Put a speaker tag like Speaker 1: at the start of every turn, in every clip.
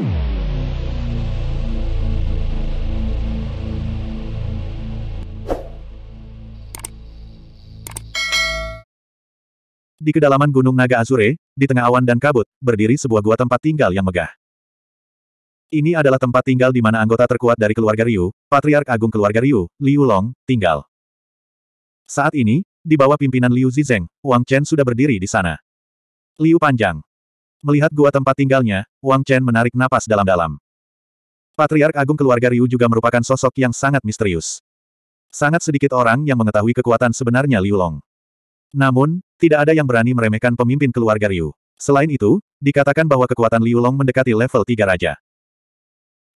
Speaker 1: Di kedalaman Gunung Naga Azure, di tengah awan dan kabut, berdiri sebuah gua tempat tinggal yang megah. Ini adalah tempat tinggal di mana anggota terkuat dari keluarga Ryu, Patriark Agung keluarga Ryu, Liu Long, tinggal. Saat ini, di bawah pimpinan Liu Zizeng, Wang Chen sudah berdiri di sana. Liu Panjang. Melihat gua tempat tinggalnya, Wang Chen menarik napas dalam-dalam. Patriark Agung keluarga Ryu juga merupakan sosok yang sangat misterius. Sangat sedikit orang yang mengetahui kekuatan sebenarnya Liu Long. Namun, tidak ada yang berani meremehkan pemimpin keluarga Ryu. Selain itu, dikatakan bahwa kekuatan Liu Long mendekati level 3 raja.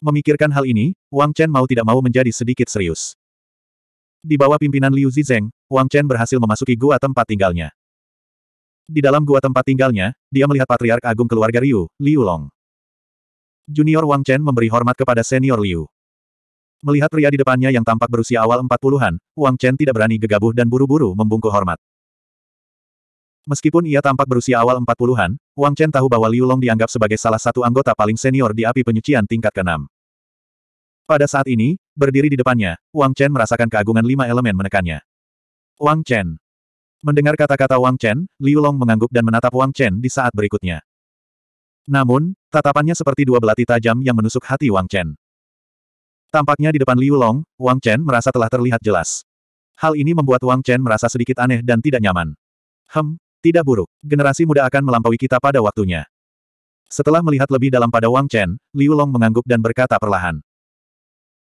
Speaker 1: Memikirkan hal ini, Wang Chen mau tidak mau menjadi sedikit serius. Di bawah pimpinan Liu Zizeng, Wang Chen berhasil memasuki gua tempat tinggalnya. Di dalam gua tempat tinggalnya, dia melihat Patriark Agung keluarga Ryu, Liu Long. Junior Wang Chen memberi hormat kepada senior Liu. Melihat pria di depannya yang tampak berusia awal 40-an, Wang Chen tidak berani gegabah dan buru-buru membungkuk hormat. Meskipun ia tampak berusia awal 40-an, Wang Chen tahu bahwa Liu Long dianggap sebagai salah satu anggota paling senior di api penyucian tingkat ke-6. Pada saat ini, berdiri di depannya, Wang Chen merasakan keagungan lima elemen menekannya. Wang Chen, Mendengar kata-kata Wang Chen, Liu Long mengangguk dan menatap Wang Chen di saat berikutnya. Namun, tatapannya seperti dua belati tajam yang menusuk hati Wang Chen. Tampaknya di depan Liu Long, Wang Chen merasa telah terlihat jelas. Hal ini membuat Wang Chen merasa sedikit aneh dan tidak nyaman. Hem, tidak buruk, generasi muda akan melampaui kita pada waktunya. Setelah melihat lebih dalam pada Wang Chen, Liu Long mengangguk dan berkata perlahan.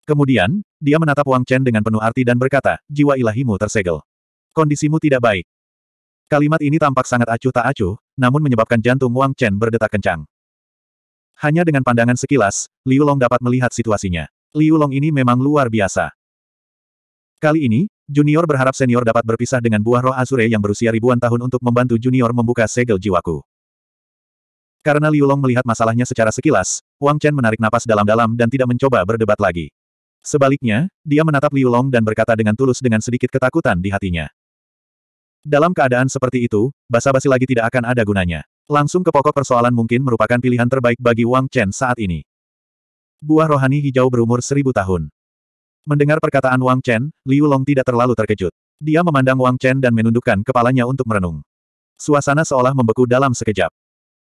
Speaker 1: Kemudian, dia menatap Wang Chen dengan penuh arti dan berkata, jiwa ilahimu tersegel. Kondisimu tidak baik. Kalimat ini tampak sangat acuh tak acuh, namun menyebabkan jantung Wang Chen berdetak kencang. Hanya dengan pandangan sekilas, Liu Long dapat melihat situasinya. Liu Long ini memang luar biasa. Kali ini, junior berharap senior dapat berpisah dengan buah roh Azure yang berusia ribuan tahun untuk membantu junior membuka segel jiwaku. Karena Liu Long melihat masalahnya secara sekilas, Wang Chen menarik napas dalam-dalam dan tidak mencoba berdebat lagi. Sebaliknya, dia menatap Liu Long dan berkata dengan tulus dengan sedikit ketakutan di hatinya. Dalam keadaan seperti itu, basa-basi lagi tidak akan ada gunanya. Langsung ke pokok persoalan mungkin merupakan pilihan terbaik bagi Wang Chen saat ini. Buah rohani hijau berumur seribu tahun. Mendengar perkataan Wang Chen, Liu Long tidak terlalu terkejut. Dia memandang Wang Chen dan menundukkan kepalanya untuk merenung. Suasana seolah membeku dalam sekejap.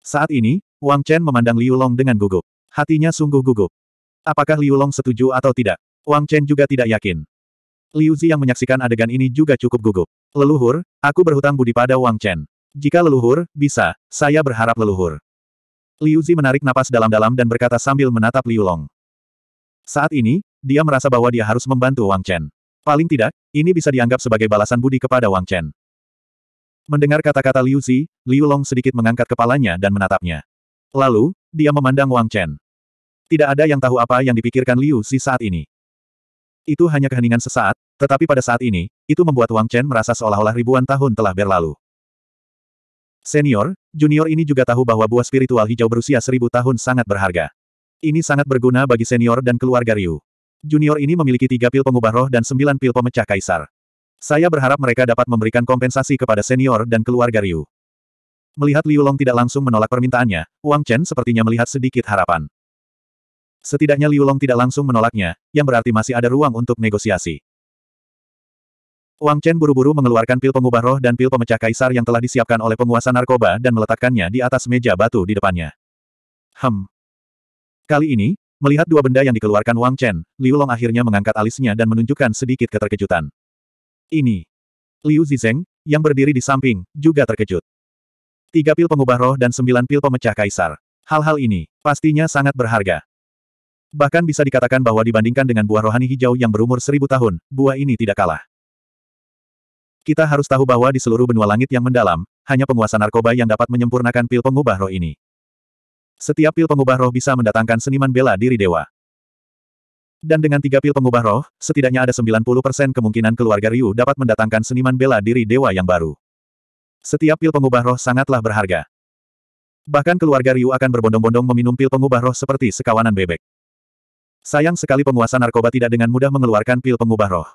Speaker 1: Saat ini, Wang Chen memandang Liu Long dengan gugup. Hatinya sungguh gugup. Apakah Liu Long setuju atau tidak? Wang Chen juga tidak yakin. Liu Zi yang menyaksikan adegan ini juga cukup gugup. Leluhur, aku berhutang budi pada Wang Chen. Jika leluhur, bisa, saya berharap leluhur. Liu Zi menarik napas dalam-dalam dan berkata sambil menatap Liu Long. Saat ini, dia merasa bahwa dia harus membantu Wang Chen. Paling tidak, ini bisa dianggap sebagai balasan budi kepada Wang Chen. Mendengar kata-kata Liu Zi, Liu Long sedikit mengangkat kepalanya dan menatapnya. Lalu, dia memandang Wang Chen. Tidak ada yang tahu apa yang dipikirkan Liu Zi saat ini. Itu hanya keheningan sesaat, tetapi pada saat ini, itu membuat Wang Chen merasa seolah-olah ribuan tahun telah berlalu. Senior, junior ini juga tahu bahwa buah spiritual hijau berusia seribu tahun sangat berharga. Ini sangat berguna bagi senior dan keluarga Ryu. Junior ini memiliki tiga pil pengubah roh dan sembilan pil pemecah kaisar. Saya berharap mereka dapat memberikan kompensasi kepada senior dan keluarga Ryu. Melihat Liu Long tidak langsung menolak permintaannya, Wang Chen sepertinya melihat sedikit harapan. Setidaknya Liu Long tidak langsung menolaknya, yang berarti masih ada ruang untuk negosiasi. Wang Chen buru-buru mengeluarkan pil pengubah roh dan pil pemecah kaisar yang telah disiapkan oleh penguasa narkoba dan meletakkannya di atas meja batu di depannya. Hem. Kali ini, melihat dua benda yang dikeluarkan Wang Chen, Liu Long akhirnya mengangkat alisnya dan menunjukkan sedikit keterkejutan. Ini. Liu Zizeng, yang berdiri di samping, juga terkejut. Tiga pil pengubah roh dan sembilan pil pemecah kaisar. Hal-hal ini, pastinya sangat berharga. Bahkan bisa dikatakan bahwa dibandingkan dengan buah rohani hijau yang berumur seribu tahun, buah ini tidak kalah. Kita harus tahu bahwa di seluruh benua langit yang mendalam, hanya penguasa narkoba yang dapat menyempurnakan pil pengubah roh ini. Setiap pil pengubah roh bisa mendatangkan seniman bela diri dewa. Dan dengan tiga pil pengubah roh, setidaknya ada 90% kemungkinan keluarga Ryu dapat mendatangkan seniman bela diri dewa yang baru. Setiap pil pengubah roh sangatlah berharga. Bahkan keluarga Ryu akan berbondong-bondong meminum pil pengubah roh seperti sekawanan bebek. Sayang sekali penguasa narkoba tidak dengan mudah mengeluarkan pil pengubah roh.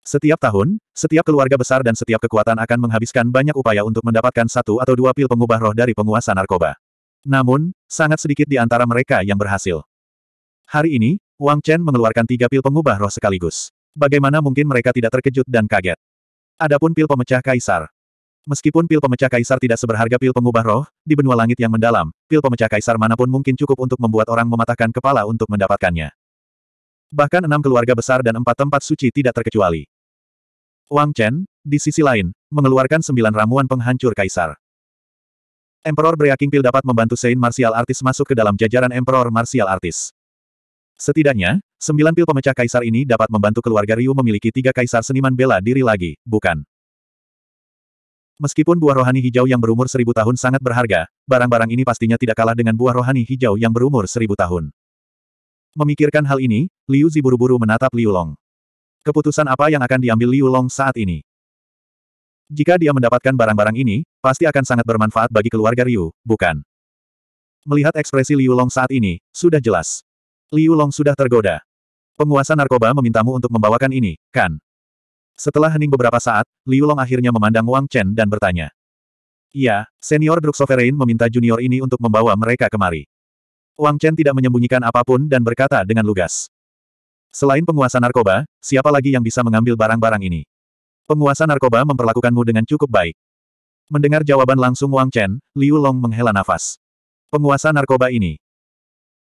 Speaker 1: Setiap tahun, setiap keluarga besar dan setiap kekuatan akan menghabiskan banyak upaya untuk mendapatkan satu atau dua pil pengubah roh dari penguasa narkoba. Namun, sangat sedikit di antara mereka yang berhasil. Hari ini, Wang Chen mengeluarkan tiga pil pengubah roh sekaligus. Bagaimana mungkin mereka tidak terkejut dan kaget? Adapun pil pemecah kaisar, Meskipun pil pemecah kaisar tidak seberharga pil pengubah roh, di benua langit yang mendalam, pil pemecah kaisar manapun mungkin cukup untuk membuat orang mematahkan kepala untuk mendapatkannya. Bahkan enam keluarga besar dan empat tempat suci tidak terkecuali. Wang Chen, di sisi lain, mengeluarkan sembilan ramuan penghancur kaisar. Emperor Breaking Pil dapat membantu Saint Martial Artis masuk ke dalam jajaran Emperor Martial Artis. Setidaknya, sembilan pil pemecah kaisar ini dapat membantu keluarga Ryu memiliki tiga kaisar seniman bela diri lagi, bukan? Meskipun buah rohani hijau yang berumur seribu tahun sangat berharga, barang-barang ini pastinya tidak kalah dengan buah rohani hijau yang berumur seribu tahun. Memikirkan hal ini, Liu Zi buru-buru menatap Liu Long. Keputusan apa yang akan diambil Liu Long saat ini? Jika dia mendapatkan barang-barang ini, pasti akan sangat bermanfaat bagi keluarga Liu, bukan? Melihat ekspresi Liu Long saat ini, sudah jelas. Liu Long sudah tergoda. Penguasa narkoba memintamu untuk membawakan ini, kan? Setelah hening beberapa saat, Liu Long akhirnya memandang Wang Chen dan bertanya. Iya, senior Druk Sovereign meminta junior ini untuk membawa mereka kemari. Wang Chen tidak menyembunyikan apapun dan berkata dengan lugas. Selain penguasa narkoba, siapa lagi yang bisa mengambil barang-barang ini? Penguasa narkoba memperlakukanmu dengan cukup baik. Mendengar jawaban langsung Wang Chen, Liu Long menghela nafas. Penguasa narkoba ini.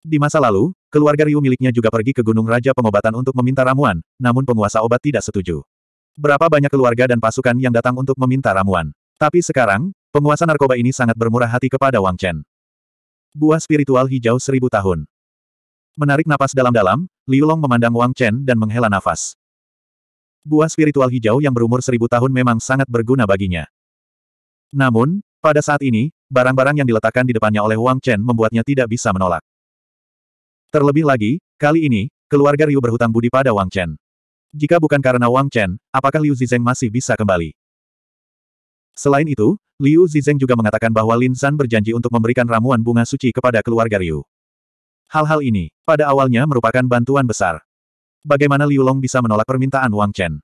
Speaker 1: Di masa lalu, keluarga Ryu miliknya juga pergi ke Gunung Raja Pengobatan untuk meminta ramuan, namun penguasa obat tidak setuju. Berapa banyak keluarga dan pasukan yang datang untuk meminta ramuan. Tapi sekarang, penguasa narkoba ini sangat bermurah hati kepada Wang Chen. Buah spiritual hijau seribu tahun. Menarik napas dalam-dalam, Liu Long memandang Wang Chen dan menghela nafas. Buah spiritual hijau yang berumur seribu tahun memang sangat berguna baginya. Namun, pada saat ini, barang-barang yang diletakkan di depannya oleh Wang Chen membuatnya tidak bisa menolak. Terlebih lagi, kali ini, keluarga Ryu berhutang budi pada Wang Chen. Jika bukan karena Wang Chen, apakah Liu Zizeng masih bisa kembali? Selain itu, Liu Zizeng juga mengatakan bahwa Lin San berjanji untuk memberikan ramuan bunga suci kepada keluarga Liu. Hal-hal ini, pada awalnya merupakan bantuan besar. Bagaimana Liu Long bisa menolak permintaan Wang Chen?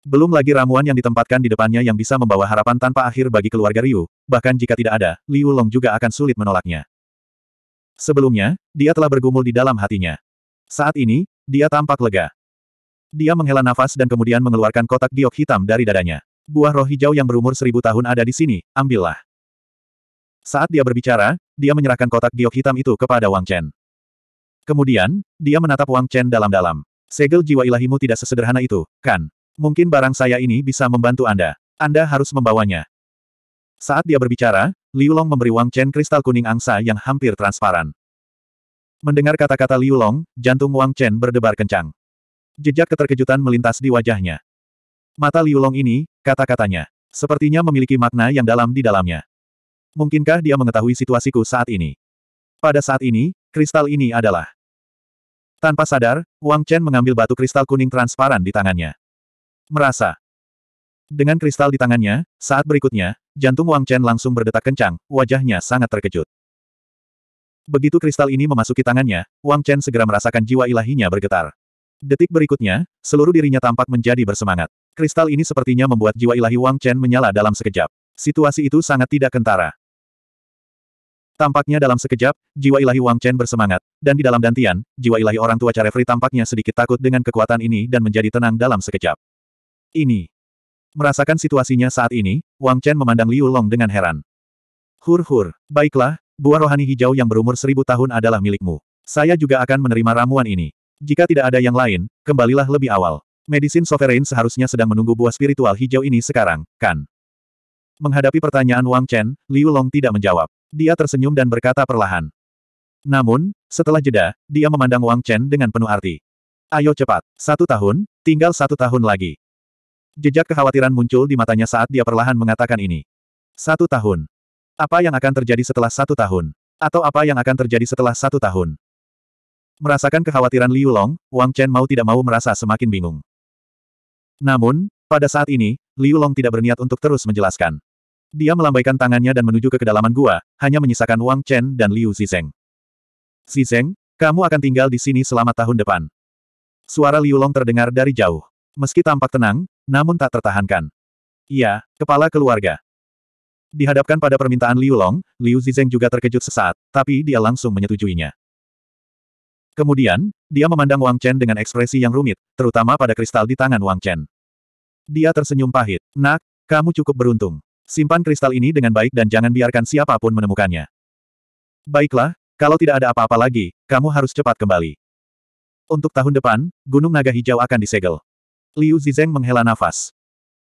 Speaker 1: Belum lagi ramuan yang ditempatkan di depannya yang bisa membawa harapan tanpa akhir bagi keluarga Ryu, bahkan jika tidak ada, Liu Long juga akan sulit menolaknya. Sebelumnya, dia telah bergumul di dalam hatinya. Saat ini, dia tampak lega. Dia menghela nafas dan kemudian mengeluarkan kotak giok hitam dari dadanya. Buah roh hijau yang berumur seribu tahun ada di sini, ambillah. Saat dia berbicara, dia menyerahkan kotak giok hitam itu kepada Wang Chen. Kemudian, dia menatap Wang Chen dalam-dalam. Segel jiwa ilahimu tidak sesederhana itu, kan? Mungkin barang saya ini bisa membantu Anda. Anda harus membawanya. Saat dia berbicara, Liu Long memberi Wang Chen kristal kuning angsa yang hampir transparan. Mendengar kata-kata Liu Long, jantung Wang Chen berdebar kencang. Jejak keterkejutan melintas di wajahnya. Mata Liulong ini, kata-katanya, sepertinya memiliki makna yang dalam di dalamnya. Mungkinkah dia mengetahui situasiku saat ini? Pada saat ini, kristal ini adalah. Tanpa sadar, Wang Chen mengambil batu kristal kuning transparan di tangannya. Merasa. Dengan kristal di tangannya, saat berikutnya, jantung Wang Chen langsung berdetak kencang, wajahnya sangat terkejut. Begitu kristal ini memasuki tangannya, Wang Chen segera merasakan jiwa ilahinya bergetar. Detik berikutnya, seluruh dirinya tampak menjadi bersemangat. Kristal ini sepertinya membuat jiwa ilahi Wang Chen menyala dalam sekejap. Situasi itu sangat tidak kentara. Tampaknya dalam sekejap, jiwa ilahi Wang Chen bersemangat, dan di dalam dantian, jiwa ilahi orang tua Carefree tampaknya sedikit takut dengan kekuatan ini dan menjadi tenang dalam sekejap. Ini. Merasakan situasinya saat ini, Wang Chen memandang Liu Long dengan heran. Hur-hur, baiklah, buah rohani hijau yang berumur seribu tahun adalah milikmu. Saya juga akan menerima ramuan ini. Jika tidak ada yang lain, kembalilah lebih awal. Medisin Sovereign seharusnya sedang menunggu buah spiritual hijau ini sekarang, kan? Menghadapi pertanyaan Wang Chen, Liu Long tidak menjawab. Dia tersenyum dan berkata perlahan. Namun, setelah jeda, dia memandang Wang Chen dengan penuh arti. Ayo cepat, satu tahun, tinggal satu tahun lagi. Jejak kekhawatiran muncul di matanya saat dia perlahan mengatakan ini. Satu tahun. Apa yang akan terjadi setelah satu tahun? Atau apa yang akan terjadi setelah satu tahun? Merasakan kekhawatiran Liu Long, Wang Chen mau tidak mau merasa semakin bingung. Namun, pada saat ini, Liu Long tidak berniat untuk terus menjelaskan. Dia melambaikan tangannya dan menuju ke kedalaman gua, hanya menyisakan Wang Chen dan Liu Zizeng. Zizeng, kamu akan tinggal di sini selama tahun depan. Suara Liu Long terdengar dari jauh. Meski tampak tenang, namun tak tertahankan. Iya, kepala keluarga. Dihadapkan pada permintaan Liu Long, Liu Zizeng juga terkejut sesaat, tapi dia langsung menyetujuinya. Kemudian, dia memandang Wang Chen dengan ekspresi yang rumit, terutama pada kristal di tangan Wang Chen. Dia tersenyum pahit. Nak, kamu cukup beruntung. Simpan kristal ini dengan baik dan jangan biarkan siapapun menemukannya. Baiklah, kalau tidak ada apa-apa lagi, kamu harus cepat kembali. Untuk tahun depan, Gunung Naga Hijau akan disegel. Liu Zizeng menghela nafas.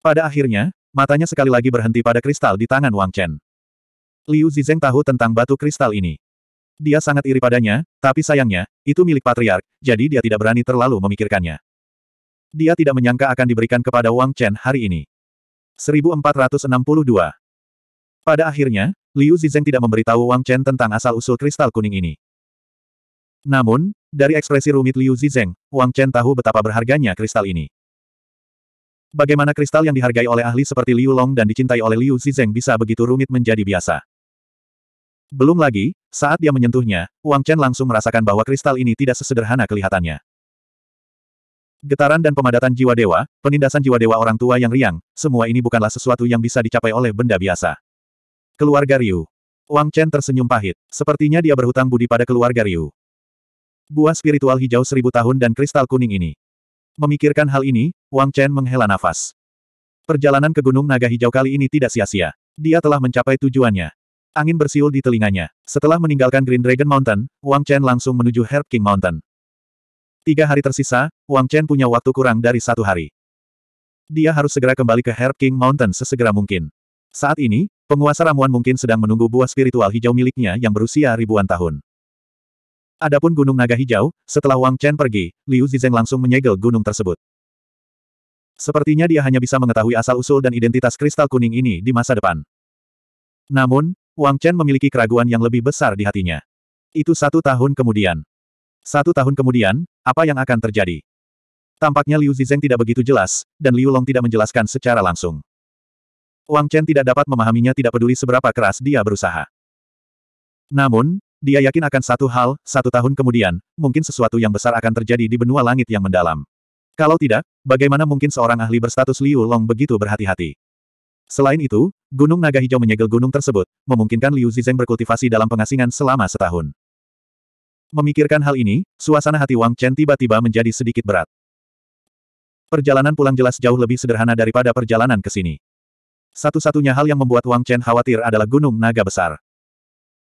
Speaker 1: Pada akhirnya, matanya sekali lagi berhenti pada kristal di tangan Wang Chen. Liu Zizeng tahu tentang batu kristal ini. Dia sangat iri padanya, tapi sayangnya, itu milik patriark, jadi dia tidak berani terlalu memikirkannya. Dia tidak menyangka akan diberikan kepada Wang Chen hari ini. 1462 Pada akhirnya, Liu Zizeng tidak memberitahu Wang Chen tentang asal-usul kristal kuning ini. Namun, dari ekspresi rumit Liu Zizeng, Wang Chen tahu betapa berharganya kristal ini. Bagaimana kristal yang dihargai oleh ahli seperti Liu Long dan dicintai oleh Liu Zizeng bisa begitu rumit menjadi biasa. Belum lagi, saat dia menyentuhnya, Wang Chen langsung merasakan bahwa kristal ini tidak sesederhana kelihatannya. Getaran dan pemadatan jiwa dewa, penindasan jiwa dewa orang tua yang riang, semua ini bukanlah sesuatu yang bisa dicapai oleh benda biasa. Keluarga Ryu. Wang Chen tersenyum pahit. Sepertinya dia berhutang budi pada keluarga Ryu. Buah spiritual hijau seribu tahun dan kristal kuning ini. Memikirkan hal ini, Wang Chen menghela nafas. Perjalanan ke Gunung Naga Hijau kali ini tidak sia-sia. Dia telah mencapai tujuannya. Angin bersiul di telinganya. Setelah meninggalkan Green Dragon Mountain, Wang Chen langsung menuju Herb King Mountain. Tiga hari tersisa, Wang Chen punya waktu kurang dari satu hari. Dia harus segera kembali ke Herb King Mountain sesegera mungkin. Saat ini, penguasa ramuan mungkin sedang menunggu buah spiritual hijau miliknya yang berusia ribuan tahun. Adapun Gunung Naga Hijau, setelah Wang Chen pergi, Liu Zizeng langsung menyegel gunung tersebut. Sepertinya dia hanya bisa mengetahui asal-usul dan identitas kristal kuning ini di masa depan. Namun, Wang Chen memiliki keraguan yang lebih besar di hatinya. Itu satu tahun kemudian. Satu tahun kemudian, apa yang akan terjadi? Tampaknya Liu Zizeng tidak begitu jelas, dan Liu Long tidak menjelaskan secara langsung. Wang Chen tidak dapat memahaminya tidak peduli seberapa keras dia berusaha. Namun, dia yakin akan satu hal, satu tahun kemudian, mungkin sesuatu yang besar akan terjadi di benua langit yang mendalam. Kalau tidak, bagaimana mungkin seorang ahli berstatus Liu Long begitu berhati-hati? Selain itu, Gunung Naga Hijau menyegel gunung tersebut, memungkinkan Liu Zizeng berkultivasi dalam pengasingan selama setahun. Memikirkan hal ini, suasana hati Wang Chen tiba-tiba menjadi sedikit berat. Perjalanan pulang jelas jauh lebih sederhana daripada perjalanan ke sini. Satu-satunya hal yang membuat Wang Chen khawatir adalah Gunung Naga Besar.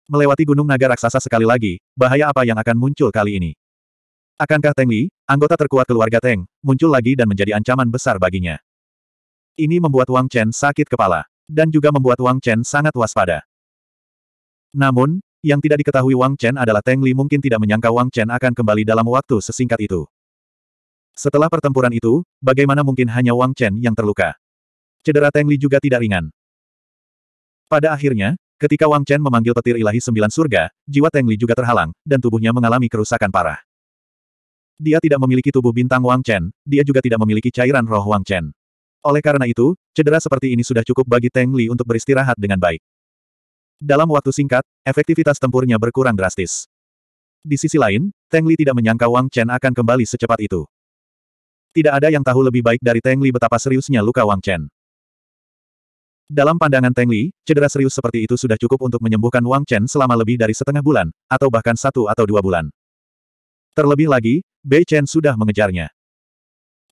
Speaker 1: Melewati Gunung Naga Raksasa sekali lagi, bahaya apa yang akan muncul kali ini? Akankah Teng Li, anggota terkuat keluarga Teng, muncul lagi dan menjadi ancaman besar baginya? Ini membuat Wang Chen sakit kepala. Dan juga membuat Wang Chen sangat waspada. Namun, yang tidak diketahui Wang Chen adalah Teng Li mungkin tidak menyangka Wang Chen akan kembali dalam waktu sesingkat itu. Setelah pertempuran itu, bagaimana mungkin hanya Wang Chen yang terluka? Cedera Teng Li juga tidak ringan. Pada akhirnya, ketika Wang Chen memanggil petir ilahi sembilan surga, jiwa Teng Li juga terhalang, dan tubuhnya mengalami kerusakan parah. Dia tidak memiliki tubuh bintang Wang Chen, dia juga tidak memiliki cairan roh Wang Chen. Oleh karena itu, cedera seperti ini sudah cukup bagi Tang Li untuk beristirahat dengan baik. Dalam waktu singkat, efektivitas tempurnya berkurang drastis. Di sisi lain, Tang Li tidak menyangka Wang Chen akan kembali secepat itu. Tidak ada yang tahu lebih baik dari Tang Li betapa seriusnya luka Wang Chen. Dalam pandangan Tang Li, cedera serius seperti itu sudah cukup untuk menyembuhkan Wang Chen selama lebih dari setengah bulan, atau bahkan satu atau dua bulan. Terlebih lagi, Bei Chen sudah mengejarnya.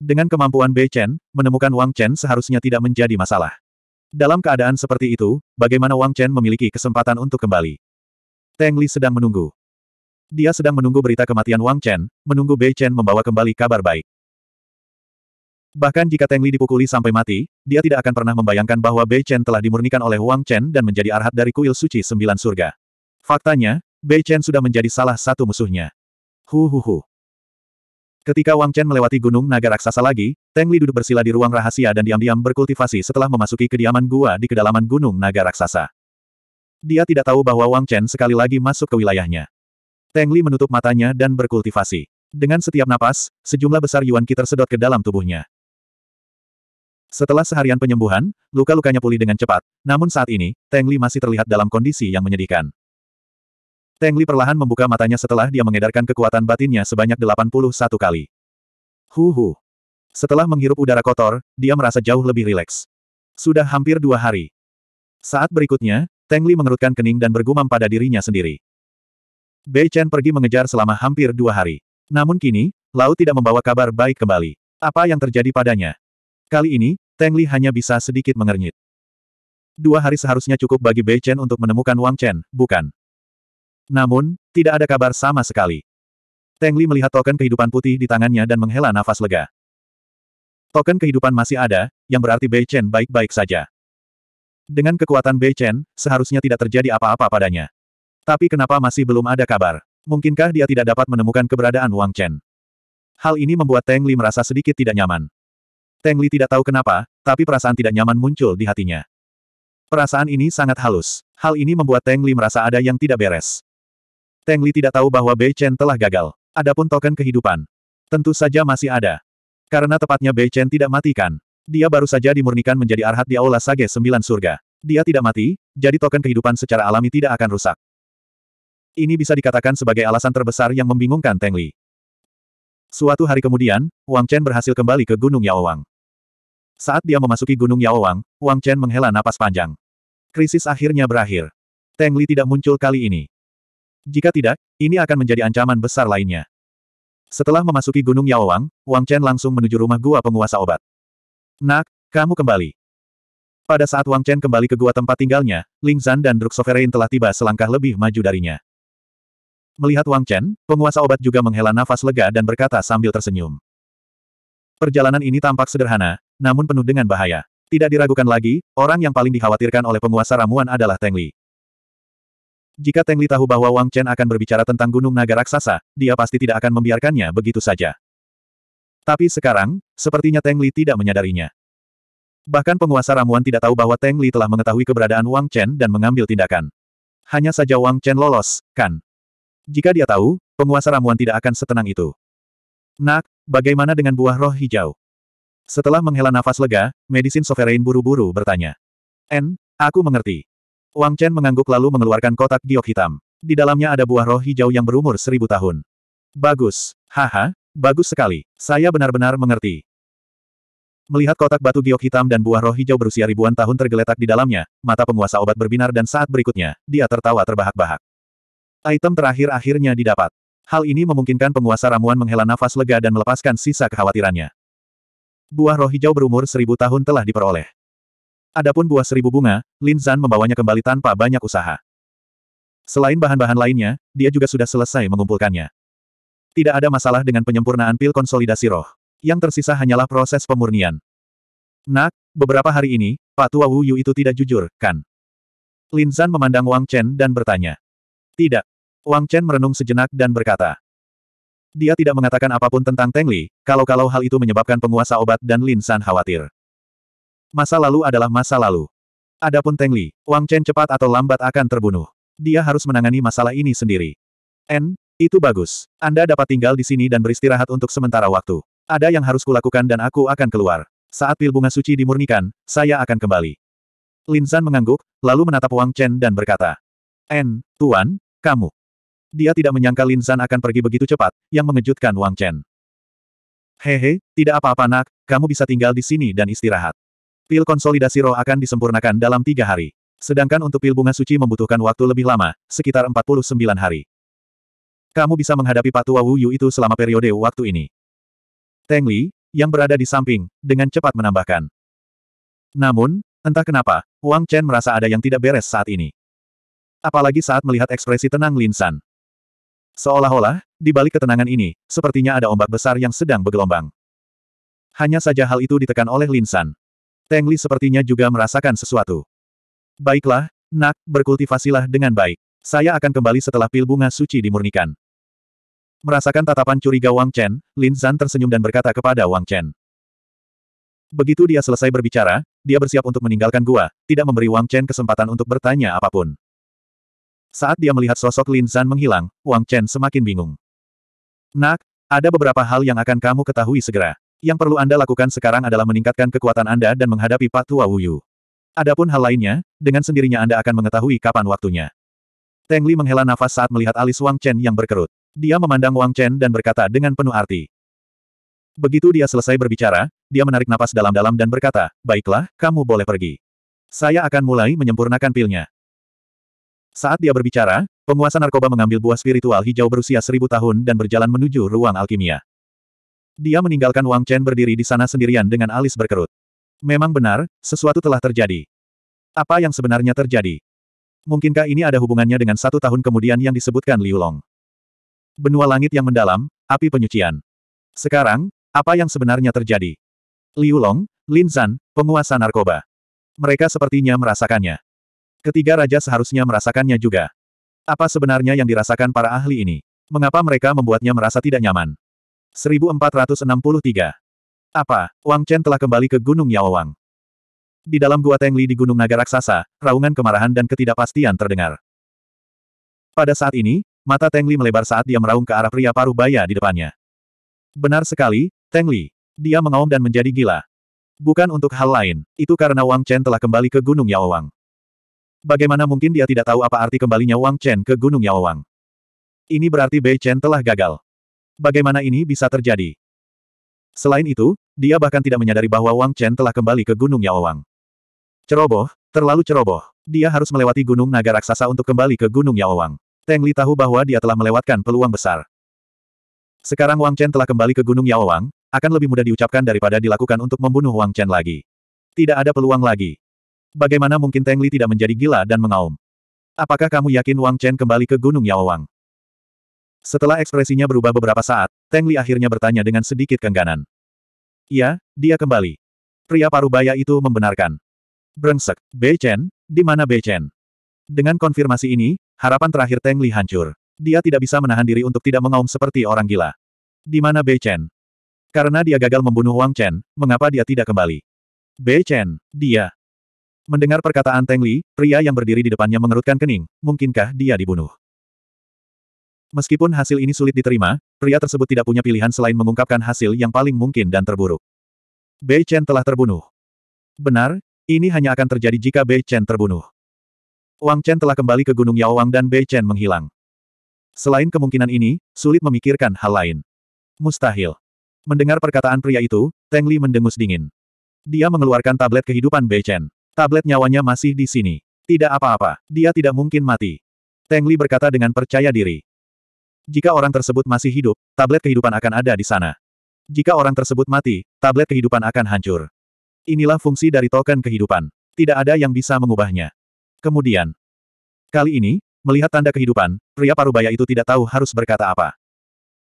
Speaker 1: Dengan kemampuan Bei Chen, menemukan Wang Chen seharusnya tidak menjadi masalah. Dalam keadaan seperti itu, bagaimana Wang Chen memiliki kesempatan untuk kembali? Teng Li sedang menunggu. Dia sedang menunggu berita kematian Wang Chen, menunggu Bei Chen membawa kembali kabar baik. Bahkan jika Teng Li dipukuli sampai mati, dia tidak akan pernah membayangkan bahwa Bei Chen telah dimurnikan oleh Wang Chen dan menjadi arhat dari kuil suci sembilan surga. Faktanya, Bei Chen sudah menjadi salah satu musuhnya. Hu hu hu. Ketika Wang Chen melewati gunung naga raksasa lagi, Teng Li duduk bersila di ruang rahasia dan diam-diam berkultivasi setelah memasuki kediaman gua di kedalaman gunung naga raksasa. Dia tidak tahu bahwa Wang Chen sekali lagi masuk ke wilayahnya. Teng Li menutup matanya dan berkultivasi. Dengan setiap napas, sejumlah besar Yuan Qi tersedot ke dalam tubuhnya. Setelah seharian penyembuhan, luka-lukanya pulih dengan cepat, namun saat ini, Teng Li masih terlihat dalam kondisi yang menyedihkan. Teng Li perlahan membuka matanya setelah dia mengedarkan kekuatan batinnya sebanyak 81 kali. Huhu. Setelah menghirup udara kotor, dia merasa jauh lebih rileks. Sudah hampir dua hari. Saat berikutnya, Teng Li mengerutkan kening dan bergumam pada dirinya sendiri. Bei Chen pergi mengejar selama hampir dua hari. Namun kini, Lau tidak membawa kabar baik kembali. Apa yang terjadi padanya? Kali ini, Teng Li hanya bisa sedikit mengernyit. Dua hari seharusnya cukup bagi Bei Chen untuk menemukan Wang Chen, bukan? Namun, tidak ada kabar sama sekali. Teng Li melihat token kehidupan putih di tangannya dan menghela nafas lega. Token kehidupan masih ada, yang berarti Bei Chen baik-baik saja. Dengan kekuatan Bei Chen, seharusnya tidak terjadi apa-apa padanya. Tapi kenapa masih belum ada kabar? Mungkinkah dia tidak dapat menemukan keberadaan Wang Chen? Hal ini membuat Teng Li merasa sedikit tidak nyaman. Teng Li tidak tahu kenapa, tapi perasaan tidak nyaman muncul di hatinya. Perasaan ini sangat halus. Hal ini membuat Teng Li merasa ada yang tidak beres. Teng Li tidak tahu bahwa Bei Chen telah gagal. Adapun token kehidupan. Tentu saja masih ada. Karena tepatnya Bei Chen tidak matikan. Dia baru saja dimurnikan menjadi arhat di Aula Sage Sembilan Surga. Dia tidak mati, jadi token kehidupan secara alami tidak akan rusak. Ini bisa dikatakan sebagai alasan terbesar yang membingungkan Teng Li. Suatu hari kemudian, Wang Chen berhasil kembali ke Gunung Yaowang. Saat dia memasuki Gunung Yaowang, Wang Chen menghela napas panjang. Krisis akhirnya berakhir. Teng Li tidak muncul kali ini. Jika tidak, ini akan menjadi ancaman besar lainnya. Setelah memasuki Gunung Yaowang, Wang Chen langsung menuju rumah gua penguasa obat. Nak, kamu kembali. Pada saat Wang Chen kembali ke gua tempat tinggalnya, Ling Zan dan Druk Sovereign telah tiba selangkah lebih maju darinya. Melihat Wang Chen, penguasa obat juga menghela nafas lega dan berkata sambil tersenyum. Perjalanan ini tampak sederhana, namun penuh dengan bahaya. Tidak diragukan lagi, orang yang paling dikhawatirkan oleh penguasa ramuan adalah Teng Li. Jika Teng Li tahu bahwa Wang Chen akan berbicara tentang Gunung Naga Raksasa, dia pasti tidak akan membiarkannya begitu saja. Tapi sekarang, sepertinya Teng Li tidak menyadarinya. Bahkan penguasa ramuan tidak tahu bahwa Teng Li telah mengetahui keberadaan Wang Chen dan mengambil tindakan. Hanya saja Wang Chen lolos, kan? Jika dia tahu, penguasa ramuan tidak akan setenang itu. Nak, bagaimana dengan buah roh hijau? Setelah menghela nafas lega, Medisin Sovereign buru-buru bertanya. N, aku mengerti. Wang Chen mengangguk lalu mengeluarkan kotak giok hitam. Di dalamnya ada buah roh hijau yang berumur seribu tahun. Bagus. Haha, bagus sekali. Saya benar-benar mengerti. Melihat kotak batu giok hitam dan buah roh hijau berusia ribuan tahun tergeletak di dalamnya, mata penguasa obat berbinar dan saat berikutnya, dia tertawa terbahak-bahak. Item terakhir akhirnya didapat. Hal ini memungkinkan penguasa ramuan menghela nafas lega dan melepaskan sisa kekhawatirannya. Buah roh hijau berumur seribu tahun telah diperoleh. Adapun buah seribu bunga, Lin Zan membawanya kembali tanpa banyak usaha. Selain bahan-bahan lainnya, dia juga sudah selesai mengumpulkannya. Tidak ada masalah dengan penyempurnaan pil konsolidasi roh. Yang tersisa hanyalah proses pemurnian. Nak, beberapa hari ini, Pak Tua Wu Yu itu tidak jujur, kan? Lin Zan memandang Wang Chen dan bertanya. Tidak. Wang Chen merenung sejenak dan berkata. Dia tidak mengatakan apapun tentang Teng Li, kalau-kalau hal itu menyebabkan penguasa obat dan Lin San khawatir. Masa lalu adalah masa lalu. Adapun Teng Li, Wang Chen cepat atau lambat akan terbunuh. Dia harus menangani masalah ini sendiri. N, itu bagus. Anda dapat tinggal di sini dan beristirahat untuk sementara waktu. Ada yang harus kulakukan dan aku akan keluar. Saat pil bunga suci dimurnikan, saya akan kembali. Lin Zan mengangguk, lalu menatap Wang Chen dan berkata. N, Tuan, kamu. Dia tidak menyangka Lin Zan akan pergi begitu cepat, yang mengejutkan Wang Chen. Hehe, tidak apa-apa nak, kamu bisa tinggal di sini dan istirahat. Pil konsolidasi roh akan disempurnakan dalam tiga hari. Sedangkan untuk pil bunga suci membutuhkan waktu lebih lama, sekitar 49 hari. Kamu bisa menghadapi Patua Wu Yu itu selama periode waktu ini. Teng Li, yang berada di samping, dengan cepat menambahkan. Namun, entah kenapa, Wang Chen merasa ada yang tidak beres saat ini. Apalagi saat melihat ekspresi tenang Lin San. Seolah-olah, di balik ketenangan ini, sepertinya ada ombak besar yang sedang bergelombang. Hanya saja hal itu ditekan oleh Lin San. Teng Li sepertinya juga merasakan sesuatu. Baiklah, nak, berkultivasilah dengan baik. Saya akan kembali setelah pil bunga suci dimurnikan. Merasakan tatapan curiga Wang Chen, Lin Zhan tersenyum dan berkata kepada Wang Chen. Begitu dia selesai berbicara, dia bersiap untuk meninggalkan gua, tidak memberi Wang Chen kesempatan untuk bertanya apapun. Saat dia melihat sosok Lin Zhan menghilang, Wang Chen semakin bingung. Nak, ada beberapa hal yang akan kamu ketahui segera. Yang perlu Anda lakukan sekarang adalah meningkatkan kekuatan Anda dan menghadapi Pak Tua Wuyu. Adapun hal lainnya, dengan sendirinya Anda akan mengetahui kapan waktunya. Teng Li menghela nafas saat melihat alis Wang Chen yang berkerut. Dia memandang Wang Chen dan berkata dengan penuh arti. Begitu dia selesai berbicara, dia menarik napas dalam-dalam dan berkata, Baiklah, kamu boleh pergi. Saya akan mulai menyempurnakan pilnya. Saat dia berbicara, penguasa narkoba mengambil buah spiritual hijau berusia seribu tahun dan berjalan menuju ruang alkimia. Dia meninggalkan Wang Chen berdiri di sana sendirian dengan alis berkerut. Memang benar, sesuatu telah terjadi. Apa yang sebenarnya terjadi? Mungkinkah ini ada hubungannya dengan satu tahun kemudian yang disebutkan Liu Long? Benua langit yang mendalam, api penyucian. Sekarang, apa yang sebenarnya terjadi? Liu Long, Lin Zan, penguasa narkoba. Mereka sepertinya merasakannya. Ketiga raja seharusnya merasakannya juga. Apa sebenarnya yang dirasakan para ahli ini? Mengapa mereka membuatnya merasa tidak nyaman? 1463. Apa, Wang Chen telah kembali ke Gunung Yao Wang? Di dalam gua Tengli di Gunung Naga Raksasa, raungan kemarahan dan ketidakpastian terdengar. Pada saat ini, mata Tengli melebar saat dia meraung ke arah pria paruh baya di depannya. Benar sekali, Tengli. Dia mengaum dan menjadi gila. Bukan untuk hal lain, itu karena Wang Chen telah kembali ke Gunung Yao Wang. Bagaimana mungkin dia tidak tahu apa arti kembalinya Wang Chen ke Gunung Yao Wang? Ini berarti Bei Chen telah gagal. Bagaimana ini bisa terjadi? Selain itu, dia bahkan tidak menyadari bahwa Wang Chen telah kembali ke Gunung Yaowang. Ceroboh, terlalu ceroboh. Dia harus melewati Gunung Naga Raksasa untuk kembali ke Gunung Yaowang. Teng Li tahu bahwa dia telah melewatkan peluang besar. Sekarang Wang Chen telah kembali ke Gunung Yaowang, akan lebih mudah diucapkan daripada dilakukan untuk membunuh Wang Chen lagi. Tidak ada peluang lagi. Bagaimana mungkin Teng Li tidak menjadi gila dan mengaum? Apakah kamu yakin Wang Chen kembali ke Gunung Yaowang? Setelah ekspresinya berubah beberapa saat, Teng Li akhirnya bertanya dengan sedikit kengganan. Iya, dia kembali. Pria parubaya itu membenarkan. Brengsek, Bei Chen, di mana Bei Chen?" Dengan konfirmasi ini, harapan terakhir Teng Li hancur. Dia tidak bisa menahan diri untuk tidak mengaum seperti orang gila. Di mana Bei Chen? Karena dia gagal membunuh Wang Chen, mengapa dia tidak kembali? Bei Chen, dia. Mendengar perkataan Teng Li, pria yang berdiri di depannya mengerutkan kening, mungkinkah dia dibunuh? Meskipun hasil ini sulit diterima, pria tersebut tidak punya pilihan selain mengungkapkan hasil yang paling mungkin dan terburuk. Bei Chen telah terbunuh. Benar, ini hanya akan terjadi jika Bei Chen terbunuh. Wang Chen telah kembali ke Gunung Yao Wang dan Bei Chen menghilang. Selain kemungkinan ini, sulit memikirkan hal lain. Mustahil. Mendengar perkataan pria itu, Teng Li mendengus dingin. Dia mengeluarkan tablet kehidupan Bei Chen. Tablet nyawanya masih di sini. Tidak apa-apa, dia tidak mungkin mati. Teng Li berkata dengan percaya diri. Jika orang tersebut masih hidup, tablet kehidupan akan ada di sana. Jika orang tersebut mati, tablet kehidupan akan hancur. Inilah fungsi dari token kehidupan. Tidak ada yang bisa mengubahnya. Kemudian, kali ini, melihat tanda kehidupan, pria parubaya itu tidak tahu harus berkata apa.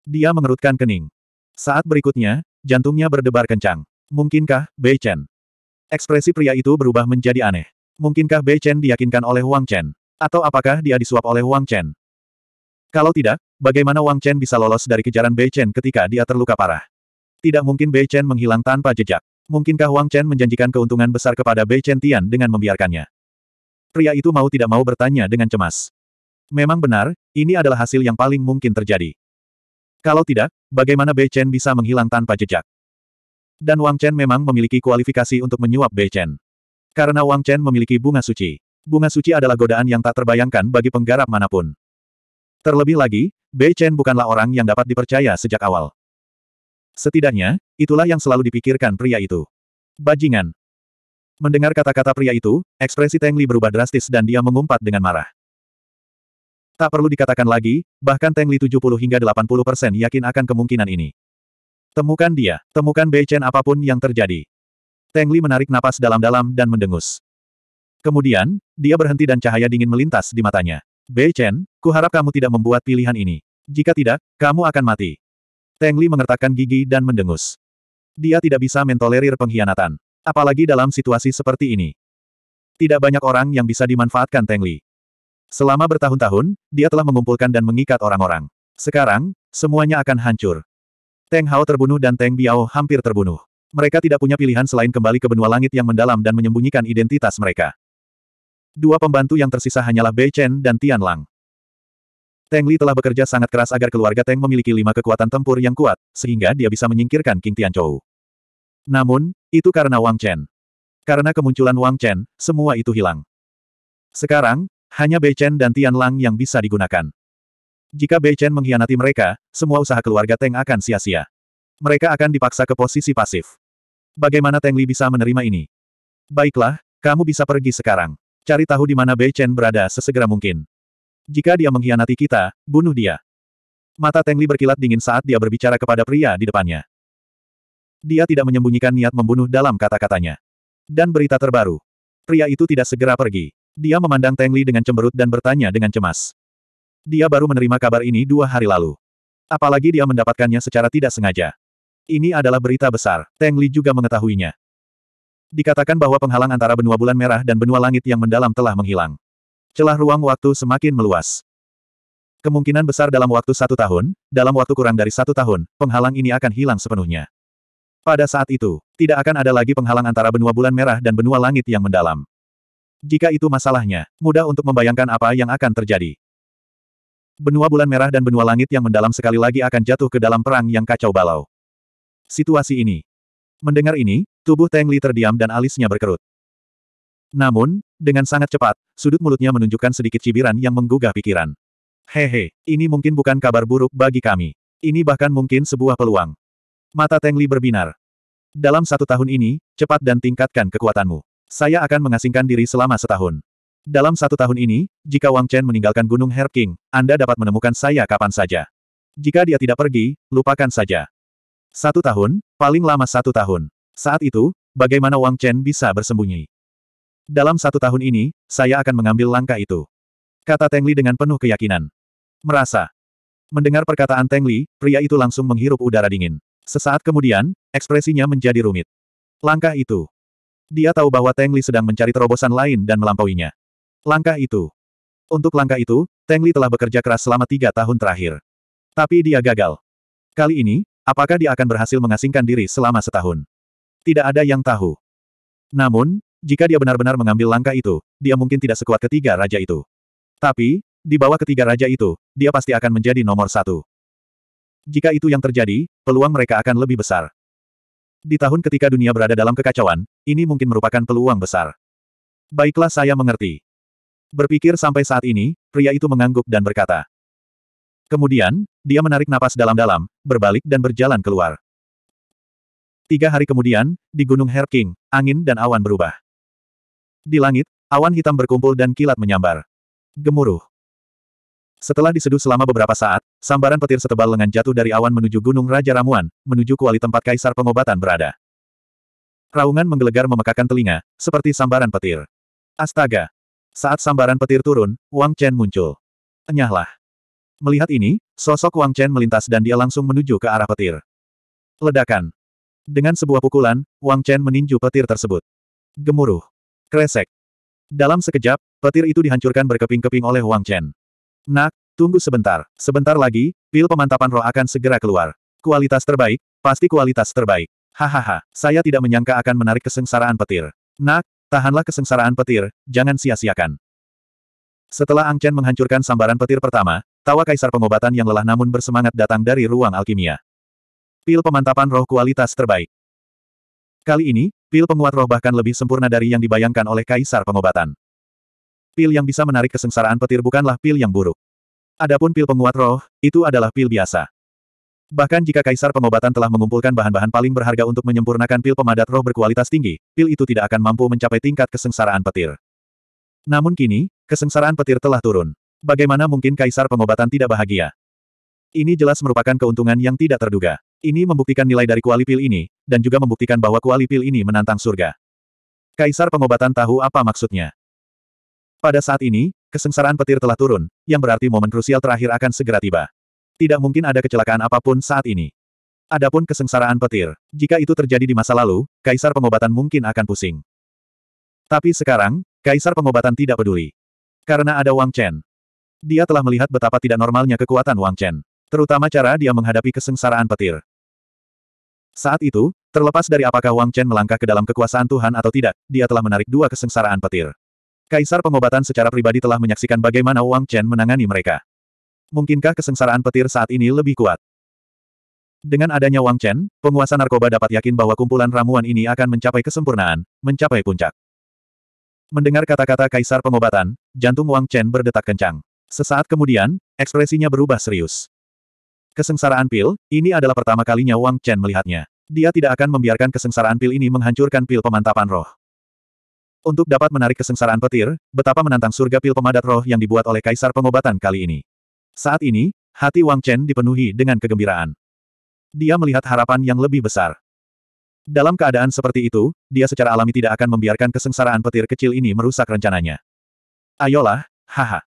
Speaker 1: Dia mengerutkan kening. Saat berikutnya, jantungnya berdebar kencang. Mungkinkah, Bei Chen? Ekspresi pria itu berubah menjadi aneh. Mungkinkah Bei Chen diyakinkan oleh Wang Chen? Atau apakah dia disuap oleh Wang Chen? Kalau tidak, bagaimana Wang Chen bisa lolos dari kejaran Bei Chen ketika dia terluka parah? Tidak mungkin Bei Chen menghilang tanpa jejak. Mungkinkah Wang Chen menjanjikan keuntungan besar kepada Bei Chen Tian dengan membiarkannya? Pria itu mau tidak mau bertanya dengan cemas. Memang benar, ini adalah hasil yang paling mungkin terjadi. Kalau tidak, bagaimana Bei Chen bisa menghilang tanpa jejak? Dan Wang Chen memang memiliki kualifikasi untuk menyuap Bei Chen. Karena Wang Chen memiliki bunga suci. Bunga suci adalah godaan yang tak terbayangkan bagi penggarap manapun. Terlebih lagi, Bei Chen bukanlah orang yang dapat dipercaya sejak awal. Setidaknya, itulah yang selalu dipikirkan pria itu. Bajingan. Mendengar kata-kata pria itu, ekspresi Teng Li berubah drastis dan dia mengumpat dengan marah. Tak perlu dikatakan lagi, bahkan Teng Li 70 hingga 80 persen yakin akan kemungkinan ini. Temukan dia, temukan Bei Chen apapun yang terjadi. Teng Li menarik napas dalam-dalam dan mendengus. Kemudian, dia berhenti dan cahaya dingin melintas di matanya. Bei Chen, kuharap kamu tidak membuat pilihan ini. Jika tidak, kamu akan mati. Teng Li mengertakkan gigi dan mendengus. Dia tidak bisa mentolerir pengkhianatan. Apalagi dalam situasi seperti ini. Tidak banyak orang yang bisa dimanfaatkan Teng Li. Selama bertahun-tahun, dia telah mengumpulkan dan mengikat orang-orang. Sekarang, semuanya akan hancur. Teng Hao terbunuh dan Teng Biao hampir terbunuh. Mereka tidak punya pilihan selain kembali ke benua langit yang mendalam dan menyembunyikan identitas mereka. Dua pembantu yang tersisa hanyalah Bei Chen dan Tian Lang. Teng Li telah bekerja sangat keras agar keluarga Teng memiliki lima kekuatan tempur yang kuat, sehingga dia bisa menyingkirkan King Tian Chou. Namun, itu karena Wang Chen. Karena kemunculan Wang Chen, semua itu hilang. Sekarang, hanya Bei Chen dan Tian Lang yang bisa digunakan. Jika Bei Chen mengkhianati mereka, semua usaha keluarga Teng akan sia-sia. Mereka akan dipaksa ke posisi pasif. Bagaimana Teng Li bisa menerima ini? Baiklah, kamu bisa pergi sekarang. Cari tahu di mana Bei Chen berada sesegera mungkin. Jika dia mengkhianati kita, bunuh dia. Mata Li berkilat dingin saat dia berbicara kepada pria di depannya. Dia tidak menyembunyikan niat membunuh dalam kata-katanya. Dan berita terbaru. Pria itu tidak segera pergi. Dia memandang Li dengan cemberut dan bertanya dengan cemas. Dia baru menerima kabar ini dua hari lalu. Apalagi dia mendapatkannya secara tidak sengaja. Ini adalah berita besar. Li juga mengetahuinya. Dikatakan bahwa penghalang antara benua bulan merah dan benua langit yang mendalam telah menghilang. Celah ruang waktu semakin meluas. Kemungkinan besar dalam waktu satu tahun, dalam waktu kurang dari satu tahun, penghalang ini akan hilang sepenuhnya. Pada saat itu, tidak akan ada lagi penghalang antara benua bulan merah dan benua langit yang mendalam. Jika itu masalahnya, mudah untuk membayangkan apa yang akan terjadi. Benua bulan merah dan benua langit yang mendalam sekali lagi akan jatuh ke dalam perang yang kacau balau. Situasi ini. Mendengar ini, Tubuh Tang Li terdiam dan alisnya berkerut. Namun, dengan sangat cepat, sudut mulutnya menunjukkan sedikit cibiran yang menggugah pikiran. Hehe, ini mungkin bukan kabar buruk bagi kami. Ini bahkan mungkin sebuah peluang. Mata Teng Li berbinar. Dalam satu tahun ini, cepat dan tingkatkan kekuatanmu. Saya akan mengasingkan diri selama setahun. Dalam satu tahun ini, jika Wang Chen meninggalkan Gunung Herb King, Anda dapat menemukan saya kapan saja. Jika dia tidak pergi, lupakan saja. Satu tahun, paling lama satu tahun. Saat itu, bagaimana Wang Chen bisa bersembunyi? Dalam satu tahun ini, saya akan mengambil langkah itu. Kata Teng Li dengan penuh keyakinan. Merasa. Mendengar perkataan Teng Li, pria itu langsung menghirup udara dingin. Sesaat kemudian, ekspresinya menjadi rumit. Langkah itu. Dia tahu bahwa Teng Li sedang mencari terobosan lain dan melampauinya. Langkah itu. Untuk langkah itu, Teng Li telah bekerja keras selama tiga tahun terakhir. Tapi dia gagal. Kali ini, apakah dia akan berhasil mengasingkan diri selama setahun? Tidak ada yang tahu. Namun, jika dia benar-benar mengambil langkah itu, dia mungkin tidak sekuat ketiga raja itu. Tapi, di bawah ketiga raja itu, dia pasti akan menjadi nomor satu. Jika itu yang terjadi, peluang mereka akan lebih besar. Di tahun ketika dunia berada dalam kekacauan, ini mungkin merupakan peluang besar. Baiklah saya mengerti. Berpikir sampai saat ini, pria itu mengangguk dan berkata. Kemudian, dia menarik napas dalam-dalam, berbalik dan berjalan keluar. Tiga hari kemudian, di Gunung Herking, angin dan awan berubah. Di langit, awan hitam berkumpul dan kilat menyambar. Gemuruh. Setelah diseduh selama beberapa saat, sambaran petir setebal lengan jatuh dari awan menuju Gunung Raja Ramuan, menuju kuali tempat kaisar pengobatan berada. Raungan menggelegar memekakan telinga, seperti sambaran petir. Astaga! Saat sambaran petir turun, Wang Chen muncul. Enyahlah. Melihat ini, sosok Wang Chen melintas dan dia langsung menuju ke arah petir. Ledakan. Dengan sebuah pukulan, Wang Chen meninju petir tersebut. Gemuruh. Kresek. Dalam sekejap, petir itu dihancurkan berkeping-keping oleh Wang Chen. Nak, tunggu sebentar. Sebentar lagi, pil pemantapan roh akan segera keluar. Kualitas terbaik, pasti kualitas terbaik. Hahaha, saya tidak menyangka akan menarik kesengsaraan petir. Nak, tahanlah kesengsaraan petir, jangan sia-siakan. Setelah Ang Chen menghancurkan sambaran petir pertama, tawa kaisar pengobatan yang lelah namun bersemangat datang dari ruang alkimia. Pil pemantapan roh kualitas terbaik. Kali ini, pil penguat roh bahkan lebih sempurna dari yang dibayangkan oleh kaisar pengobatan. Pil yang bisa menarik kesengsaraan petir bukanlah pil yang buruk. Adapun pil penguat roh, itu adalah pil biasa. Bahkan jika kaisar pengobatan telah mengumpulkan bahan-bahan paling berharga untuk menyempurnakan pil pemadat roh berkualitas tinggi, pil itu tidak akan mampu mencapai tingkat kesengsaraan petir. Namun kini, kesengsaraan petir telah turun. Bagaimana mungkin kaisar pengobatan tidak bahagia? Ini jelas merupakan keuntungan yang tidak terduga. Ini membuktikan nilai dari kuali pil ini, dan juga membuktikan bahwa kuali pil ini menantang surga. Kaisar pengobatan tahu apa maksudnya. Pada saat ini, kesengsaraan petir telah turun, yang berarti momen krusial terakhir akan segera tiba. Tidak mungkin ada kecelakaan apapun saat ini. Adapun kesengsaraan petir, jika itu terjadi di masa lalu, kaisar pengobatan mungkin akan pusing. Tapi sekarang, kaisar pengobatan tidak peduli. Karena ada Wang Chen. Dia telah melihat betapa tidak normalnya kekuatan Wang Chen. Terutama cara dia menghadapi kesengsaraan petir. Saat itu, terlepas dari apakah Wang Chen melangkah ke dalam kekuasaan Tuhan atau tidak, dia telah menarik dua kesengsaraan petir. Kaisar pengobatan secara pribadi telah menyaksikan bagaimana Wang Chen menangani mereka. Mungkinkah kesengsaraan petir saat ini lebih kuat? Dengan adanya Wang Chen, penguasa narkoba dapat yakin bahwa kumpulan ramuan ini akan mencapai kesempurnaan, mencapai puncak. Mendengar kata-kata kaisar pengobatan, jantung Wang Chen berdetak kencang. Sesaat kemudian, ekspresinya berubah serius. Kesengsaraan pil, ini adalah pertama kalinya Wang Chen melihatnya. Dia tidak akan membiarkan kesengsaraan pil ini menghancurkan pil pemantapan roh. Untuk dapat menarik kesengsaraan petir, betapa menantang surga pil pemadat roh yang dibuat oleh kaisar pengobatan kali ini. Saat ini, hati Wang Chen dipenuhi dengan kegembiraan. Dia melihat harapan yang lebih besar. Dalam keadaan seperti itu, dia secara alami tidak akan membiarkan kesengsaraan petir kecil ini merusak rencananya. Ayolah, haha.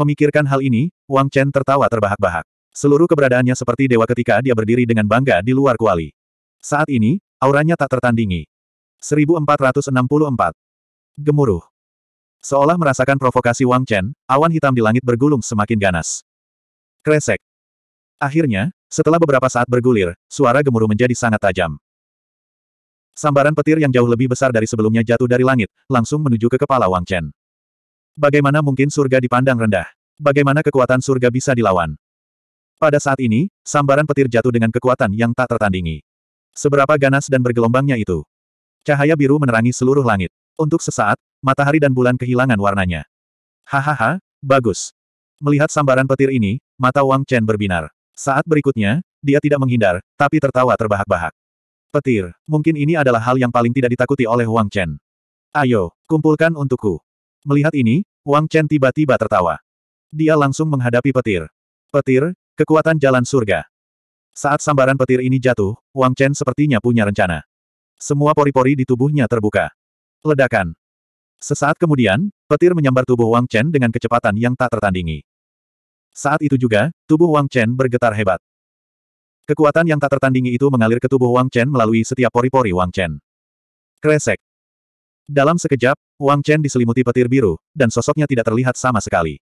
Speaker 1: Memikirkan hal ini, Wang Chen tertawa terbahak-bahak. Seluruh keberadaannya seperti dewa ketika dia berdiri dengan bangga di luar kuali. Saat ini, auranya tak tertandingi. 1464. Gemuruh. Seolah merasakan provokasi Wang Chen, awan hitam di langit bergulung semakin ganas. Kresek. Akhirnya, setelah beberapa saat bergulir, suara gemuruh menjadi sangat tajam. Sambaran petir yang jauh lebih besar dari sebelumnya jatuh dari langit, langsung menuju ke kepala Wang Chen. Bagaimana mungkin surga dipandang rendah? Bagaimana kekuatan surga bisa dilawan? Pada saat ini, sambaran petir jatuh dengan kekuatan yang tak tertandingi. Seberapa ganas dan bergelombangnya itu. Cahaya biru menerangi seluruh langit. Untuk sesaat, matahari dan bulan kehilangan warnanya. Hahaha, bagus. Melihat sambaran petir ini, mata Wang Chen berbinar. Saat berikutnya, dia tidak menghindar, tapi tertawa terbahak-bahak. Petir, mungkin ini adalah hal yang paling tidak ditakuti oleh Wang Chen. Ayo, kumpulkan untukku. Melihat ini, Wang Chen tiba-tiba tertawa. Dia langsung menghadapi petir. Petir, Kekuatan jalan surga. Saat sambaran petir ini jatuh, Wang Chen sepertinya punya rencana. Semua pori-pori di tubuhnya terbuka. Ledakan. Sesaat kemudian, petir menyambar tubuh Wang Chen dengan kecepatan yang tak tertandingi. Saat itu juga, tubuh Wang Chen bergetar hebat. Kekuatan yang tak tertandingi itu mengalir ke tubuh Wang Chen melalui setiap pori-pori Wang Chen. Kresek. Dalam sekejap, Wang Chen diselimuti petir biru, dan sosoknya tidak terlihat sama sekali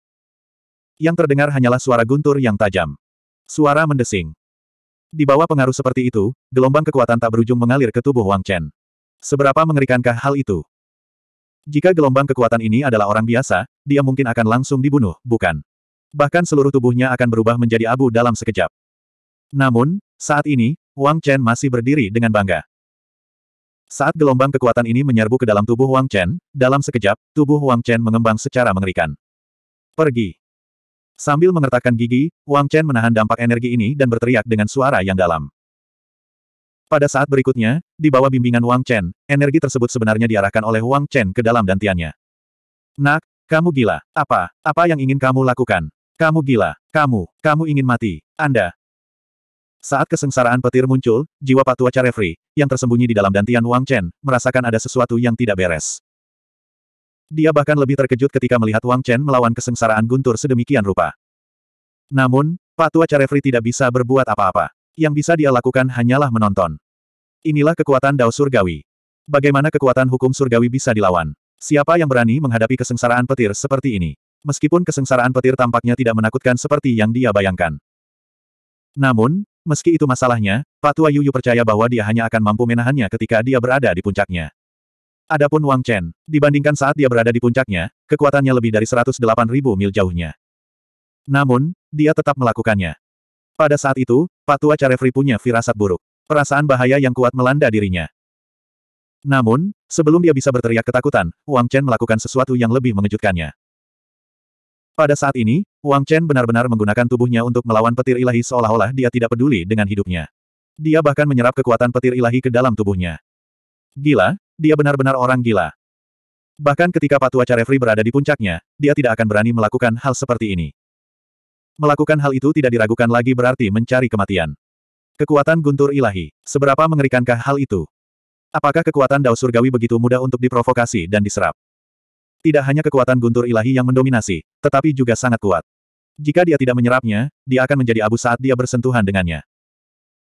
Speaker 1: yang terdengar hanyalah suara guntur yang tajam. Suara mendesing. Di bawah pengaruh seperti itu, gelombang kekuatan tak berujung mengalir ke tubuh Wang Chen. Seberapa mengerikankah hal itu? Jika gelombang kekuatan ini adalah orang biasa, dia mungkin akan langsung dibunuh, bukan? Bahkan seluruh tubuhnya akan berubah menjadi abu dalam sekejap. Namun, saat ini, Wang Chen masih berdiri dengan bangga. Saat gelombang kekuatan ini menyerbu ke dalam tubuh Wang Chen, dalam sekejap, tubuh Wang Chen mengembang secara mengerikan. Pergi. Sambil mengertakkan gigi, Wang Chen menahan dampak energi ini dan berteriak dengan suara yang dalam. Pada saat berikutnya, di bawah bimbingan Wang Chen, energi tersebut sebenarnya diarahkan oleh Wang Chen ke dalam dantiannya. Nak, kamu gila. Apa? Apa yang ingin kamu lakukan? Kamu gila. Kamu. Kamu ingin mati. Anda. Saat kesengsaraan petir muncul, jiwa patua Carefree, yang tersembunyi di dalam dantian Wang Chen, merasakan ada sesuatu yang tidak beres. Dia bahkan lebih terkejut ketika melihat Wang Chen melawan kesengsaraan guntur sedemikian rupa. Namun, Patua Carefree tidak bisa berbuat apa-apa. Yang bisa dia lakukan hanyalah menonton. Inilah kekuatan Dao Surgawi. Bagaimana kekuatan hukum surgawi bisa dilawan? Siapa yang berani menghadapi kesengsaraan petir seperti ini? Meskipun kesengsaraan petir tampaknya tidak menakutkan seperti yang dia bayangkan. Namun, meski itu masalahnya, Patua Yuyu percaya bahwa dia hanya akan mampu menahannya ketika dia berada di puncaknya. Adapun Wang Chen, dibandingkan saat dia berada di puncaknya, kekuatannya lebih dari 108 mil jauhnya. Namun, dia tetap melakukannya. Pada saat itu, Patua Free punya firasat buruk. Perasaan bahaya yang kuat melanda dirinya. Namun, sebelum dia bisa berteriak ketakutan, Wang Chen melakukan sesuatu yang lebih mengejutkannya. Pada saat ini, Wang Chen benar-benar menggunakan tubuhnya untuk melawan petir ilahi seolah-olah dia tidak peduli dengan hidupnya. Dia bahkan menyerap kekuatan petir ilahi ke dalam tubuhnya. Gila, dia benar-benar orang gila. Bahkan ketika Patua Carefree berada di puncaknya, dia tidak akan berani melakukan hal seperti ini. Melakukan hal itu tidak diragukan lagi berarti mencari kematian. Kekuatan guntur ilahi. Seberapa mengerikankah hal itu? Apakah kekuatan Dao Surgawi begitu mudah untuk diprovokasi dan diserap? Tidak hanya kekuatan guntur ilahi yang mendominasi, tetapi juga sangat kuat. Jika dia tidak menyerapnya, dia akan menjadi abu saat dia bersentuhan dengannya.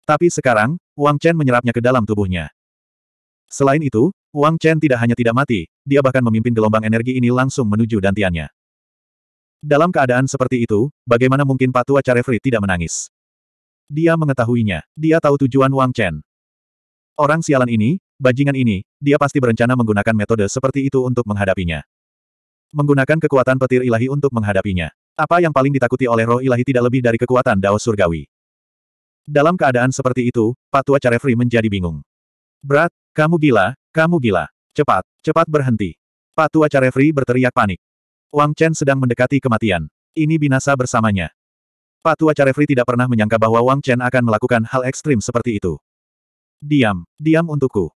Speaker 1: Tapi sekarang, Wang Chen menyerapnya ke dalam tubuhnya. Selain itu, Wang Chen tidak hanya tidak mati, dia bahkan memimpin gelombang energi ini langsung menuju dantiannya. Dalam keadaan seperti itu, bagaimana mungkin Patua Carefree tidak menangis? Dia mengetahuinya. Dia tahu tujuan Wang Chen. Orang sialan ini, bajingan ini, dia pasti berencana menggunakan metode seperti itu untuk menghadapinya. Menggunakan kekuatan petir ilahi untuk menghadapinya. Apa yang paling ditakuti oleh roh ilahi tidak lebih dari kekuatan Dao Surgawi. Dalam keadaan seperti itu, Patua Carefree menjadi bingung. Berat, kamu gila, kamu gila. Cepat, cepat berhenti. Pak tua Refri berteriak panik. Wang Chen sedang mendekati kematian. Ini binasa bersamanya. Pak tua Refri tidak pernah menyangka bahwa Wang Chen akan melakukan hal ekstrim seperti itu. Diam, diam untukku.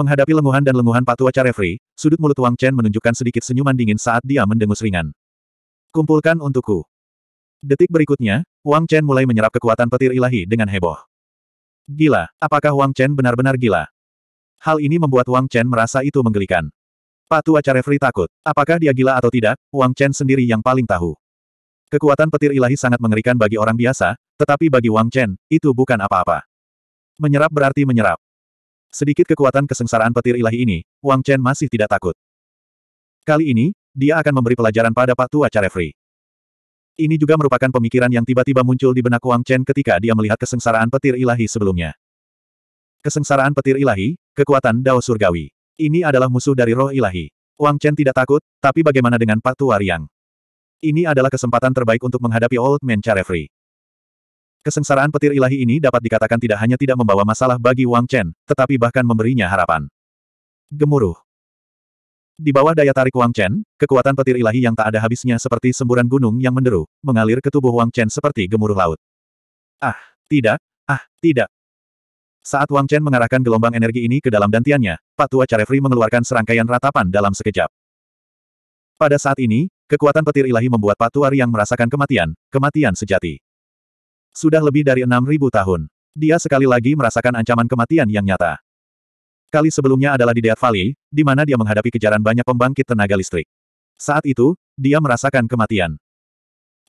Speaker 1: Menghadapi lenguhan dan lenguhan Pak tua Refri, sudut mulut Wang Chen menunjukkan sedikit senyuman dingin saat dia mendengus ringan. Kumpulkan untukku. Detik berikutnya, Wang Chen mulai menyerap kekuatan petir ilahi dengan heboh. Gila, apakah Wang Chen benar-benar gila? Hal ini membuat Wang Chen merasa itu menggelikan. Patua Carefree takut. Apakah dia gila atau tidak, Wang Chen sendiri yang paling tahu. Kekuatan petir ilahi sangat mengerikan bagi orang biasa, tetapi bagi Wang Chen, itu bukan apa-apa. Menyerap berarti menyerap. Sedikit kekuatan kesengsaraan petir ilahi ini, Wang Chen masih tidak takut. Kali ini, dia akan memberi pelajaran pada Pak Tua Carefree. Ini juga merupakan pemikiran yang tiba-tiba muncul di benak Wang Chen ketika dia melihat kesengsaraan petir ilahi sebelumnya. Kesengsaraan petir ilahi, Kekuatan Dao Surgawi. Ini adalah musuh dari roh ilahi. Wang Chen tidak takut, tapi bagaimana dengan Pak Tua Ini adalah kesempatan terbaik untuk menghadapi Old Man Charefri. Kesengsaraan petir ilahi ini dapat dikatakan tidak hanya tidak membawa masalah bagi Wang Chen, tetapi bahkan memberinya harapan. Gemuruh. Di bawah daya tarik Wang Chen, kekuatan petir ilahi yang tak ada habisnya seperti semburan gunung yang menderu, mengalir ke tubuh Wang Chen seperti gemuruh laut. Ah, tidak, ah, tidak, saat Wang Chen mengarahkan gelombang energi ini ke dalam dantiannya, Pak Tua Carefree mengeluarkan serangkaian ratapan dalam sekejap. Pada saat ini, kekuatan petir ilahi membuat Pak Tua Riang merasakan kematian, kematian sejati. Sudah lebih dari 6.000 tahun. Dia sekali lagi merasakan ancaman kematian yang nyata. Kali sebelumnya adalah di Death Valley, di mana dia menghadapi kejaran banyak pembangkit tenaga listrik. Saat itu, dia merasakan kematian.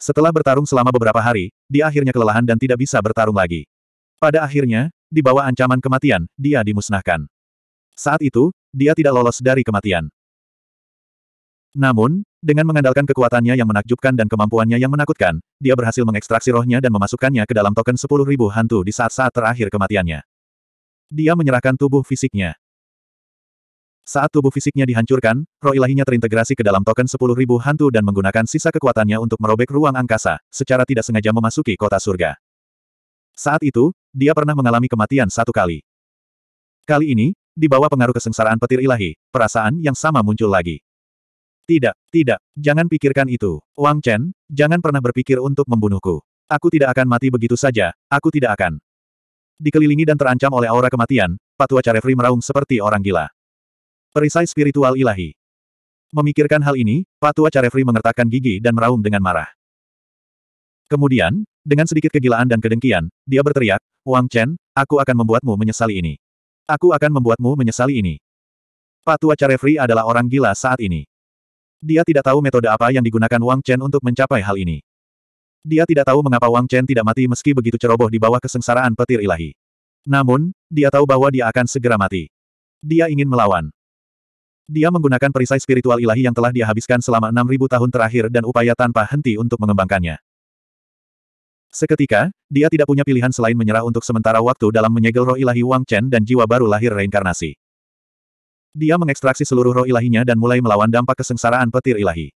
Speaker 1: Setelah bertarung selama beberapa hari, dia akhirnya kelelahan dan tidak bisa bertarung lagi. Pada akhirnya, di bawah ancaman kematian, dia dimusnahkan. Saat itu, dia tidak lolos dari kematian. Namun, dengan mengandalkan kekuatannya yang menakjubkan dan kemampuannya yang menakutkan, dia berhasil mengekstraksi rohnya dan memasukkannya ke dalam token 10.000 hantu di saat-saat terakhir kematiannya. Dia menyerahkan tubuh fisiknya. Saat tubuh fisiknya dihancurkan, roh ilahinya terintegrasi ke dalam token 10.000 hantu dan menggunakan sisa kekuatannya untuk merobek ruang angkasa, secara tidak sengaja memasuki kota surga. Saat itu, dia pernah mengalami kematian satu kali. Kali ini, di bawah pengaruh kesengsaraan petir ilahi, perasaan yang sama muncul lagi. Tidak, tidak, jangan pikirkan itu. Wang Chen, jangan pernah berpikir untuk membunuhku. Aku tidak akan mati begitu saja, aku tidak akan. Dikelilingi dan terancam oleh aura kematian, Patua Carefree meraung seperti orang gila. Perisai spiritual ilahi. Memikirkan hal ini, Patua Carefree mengertakkan gigi dan meraung dengan marah. Kemudian, dengan sedikit kegilaan dan kedengkian, dia berteriak, Wang Chen, aku akan membuatmu menyesali ini. Aku akan membuatmu menyesali ini. Pak Patua Carefree adalah orang gila saat ini. Dia tidak tahu metode apa yang digunakan Wang Chen untuk mencapai hal ini. Dia tidak tahu mengapa Wang Chen tidak mati meski begitu ceroboh di bawah kesengsaraan petir ilahi. Namun, dia tahu bahwa dia akan segera mati. Dia ingin melawan. Dia menggunakan perisai spiritual ilahi yang telah dia habiskan selama 6.000 tahun terakhir dan upaya tanpa henti untuk mengembangkannya. Seketika, dia tidak punya pilihan selain menyerah untuk sementara waktu dalam menyegel roh ilahi Wang Chen dan jiwa baru lahir reinkarnasi. Dia mengekstraksi seluruh roh ilahinya dan mulai melawan dampak kesengsaraan petir ilahi.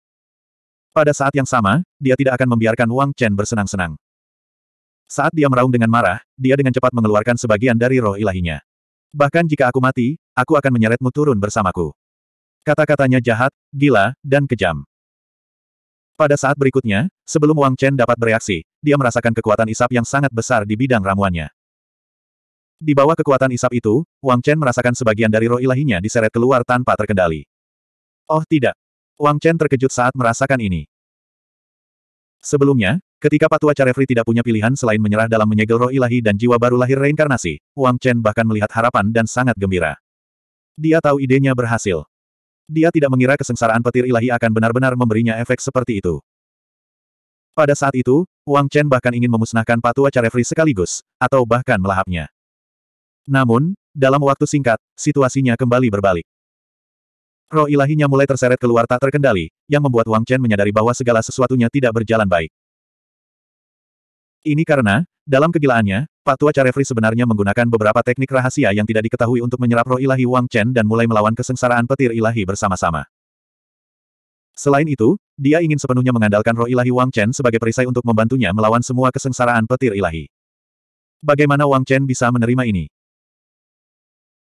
Speaker 1: Pada saat yang sama, dia tidak akan membiarkan Wang Chen bersenang-senang. Saat dia meraung dengan marah, dia dengan cepat mengeluarkan sebagian dari roh ilahinya. Bahkan jika aku mati, aku akan menyeretmu turun bersamaku. Kata-katanya jahat, gila, dan kejam. Pada saat berikutnya, sebelum Wang Chen dapat bereaksi, dia merasakan kekuatan isap yang sangat besar di bidang ramuannya. Di bawah kekuatan isap itu, Wang Chen merasakan sebagian dari roh ilahinya diseret keluar tanpa terkendali. Oh tidak! Wang Chen terkejut saat merasakan ini. Sebelumnya, ketika Patua Carefri tidak punya pilihan selain menyerah dalam menyegel roh ilahi dan jiwa baru lahir reinkarnasi, Wang Chen bahkan melihat harapan dan sangat gembira. Dia tahu idenya berhasil. Dia tidak mengira kesengsaraan petir ilahi akan benar-benar memberinya efek seperti itu. Pada saat itu, Wang Chen bahkan ingin memusnahkan Patua Carefree sekaligus, atau bahkan melahapnya. Namun, dalam waktu singkat, situasinya kembali berbalik. Roh ilahinya mulai terseret keluar tak terkendali, yang membuat Wang Chen menyadari bahwa segala sesuatunya tidak berjalan baik. Ini karena, dalam kegilaannya, Patua Carefri sebenarnya menggunakan beberapa teknik rahasia yang tidak diketahui untuk menyerap roh ilahi Wang Chen dan mulai melawan kesengsaraan petir ilahi bersama-sama. Selain itu, dia ingin sepenuhnya mengandalkan roh ilahi Wang Chen sebagai perisai untuk membantunya melawan semua kesengsaraan petir ilahi. Bagaimana Wang Chen bisa menerima ini?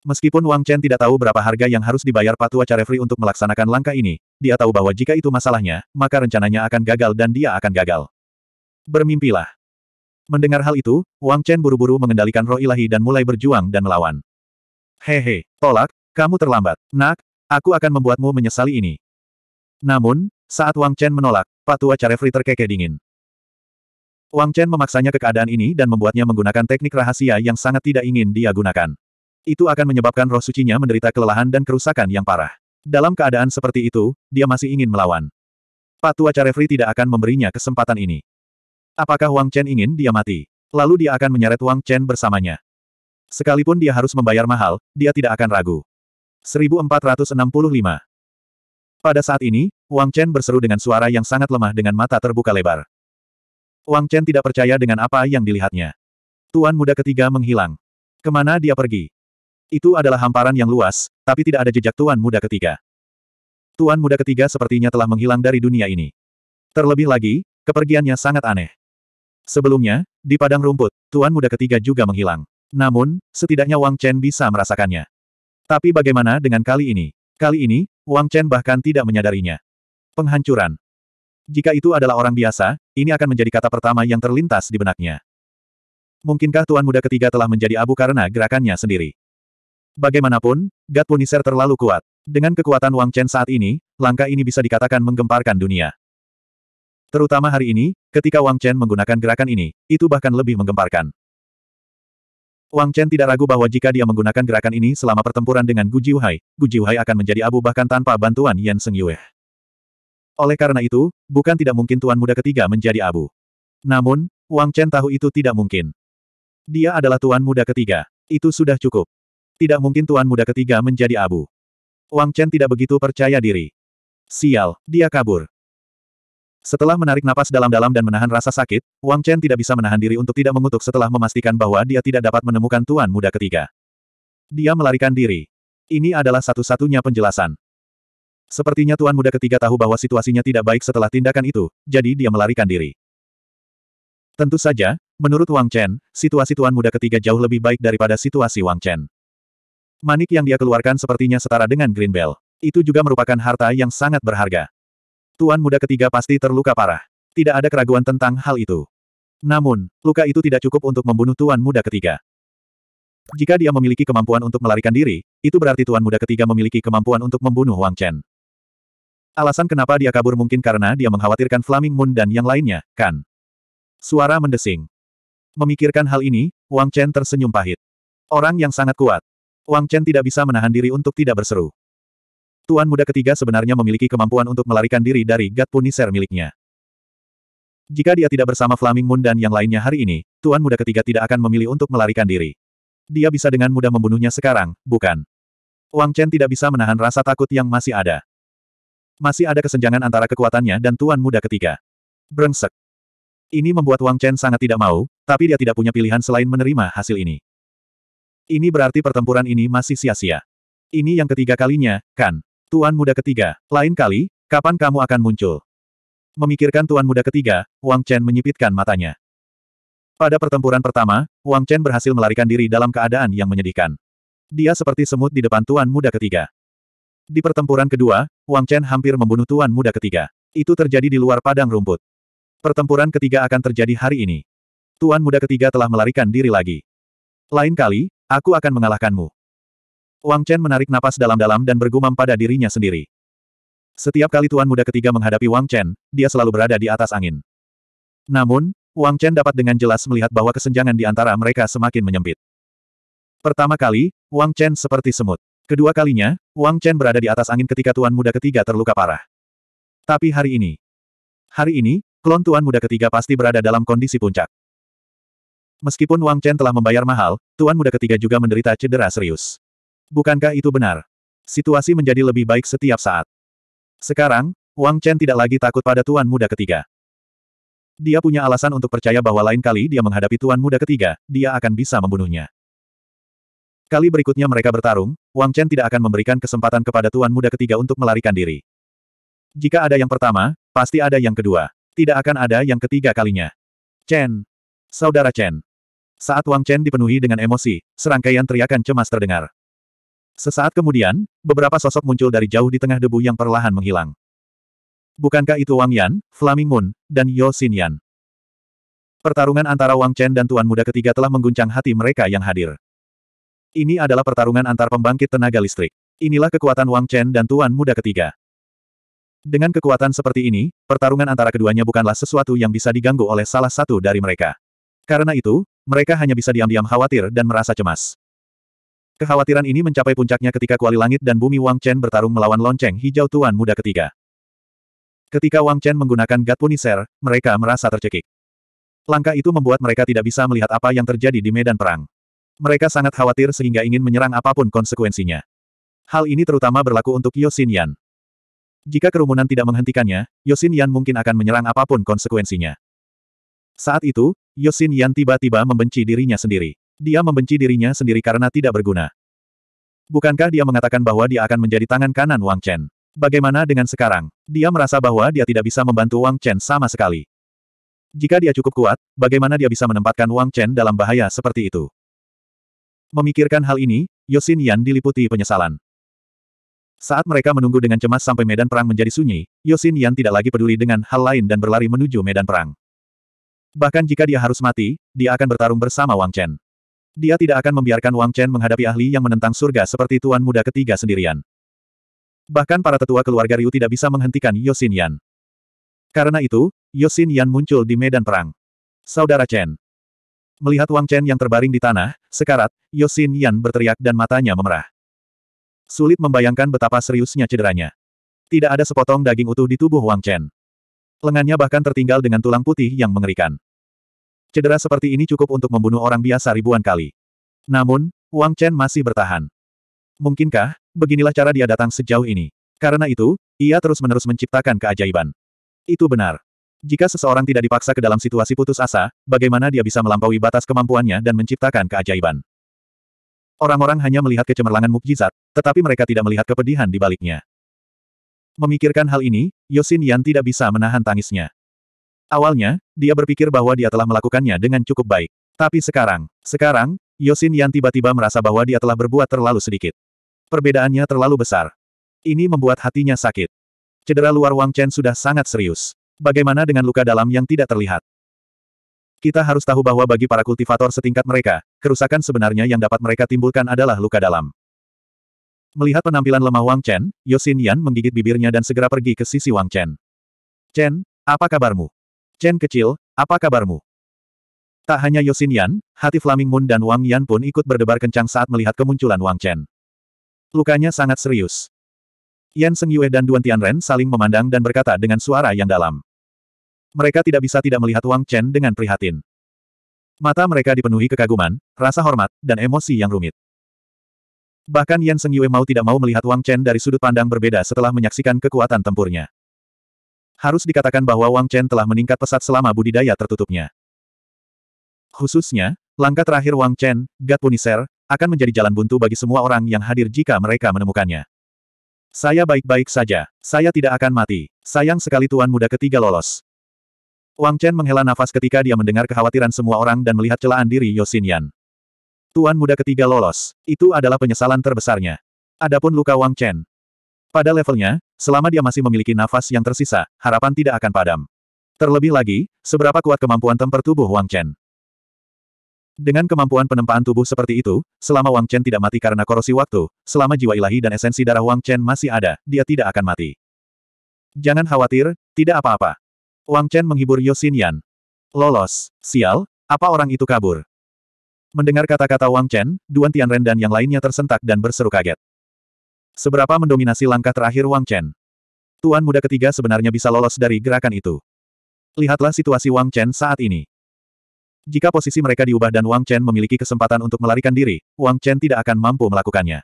Speaker 1: Meskipun Wang Chen tidak tahu berapa harga yang harus dibayar Patua Carefri untuk melaksanakan langkah ini, dia tahu bahwa jika itu masalahnya, maka rencananya akan gagal dan dia akan gagal. Bermimpilah. Mendengar hal itu, Wang Chen buru-buru mengendalikan roh ilahi dan mulai berjuang dan melawan. Hehe, tolak, kamu terlambat. Nak, aku akan membuatmu menyesali ini. Namun, saat Wang Chen menolak, Patua Carefree terkekeh dingin. Wang Chen memaksanya ke keadaan ini dan membuatnya menggunakan teknik rahasia yang sangat tidak ingin dia gunakan. Itu akan menyebabkan roh sucinya menderita kelelahan dan kerusakan yang parah. Dalam keadaan seperti itu, dia masih ingin melawan. Patua Carefree tidak akan memberinya kesempatan ini. Apakah Wang Chen ingin dia mati? Lalu dia akan menyeret Wang Chen bersamanya. Sekalipun dia harus membayar mahal, dia tidak akan ragu. 1465 Pada saat ini, Wang Chen berseru dengan suara yang sangat lemah dengan mata terbuka lebar. Wang Chen tidak percaya dengan apa yang dilihatnya. Tuan muda ketiga menghilang. Kemana dia pergi? Itu adalah hamparan yang luas, tapi tidak ada jejak tuan muda ketiga. Tuan muda ketiga sepertinya telah menghilang dari dunia ini. Terlebih lagi, kepergiannya sangat aneh. Sebelumnya, di padang rumput, tuan muda ketiga juga menghilang. Namun, setidaknya Wang Chen bisa merasakannya. Tapi bagaimana dengan kali ini? Kali ini, Wang Chen bahkan tidak menyadarinya. Penghancuran. Jika itu adalah orang biasa, ini akan menjadi kata pertama yang terlintas di benaknya. Mungkinkah tuan muda ketiga telah menjadi abu karena gerakannya sendiri? Bagaimanapun, Gat Punisher terlalu kuat. Dengan kekuatan Wang Chen saat ini, langkah ini bisa dikatakan menggemparkan dunia. Terutama hari ini, ketika Wang Chen menggunakan gerakan ini, itu bahkan lebih menggemparkan. Wang Chen tidak ragu bahwa jika dia menggunakan gerakan ini selama pertempuran dengan Gu Jiuhai, Gu Jiuhai akan menjadi abu bahkan tanpa bantuan Yan Seng Yue. Oleh karena itu, bukan tidak mungkin Tuan Muda ketiga menjadi abu. Namun, Wang Chen tahu itu tidak mungkin. Dia adalah Tuan Muda ketiga. Itu sudah cukup. Tidak mungkin Tuan Muda ketiga menjadi abu. Wang Chen tidak begitu percaya diri. Sial, dia kabur. Setelah menarik napas dalam-dalam dan menahan rasa sakit, Wang Chen tidak bisa menahan diri untuk tidak mengutuk setelah memastikan bahwa dia tidak dapat menemukan tuan muda ketiga. Dia melarikan diri. Ini adalah satu-satunya penjelasan. Sepertinya tuan muda ketiga tahu bahwa situasinya tidak baik setelah tindakan itu, jadi dia melarikan diri. Tentu saja, menurut Wang Chen, situasi tuan muda ketiga jauh lebih baik daripada situasi Wang Chen. Manik yang dia keluarkan sepertinya setara dengan Green Bell. Itu juga merupakan harta yang sangat berharga tuan muda ketiga pasti terluka parah. Tidak ada keraguan tentang hal itu. Namun, luka itu tidak cukup untuk membunuh tuan muda ketiga. Jika dia memiliki kemampuan untuk melarikan diri, itu berarti tuan muda ketiga memiliki kemampuan untuk membunuh Wang Chen. Alasan kenapa dia kabur mungkin karena dia mengkhawatirkan Flaming Moon dan yang lainnya, kan? Suara mendesing. Memikirkan hal ini, Wang Chen tersenyum pahit. Orang yang sangat kuat. Wang Chen tidak bisa menahan diri untuk tidak berseru. Tuan muda ketiga sebenarnya memiliki kemampuan untuk melarikan diri dari Gat puniser miliknya. Jika dia tidak bersama Flaming Moon dan yang lainnya hari ini, Tuan muda ketiga tidak akan memilih untuk melarikan diri. Dia bisa dengan mudah membunuhnya sekarang, bukan? Wang Chen tidak bisa menahan rasa takut yang masih ada. Masih ada kesenjangan antara kekuatannya dan Tuan muda ketiga. Brengsek. Ini membuat Wang Chen sangat tidak mau, tapi dia tidak punya pilihan selain menerima hasil ini. Ini berarti pertempuran ini masih sia-sia. Ini yang ketiga kalinya, kan? Tuan muda ketiga, lain kali, kapan kamu akan muncul? Memikirkan tuan muda ketiga, Wang Chen menyipitkan matanya. Pada pertempuran pertama, Wang Chen berhasil melarikan diri dalam keadaan yang menyedihkan. Dia seperti semut di depan tuan muda ketiga. Di pertempuran kedua, Wang Chen hampir membunuh tuan muda ketiga. Itu terjadi di luar padang rumput. Pertempuran ketiga akan terjadi hari ini. Tuan muda ketiga telah melarikan diri lagi. Lain kali, aku akan mengalahkanmu. Wang Chen menarik napas dalam-dalam dan bergumam pada dirinya sendiri. Setiap kali tuan muda ketiga menghadapi Wang Chen, dia selalu berada di atas angin. Namun, Wang Chen dapat dengan jelas melihat bahwa kesenjangan di antara mereka semakin menyempit. Pertama kali, Wang Chen seperti semut. Kedua kalinya, Wang Chen berada di atas angin ketika tuan muda ketiga terluka parah. Tapi hari ini, hari ini, klon tuan muda ketiga pasti berada dalam kondisi puncak. Meskipun Wang Chen telah membayar mahal, tuan muda ketiga juga menderita cedera serius. Bukankah itu benar? Situasi menjadi lebih baik setiap saat. Sekarang, Wang Chen tidak lagi takut pada tuan muda ketiga. Dia punya alasan untuk percaya bahwa lain kali dia menghadapi tuan muda ketiga, dia akan bisa membunuhnya. Kali berikutnya mereka bertarung, Wang Chen tidak akan memberikan kesempatan kepada tuan muda ketiga untuk melarikan diri. Jika ada yang pertama, pasti ada yang kedua. Tidak akan ada yang ketiga kalinya. Chen. Saudara Chen. Saat Wang Chen dipenuhi dengan emosi, serangkaian teriakan cemas terdengar. Sesaat kemudian, beberapa sosok muncul dari jauh di tengah debu yang perlahan menghilang. Bukankah itu Wang Yan, Flaming Moon, dan Yo Yan? Pertarungan antara Wang Chen dan Tuan Muda ketiga telah mengguncang hati mereka yang hadir. Ini adalah pertarungan antar pembangkit tenaga listrik. Inilah kekuatan Wang Chen dan Tuan Muda ketiga. Dengan kekuatan seperti ini, pertarungan antara keduanya bukanlah sesuatu yang bisa diganggu oleh salah satu dari mereka. Karena itu, mereka hanya bisa diam-diam khawatir dan merasa cemas. Kekhawatiran ini mencapai puncaknya ketika kuali langit dan bumi Wang Chen bertarung melawan lonceng hijau Tuan Muda ketiga. Ketika Wang Chen menggunakan Gat Punisher, mereka merasa tercekik. Langkah itu membuat mereka tidak bisa melihat apa yang terjadi di medan perang. Mereka sangat khawatir sehingga ingin menyerang apapun konsekuensinya. Hal ini terutama berlaku untuk Yosin Yan. Jika kerumunan tidak menghentikannya, Yosin Yan mungkin akan menyerang apapun konsekuensinya. Saat itu, Yosin Yan tiba-tiba membenci dirinya sendiri. Dia membenci dirinya sendiri karena tidak berguna. Bukankah dia mengatakan bahwa dia akan menjadi tangan kanan Wang Chen? Bagaimana dengan sekarang? Dia merasa bahwa dia tidak bisa membantu Wang Chen sama sekali. Jika dia cukup kuat, bagaimana dia bisa menempatkan Wang Chen dalam bahaya seperti itu? Memikirkan hal ini, Yosin Yan diliputi penyesalan. Saat mereka menunggu dengan cemas sampai medan perang menjadi sunyi, Yosin Yan tidak lagi peduli dengan hal lain dan berlari menuju medan perang. Bahkan jika dia harus mati, dia akan bertarung bersama Wang Chen. Dia tidak akan membiarkan Wang Chen menghadapi ahli yang menentang surga seperti tuan muda ketiga sendirian. Bahkan para tetua keluarga Ryu tidak bisa menghentikan Yosin Yan. Karena itu, Yosin Yan muncul di medan perang. Saudara Chen. Melihat Wang Chen yang terbaring di tanah, sekarat, Yosin Yan berteriak dan matanya memerah. Sulit membayangkan betapa seriusnya cederanya. Tidak ada sepotong daging utuh di tubuh Wang Chen. Lengannya bahkan tertinggal dengan tulang putih yang mengerikan. Cedera seperti ini cukup untuk membunuh orang biasa ribuan kali. Namun, Wang Chen masih bertahan. Mungkinkah, beginilah cara dia datang sejauh ini. Karena itu, ia terus-menerus menciptakan keajaiban. Itu benar. Jika seseorang tidak dipaksa ke dalam situasi putus asa, bagaimana dia bisa melampaui batas kemampuannya dan menciptakan keajaiban? Orang-orang hanya melihat kecemerlangan mukjizat, tetapi mereka tidak melihat kepedihan di baliknya. Memikirkan hal ini, Yosin Yan tidak bisa menahan tangisnya. Awalnya, dia berpikir bahwa dia telah melakukannya dengan cukup baik. Tapi sekarang, sekarang, Yosin Yan tiba-tiba merasa bahwa dia telah berbuat terlalu sedikit. Perbedaannya terlalu besar. Ini membuat hatinya sakit. Cedera luar Wang Chen sudah sangat serius. Bagaimana dengan luka dalam yang tidak terlihat? Kita harus tahu bahwa bagi para kultivator setingkat mereka, kerusakan sebenarnya yang dapat mereka timbulkan adalah luka dalam. Melihat penampilan lemah Wang Chen, Yosin Yan menggigit bibirnya dan segera pergi ke sisi Wang Chen. Chen, apa kabarmu? Chen kecil, apa kabarmu? Tak hanya Yosin Yan, hati Flaming Moon dan Wang Yan pun ikut berdebar kencang saat melihat kemunculan Wang Chen. Lukanya sangat serius. Yan Seng Yue dan Duan Tianren saling memandang dan berkata dengan suara yang dalam. Mereka tidak bisa tidak melihat Wang Chen dengan prihatin. Mata mereka dipenuhi kekaguman, rasa hormat, dan emosi yang rumit. Bahkan Yan Seng Yue mau tidak mau melihat Wang Chen dari sudut pandang berbeda setelah menyaksikan kekuatan tempurnya. Harus dikatakan bahwa Wang Chen telah meningkat pesat selama budidaya tertutupnya. Khususnya, langkah terakhir Wang Chen, Gat Puniser, akan menjadi jalan buntu bagi semua orang yang hadir jika mereka menemukannya. Saya baik-baik saja. Saya tidak akan mati. Sayang sekali tuan muda ketiga lolos. Wang Chen menghela nafas ketika dia mendengar kekhawatiran semua orang dan melihat celaan diri Yosin Yan. Tuan muda ketiga lolos. Itu adalah penyesalan terbesarnya. Adapun luka Wang Chen. Pada levelnya, Selama dia masih memiliki nafas yang tersisa, harapan tidak akan padam. Terlebih lagi, seberapa kuat kemampuan temper tubuh Wang Chen. Dengan kemampuan penempaan tubuh seperti itu, selama Wang Chen tidak mati karena korosi waktu, selama jiwa ilahi dan esensi darah Wang Chen masih ada, dia tidak akan mati. Jangan khawatir, tidak apa-apa. Wang Chen menghibur Yosin Yan. Lolos, sial, apa orang itu kabur? Mendengar kata-kata Wang Chen, Duan Tianren dan yang lainnya tersentak dan berseru kaget. Seberapa mendominasi langkah terakhir Wang Chen? Tuan muda ketiga sebenarnya bisa lolos dari gerakan itu. Lihatlah situasi Wang Chen saat ini. Jika posisi mereka diubah dan Wang Chen memiliki kesempatan untuk melarikan diri, Wang Chen tidak akan mampu melakukannya.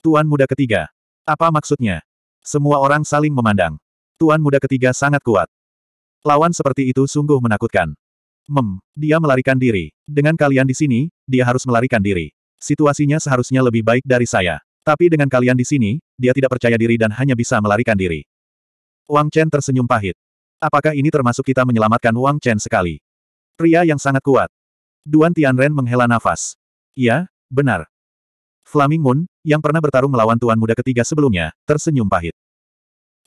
Speaker 1: Tuan muda ketiga. Apa maksudnya? Semua orang saling memandang. Tuan muda ketiga sangat kuat. Lawan seperti itu sungguh menakutkan. Mem, dia melarikan diri. Dengan kalian di sini, dia harus melarikan diri. Situasinya seharusnya lebih baik dari saya. Tapi dengan kalian di sini, dia tidak percaya diri dan hanya bisa melarikan diri. Wang Chen tersenyum pahit. Apakah ini termasuk kita menyelamatkan Wang Chen sekali? Pria yang sangat kuat. Duan Tianren menghela nafas. Ya, benar. Flaming Moon, yang pernah bertarung melawan tuan muda ketiga sebelumnya, tersenyum pahit.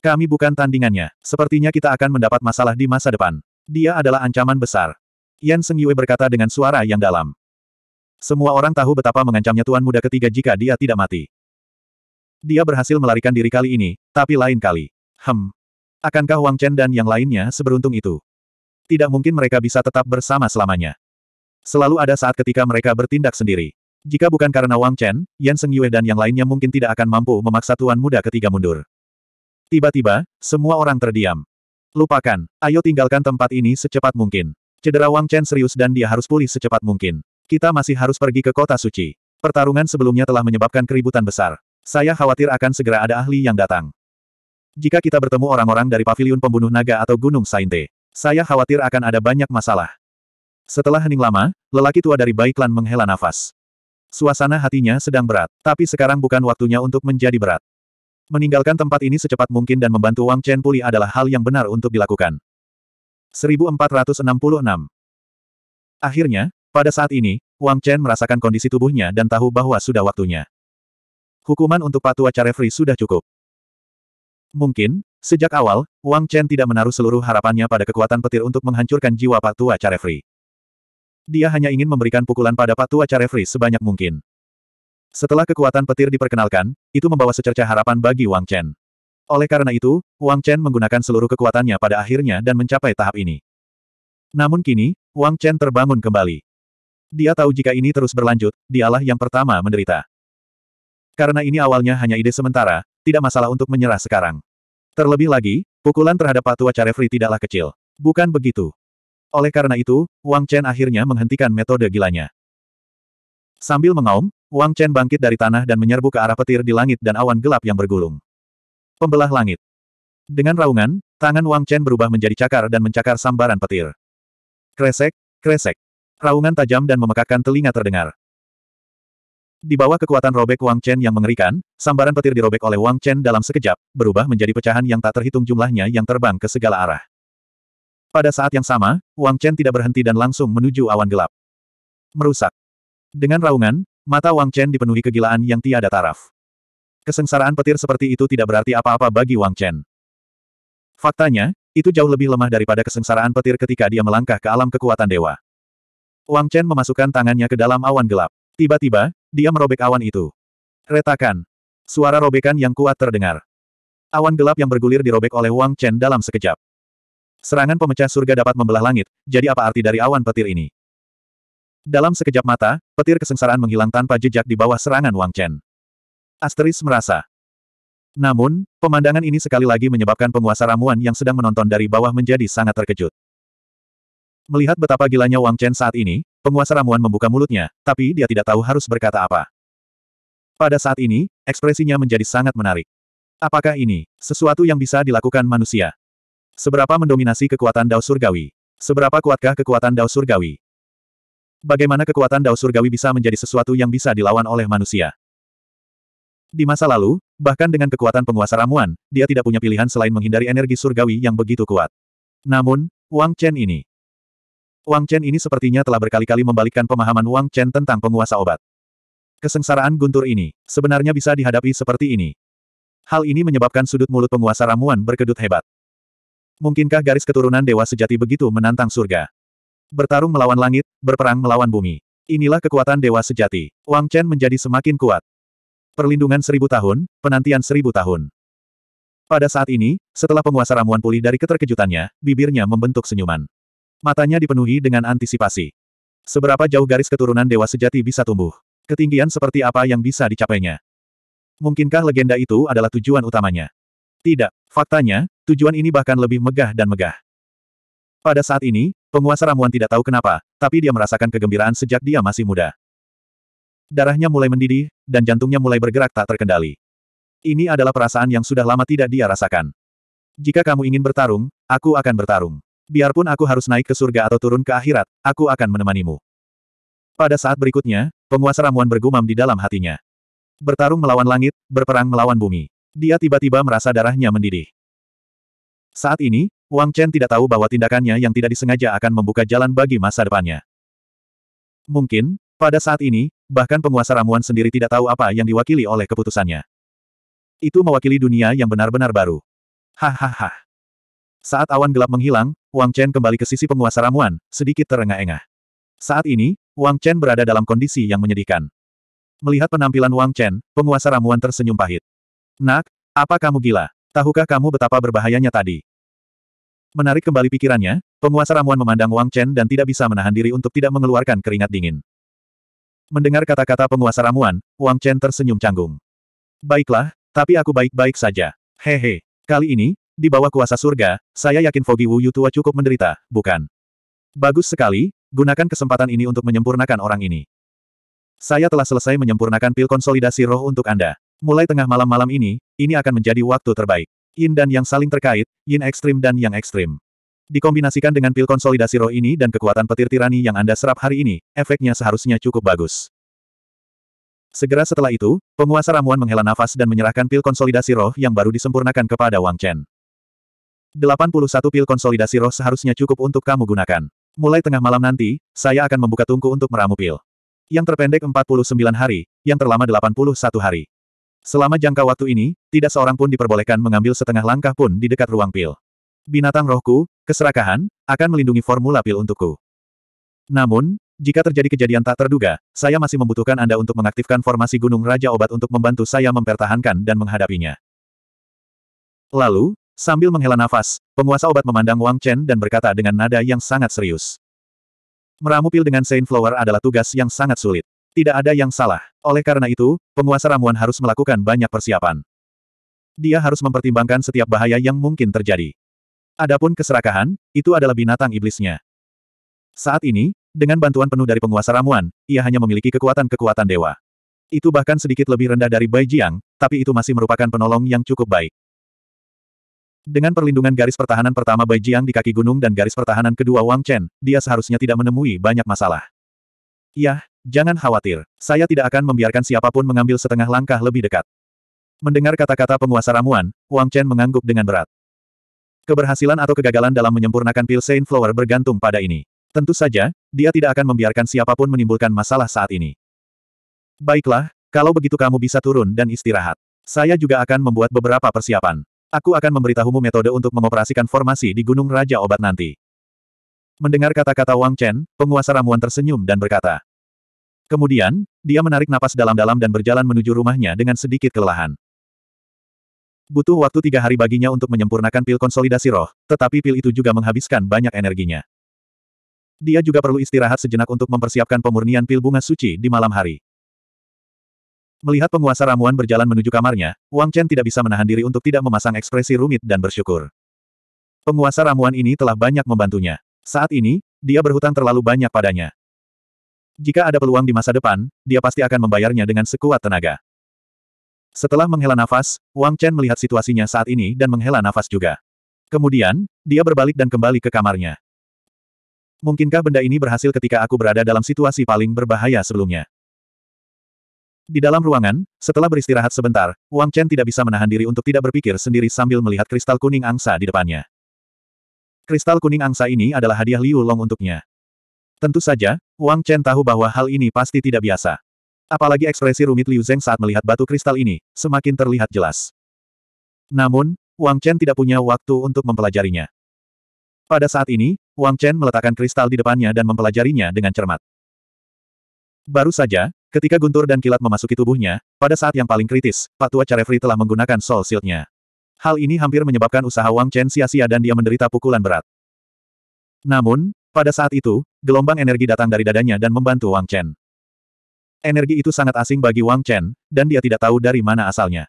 Speaker 1: Kami bukan tandingannya. Sepertinya kita akan mendapat masalah di masa depan. Dia adalah ancaman besar. Yan Seng Yue berkata dengan suara yang dalam. Semua orang tahu betapa mengancamnya tuan muda ketiga jika dia tidak mati. Dia berhasil melarikan diri kali ini, tapi lain kali. Hem. Akankah Wang Chen dan yang lainnya seberuntung itu? Tidak mungkin mereka bisa tetap bersama selamanya. Selalu ada saat ketika mereka bertindak sendiri. Jika bukan karena Wang Chen, Yan Seng Yue dan yang lainnya mungkin tidak akan mampu memaksa tuan muda ketiga mundur. Tiba-tiba, semua orang terdiam. Lupakan, ayo tinggalkan tempat ini secepat mungkin. Cedera Wang Chen serius dan dia harus pulih secepat mungkin. Kita masih harus pergi ke kota suci. Pertarungan sebelumnya telah menyebabkan keributan besar. Saya khawatir akan segera ada ahli yang datang. Jika kita bertemu orang-orang dari paviliun pembunuh naga atau Gunung Sainte, saya khawatir akan ada banyak masalah. Setelah hening lama, lelaki tua dari Baiklan menghela nafas. Suasana hatinya sedang berat, tapi sekarang bukan waktunya untuk menjadi berat. Meninggalkan tempat ini secepat mungkin dan membantu Wang Chen pulih adalah hal yang benar untuk dilakukan. 1466 Akhirnya, pada saat ini, Wang Chen merasakan kondisi tubuhnya dan tahu bahwa sudah waktunya. Hukuman untuk Patua Carefree sudah cukup. Mungkin, sejak awal, Wang Chen tidak menaruh seluruh harapannya pada kekuatan petir untuk menghancurkan jiwa Patua Carefree. Dia hanya ingin memberikan pukulan pada Patua Carefree sebanyak mungkin. Setelah kekuatan petir diperkenalkan, itu membawa secerca harapan bagi Wang Chen. Oleh karena itu, Wang Chen menggunakan seluruh kekuatannya pada akhirnya dan mencapai tahap ini. Namun kini, Wang Chen terbangun kembali. Dia tahu jika ini terus berlanjut, dialah yang pertama menderita. Karena ini awalnya hanya ide sementara, tidak masalah untuk menyerah sekarang. Terlebih lagi, pukulan terhadap Patua Carefree tidaklah kecil. Bukan begitu. Oleh karena itu, Wang Chen akhirnya menghentikan metode gilanya. Sambil mengaum, Wang Chen bangkit dari tanah dan menyerbu ke arah petir di langit dan awan gelap yang bergulung. Pembelah langit. Dengan raungan, tangan Wang Chen berubah menjadi cakar dan mencakar sambaran petir. Kresek, kresek. Raungan tajam dan memekakkan telinga terdengar. Di bawah kekuatan robek Wang Chen yang mengerikan, sambaran petir dirobek oleh Wang Chen dalam sekejap, berubah menjadi pecahan yang tak terhitung jumlahnya yang terbang ke segala arah. Pada saat yang sama, Wang Chen tidak berhenti dan langsung menuju awan gelap. Merusak. Dengan raungan, mata Wang Chen dipenuhi kegilaan yang tiada taraf. Kesengsaraan petir seperti itu tidak berarti apa-apa bagi Wang Chen. Faktanya, itu jauh lebih lemah daripada kesengsaraan petir ketika dia melangkah ke alam kekuatan dewa. Wang Chen memasukkan tangannya ke dalam awan gelap. Tiba-tiba, dia merobek awan itu. Retakan. Suara robekan yang kuat terdengar. Awan gelap yang bergulir dirobek oleh Wang Chen dalam sekejap. Serangan pemecah surga dapat membelah langit, jadi apa arti dari awan petir ini? Dalam sekejap mata, petir kesengsaraan menghilang tanpa jejak di bawah serangan Wang Chen. Asteris merasa. Namun, pemandangan ini sekali lagi menyebabkan penguasa ramuan yang sedang menonton dari bawah menjadi sangat terkejut. Melihat betapa gilanya Wang Chen saat ini, Penguasa ramuan membuka mulutnya, tapi dia tidak tahu harus berkata apa. Pada saat ini, ekspresinya menjadi sangat menarik. Apakah ini sesuatu yang bisa dilakukan manusia? Seberapa mendominasi kekuatan Dao Surgawi? Seberapa kuatkah kekuatan Dao Surgawi? Bagaimana kekuatan Dao Surgawi bisa menjadi sesuatu yang bisa dilawan oleh manusia? Di masa lalu, bahkan dengan kekuatan penguasa ramuan, dia tidak punya pilihan selain menghindari energi surgawi yang begitu kuat. Namun, Wang Chen ini Wang Chen ini sepertinya telah berkali-kali membalikkan pemahaman Wang Chen tentang penguasa obat. Kesengsaraan guntur ini, sebenarnya bisa dihadapi seperti ini. Hal ini menyebabkan sudut mulut penguasa ramuan berkedut hebat. Mungkinkah garis keturunan dewa sejati begitu menantang surga? Bertarung melawan langit, berperang melawan bumi. Inilah kekuatan dewa sejati. Wang Chen menjadi semakin kuat. Perlindungan seribu tahun, penantian seribu tahun. Pada saat ini, setelah penguasa ramuan pulih dari keterkejutannya, bibirnya membentuk senyuman. Matanya dipenuhi dengan antisipasi. Seberapa jauh garis keturunan dewa sejati bisa tumbuh? Ketinggian seperti apa yang bisa dicapainya? Mungkinkah legenda itu adalah tujuan utamanya? Tidak. Faktanya, tujuan ini bahkan lebih megah dan megah. Pada saat ini, penguasa ramuan tidak tahu kenapa, tapi dia merasakan kegembiraan sejak dia masih muda. Darahnya mulai mendidih, dan jantungnya mulai bergerak tak terkendali. Ini adalah perasaan yang sudah lama tidak dia rasakan. Jika kamu ingin bertarung, aku akan bertarung biarpun aku harus naik ke surga atau turun ke akhirat, aku akan menemanimu. Pada saat berikutnya, penguasa ramuan bergumam di dalam hatinya. Bertarung melawan langit, berperang melawan bumi. Dia tiba-tiba merasa darahnya mendidih. Saat ini, Wang Chen tidak tahu bahwa tindakannya yang tidak disengaja akan membuka jalan bagi masa depannya. Mungkin, pada saat ini, bahkan penguasa ramuan sendiri tidak tahu apa yang diwakili oleh keputusannya. Itu mewakili dunia yang benar-benar baru. Hahaha. Saat awan gelap menghilang, Wang Chen kembali ke sisi penguasa ramuan, sedikit terengah-engah. Saat ini, Wang Chen berada dalam kondisi yang menyedihkan. Melihat penampilan Wang Chen, penguasa ramuan tersenyum pahit. Nak, apa kamu gila? Tahukah kamu betapa berbahayanya tadi? Menarik kembali pikirannya, penguasa ramuan memandang Wang Chen dan tidak bisa menahan diri untuk tidak mengeluarkan keringat dingin. Mendengar kata-kata penguasa ramuan, Wang Chen tersenyum canggung. Baiklah, tapi aku baik-baik saja. Hehe. Kali ini, di bawah kuasa surga, saya yakin Fogi Wu Yutua cukup menderita, bukan? Bagus sekali, gunakan kesempatan ini untuk menyempurnakan orang ini. Saya telah selesai menyempurnakan pil konsolidasi roh untuk Anda. Mulai tengah malam-malam ini, ini akan menjadi waktu terbaik. Yin dan yang saling terkait, yin ekstrim dan yang ekstrim. Dikombinasikan dengan pil konsolidasi roh ini dan kekuatan petir tirani yang Anda serap hari ini, efeknya seharusnya cukup bagus. Segera setelah itu, penguasa ramuan menghela nafas dan menyerahkan pil konsolidasi roh yang baru disempurnakan kepada Wang Chen. 81 pil konsolidasi roh seharusnya cukup untuk kamu gunakan. Mulai tengah malam nanti, saya akan membuka tungku untuk meramu pil. Yang terpendek 49 hari, yang terlama 81 hari. Selama jangka waktu ini, tidak seorang pun diperbolehkan mengambil setengah langkah pun di dekat ruang pil. Binatang rohku, keserakahan, akan melindungi formula pil untukku. Namun, jika terjadi kejadian tak terduga, saya masih membutuhkan Anda untuk mengaktifkan formasi Gunung Raja Obat untuk membantu saya mempertahankan dan menghadapinya. Lalu, Sambil menghela nafas, penguasa obat memandang Wang Chen dan berkata dengan nada yang sangat serius. Meramu pil dengan Saint Flower adalah tugas yang sangat sulit. Tidak ada yang salah. Oleh karena itu, penguasa ramuan harus melakukan banyak persiapan. Dia harus mempertimbangkan setiap bahaya yang mungkin terjadi. Adapun keserakahan, itu adalah binatang iblisnya. Saat ini, dengan bantuan penuh dari penguasa ramuan, ia hanya memiliki kekuatan-kekuatan dewa. Itu bahkan sedikit lebih rendah dari Bai Jiang, tapi itu masih merupakan penolong yang cukup baik. Dengan perlindungan garis pertahanan pertama Bai Jiang di kaki gunung dan garis pertahanan kedua Wang Chen, dia seharusnya tidak menemui banyak masalah. Yah, jangan khawatir. Saya tidak akan membiarkan siapapun mengambil setengah langkah lebih dekat. Mendengar kata-kata penguasa ramuan, Wang Chen mengangguk dengan berat. Keberhasilan atau kegagalan dalam menyempurnakan pil Saint Flower bergantung pada ini. Tentu saja, dia tidak akan membiarkan siapapun menimbulkan masalah saat ini. Baiklah, kalau begitu kamu bisa turun dan istirahat. Saya juga akan membuat beberapa persiapan. Aku akan memberitahumu metode untuk mengoperasikan formasi di Gunung Raja Obat nanti. Mendengar kata-kata Wang Chen, penguasa ramuan tersenyum dan berkata. Kemudian, dia menarik napas dalam-dalam dan berjalan menuju rumahnya dengan sedikit kelelahan. Butuh waktu tiga hari baginya untuk menyempurnakan pil konsolidasi roh, tetapi pil itu juga menghabiskan banyak energinya. Dia juga perlu istirahat sejenak untuk mempersiapkan pemurnian pil bunga suci di malam hari. Melihat penguasa ramuan berjalan menuju kamarnya, Wang Chen tidak bisa menahan diri untuk tidak memasang ekspresi rumit dan bersyukur. Penguasa ramuan ini telah banyak membantunya. Saat ini, dia berhutang terlalu banyak padanya. Jika ada peluang di masa depan, dia pasti akan membayarnya dengan sekuat tenaga. Setelah menghela nafas, Wang Chen melihat situasinya saat ini dan menghela nafas juga. Kemudian, dia berbalik dan kembali ke kamarnya. Mungkinkah benda ini berhasil ketika aku berada dalam situasi paling berbahaya sebelumnya? Di dalam ruangan, setelah beristirahat sebentar, Wang Chen tidak bisa menahan diri untuk tidak berpikir sendiri sambil melihat kristal kuning angsa di depannya. Kristal kuning angsa ini adalah hadiah Liu Long untuknya. Tentu saja, Wang Chen tahu bahwa hal ini pasti tidak biasa. Apalagi ekspresi rumit Liu Zeng saat melihat batu kristal ini, semakin terlihat jelas. Namun, Wang Chen tidak punya waktu untuk mempelajarinya. Pada saat ini, Wang Chen meletakkan kristal di depannya dan mempelajarinya dengan cermat. Baru saja, Ketika guntur dan kilat memasuki tubuhnya, pada saat yang paling kritis, Pak Tua Carefree telah menggunakan soul Shield-nya. Hal ini hampir menyebabkan usaha Wang Chen sia-sia dan dia menderita pukulan berat. Namun, pada saat itu, gelombang energi datang dari dadanya dan membantu Wang Chen. Energi itu sangat asing bagi Wang Chen, dan dia tidak tahu dari mana asalnya.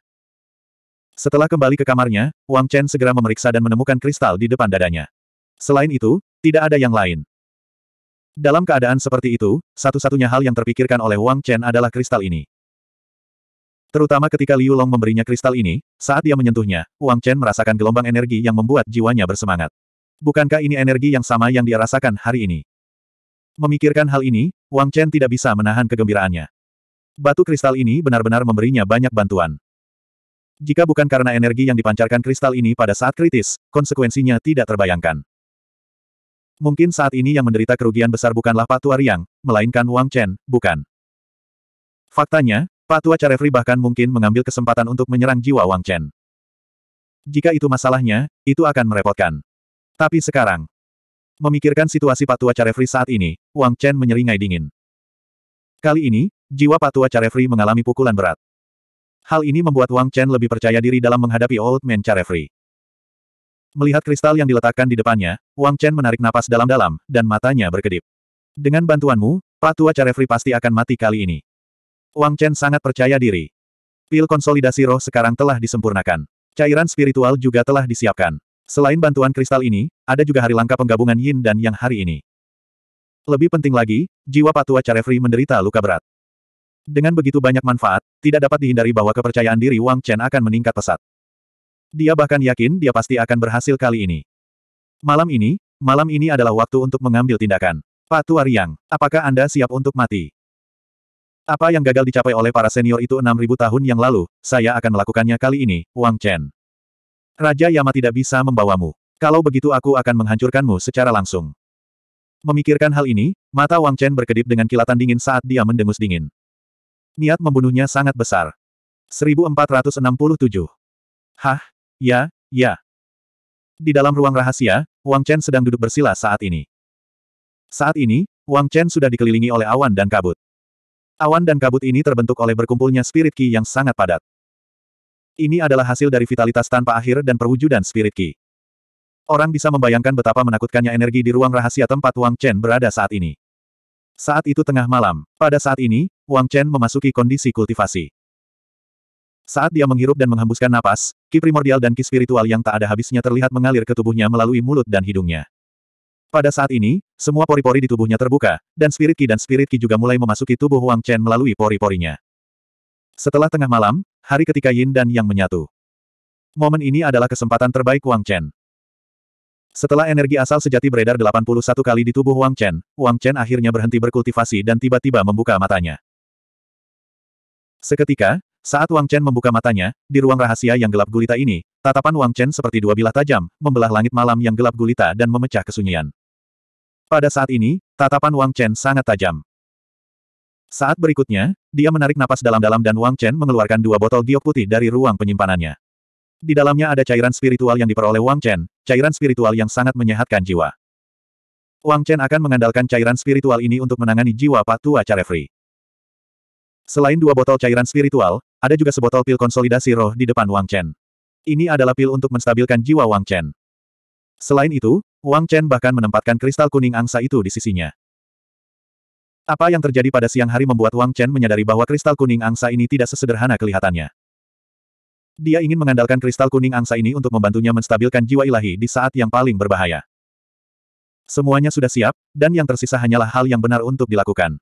Speaker 1: Setelah kembali ke kamarnya, Wang Chen segera memeriksa dan menemukan kristal di depan dadanya. Selain itu, tidak ada yang lain. Dalam keadaan seperti itu, satu-satunya hal yang terpikirkan oleh Wang Chen adalah kristal ini. Terutama ketika Liu Long memberinya kristal ini, saat dia menyentuhnya, Wang Chen merasakan gelombang energi yang membuat jiwanya bersemangat. Bukankah ini energi yang sama yang dia rasakan hari ini? Memikirkan hal ini, Wang Chen tidak bisa menahan kegembiraannya. Batu kristal ini benar-benar memberinya banyak bantuan. Jika bukan karena energi yang dipancarkan kristal ini pada saat kritis, konsekuensinya tidak terbayangkan. Mungkin saat ini yang menderita kerugian besar bukanlah Pak Tua Riang, melainkan Wang Chen, bukan. Faktanya, Pak Tua bahkan mungkin mengambil kesempatan untuk menyerang jiwa Wang Chen. Jika itu masalahnya, itu akan merepotkan. Tapi sekarang, memikirkan situasi Patua Carefri saat ini, Wang Chen menyeringai dingin. Kali ini, jiwa Patua Carefri mengalami pukulan berat. Hal ini membuat Wang Chen lebih percaya diri dalam menghadapi Old Man Carefree. Melihat kristal yang diletakkan di depannya, Wang Chen menarik napas dalam-dalam, dan matanya berkedip. Dengan bantuanmu, Patua Carefree pasti akan mati kali ini. Wang Chen sangat percaya diri. Pil konsolidasi roh sekarang telah disempurnakan. Cairan spiritual juga telah disiapkan. Selain bantuan kristal ini, ada juga hari langka penggabungan yin dan yang hari ini. Lebih penting lagi, jiwa Patua Carefree menderita luka berat. Dengan begitu banyak manfaat, tidak dapat dihindari bahwa kepercayaan diri Wang Chen akan meningkat pesat. Dia bahkan yakin dia pasti akan berhasil kali ini. Malam ini, malam ini adalah waktu untuk mengambil tindakan. Pak Tuariang, apakah Anda siap untuk mati? Apa yang gagal dicapai oleh para senior itu 6.000 tahun yang lalu, saya akan melakukannya kali ini, Wang Chen. Raja Yama tidak bisa membawamu. Kalau begitu aku akan menghancurkanmu secara langsung. Memikirkan hal ini, mata Wang Chen berkedip dengan kilatan dingin saat dia mendengus dingin. Niat membunuhnya sangat besar. 1467. Hah? Ya, ya. Di dalam ruang rahasia, Wang Chen sedang duduk bersila saat ini. Saat ini, Wang Chen sudah dikelilingi oleh awan dan kabut. Awan dan kabut ini terbentuk oleh berkumpulnya spirit ki yang sangat padat. Ini adalah hasil dari vitalitas tanpa akhir dan perwujudan spirit ki. Orang bisa membayangkan betapa menakutkannya energi di ruang rahasia tempat Wang Chen berada saat ini. Saat itu tengah malam, pada saat ini, Wang Chen memasuki kondisi kultivasi. Saat dia menghirup dan menghembuskan napas, ki primordial dan ki spiritual yang tak ada habisnya terlihat mengalir ke tubuhnya melalui mulut dan hidungnya. Pada saat ini, semua pori-pori di tubuhnya terbuka, dan spirit ki dan spirit ki juga mulai memasuki tubuh Wang Chen melalui pori-porinya. Setelah tengah malam, hari ketika Yin dan Yang menyatu. Momen ini adalah kesempatan terbaik Wang Chen. Setelah energi asal sejati beredar 81 kali di tubuh Wang Chen, Wang Chen akhirnya berhenti berkultivasi dan tiba-tiba membuka matanya. Seketika, saat Wang Chen membuka matanya, di ruang rahasia yang gelap gulita ini, tatapan Wang Chen seperti dua bilah tajam, membelah langit malam yang gelap gulita dan memecah kesunyian. Pada saat ini, tatapan Wang Chen sangat tajam. Saat berikutnya, dia menarik napas dalam-dalam dan Wang Chen mengeluarkan dua botol giok putih dari ruang penyimpanannya. Di dalamnya ada cairan spiritual yang diperoleh Wang Chen, cairan spiritual yang sangat menyehatkan jiwa. Wang Chen akan mengandalkan cairan spiritual ini untuk menangani jiwa patua Carefree. Selain dua botol cairan spiritual, ada juga sebotol pil konsolidasi roh di depan Wang Chen. Ini adalah pil untuk menstabilkan jiwa Wang Chen. Selain itu, Wang Chen bahkan menempatkan kristal kuning angsa itu di sisinya. Apa yang terjadi pada siang hari membuat Wang Chen menyadari bahwa kristal kuning angsa ini tidak sesederhana kelihatannya. Dia ingin mengandalkan kristal kuning angsa ini untuk membantunya menstabilkan jiwa ilahi di saat yang paling berbahaya. Semuanya sudah siap, dan yang tersisa hanyalah hal yang benar untuk dilakukan.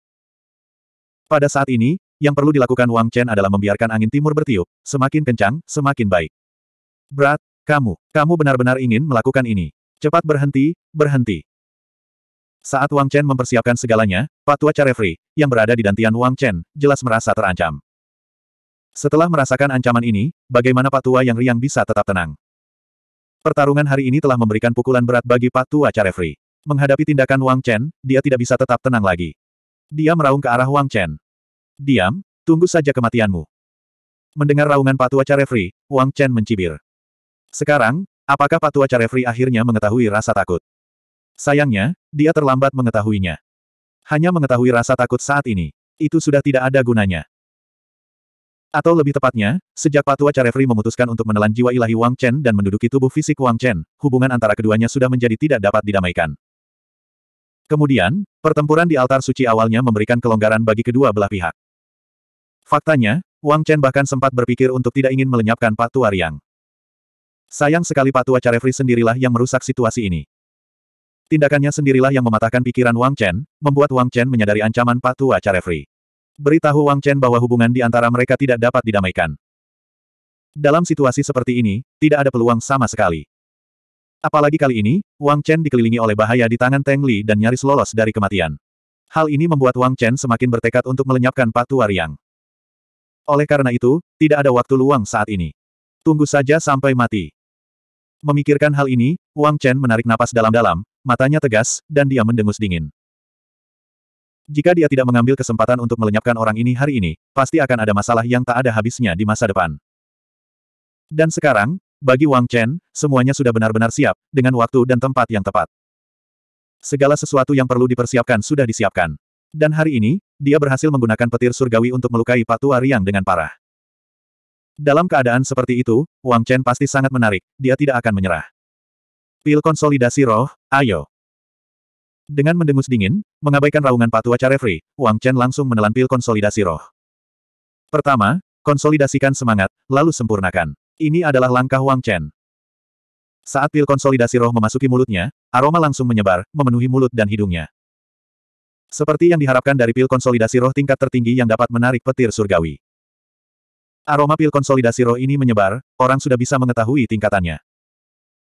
Speaker 1: Pada saat ini, yang perlu dilakukan Wang Chen adalah membiarkan angin timur bertiup, semakin kencang, semakin baik. Berat, kamu, kamu benar-benar ingin melakukan ini. Cepat berhenti, berhenti. Saat Wang Chen mempersiapkan segalanya, Patua Tua Carefree, yang berada di dantian Wang Chen, jelas merasa terancam. Setelah merasakan ancaman ini, bagaimana Patua yang riang bisa tetap tenang? Pertarungan hari ini telah memberikan pukulan berat bagi Patua Tua Carefree. Menghadapi tindakan Wang Chen, dia tidak bisa tetap tenang lagi. Dia meraung ke arah Wang Chen. Diam, tunggu saja kematianmu. Mendengar raungan Patua Carefree, Wang Chen mencibir. Sekarang, apakah Patua Carefree akhirnya mengetahui rasa takut? Sayangnya, dia terlambat mengetahuinya. Hanya mengetahui rasa takut saat ini. Itu sudah tidak ada gunanya. Atau lebih tepatnya, sejak Patua Carefree memutuskan untuk menelan jiwa ilahi Wang Chen dan menduduki tubuh fisik Wang Chen, hubungan antara keduanya sudah menjadi tidak dapat didamaikan. Kemudian, pertempuran di altar suci awalnya memberikan kelonggaran bagi kedua belah pihak. Faktanya, Wang Chen bahkan sempat berpikir untuk tidak ingin melenyapkan Patua Riang. Sayang sekali Pak Patua Carefree sendirilah yang merusak situasi ini. Tindakannya sendirilah yang mematahkan pikiran Wang Chen, membuat Wang Chen menyadari ancaman Pak Patua Carefree. Beritahu Wang Chen bahwa hubungan di antara mereka tidak dapat didamaikan. Dalam situasi seperti ini, tidak ada peluang sama sekali. Apalagi kali ini, Wang Chen dikelilingi oleh bahaya di tangan Teng Li dan nyaris lolos dari kematian. Hal ini membuat Wang Chen semakin bertekad untuk melenyapkan Patu Wariang. Oleh karena itu, tidak ada waktu luang saat ini. Tunggu saja sampai mati. Memikirkan hal ini, Wang Chen menarik napas dalam-dalam, matanya tegas, dan dia mendengus dingin. Jika dia tidak mengambil kesempatan untuk melenyapkan orang ini hari ini, pasti akan ada masalah yang tak ada habisnya di masa depan. Dan sekarang, bagi Wang Chen, semuanya sudah benar-benar siap, dengan waktu dan tempat yang tepat. Segala sesuatu yang perlu dipersiapkan sudah disiapkan. Dan hari ini, dia berhasil menggunakan petir surgawi untuk melukai Patua Riang dengan parah. Dalam keadaan seperti itu, Wang Chen pasti sangat menarik, dia tidak akan menyerah. Pil konsolidasi roh, ayo. Dengan mendengus dingin, mengabaikan raungan Patua Carefree, Wang Chen langsung menelan pil konsolidasi roh. Pertama, konsolidasikan semangat, lalu sempurnakan. Ini adalah langkah Wang Chen. Saat pil konsolidasi roh memasuki mulutnya, aroma langsung menyebar, memenuhi mulut dan hidungnya. Seperti yang diharapkan dari pil konsolidasi roh tingkat tertinggi yang dapat menarik petir surgawi. Aroma pil konsolidasi roh ini menyebar, orang sudah bisa mengetahui tingkatannya.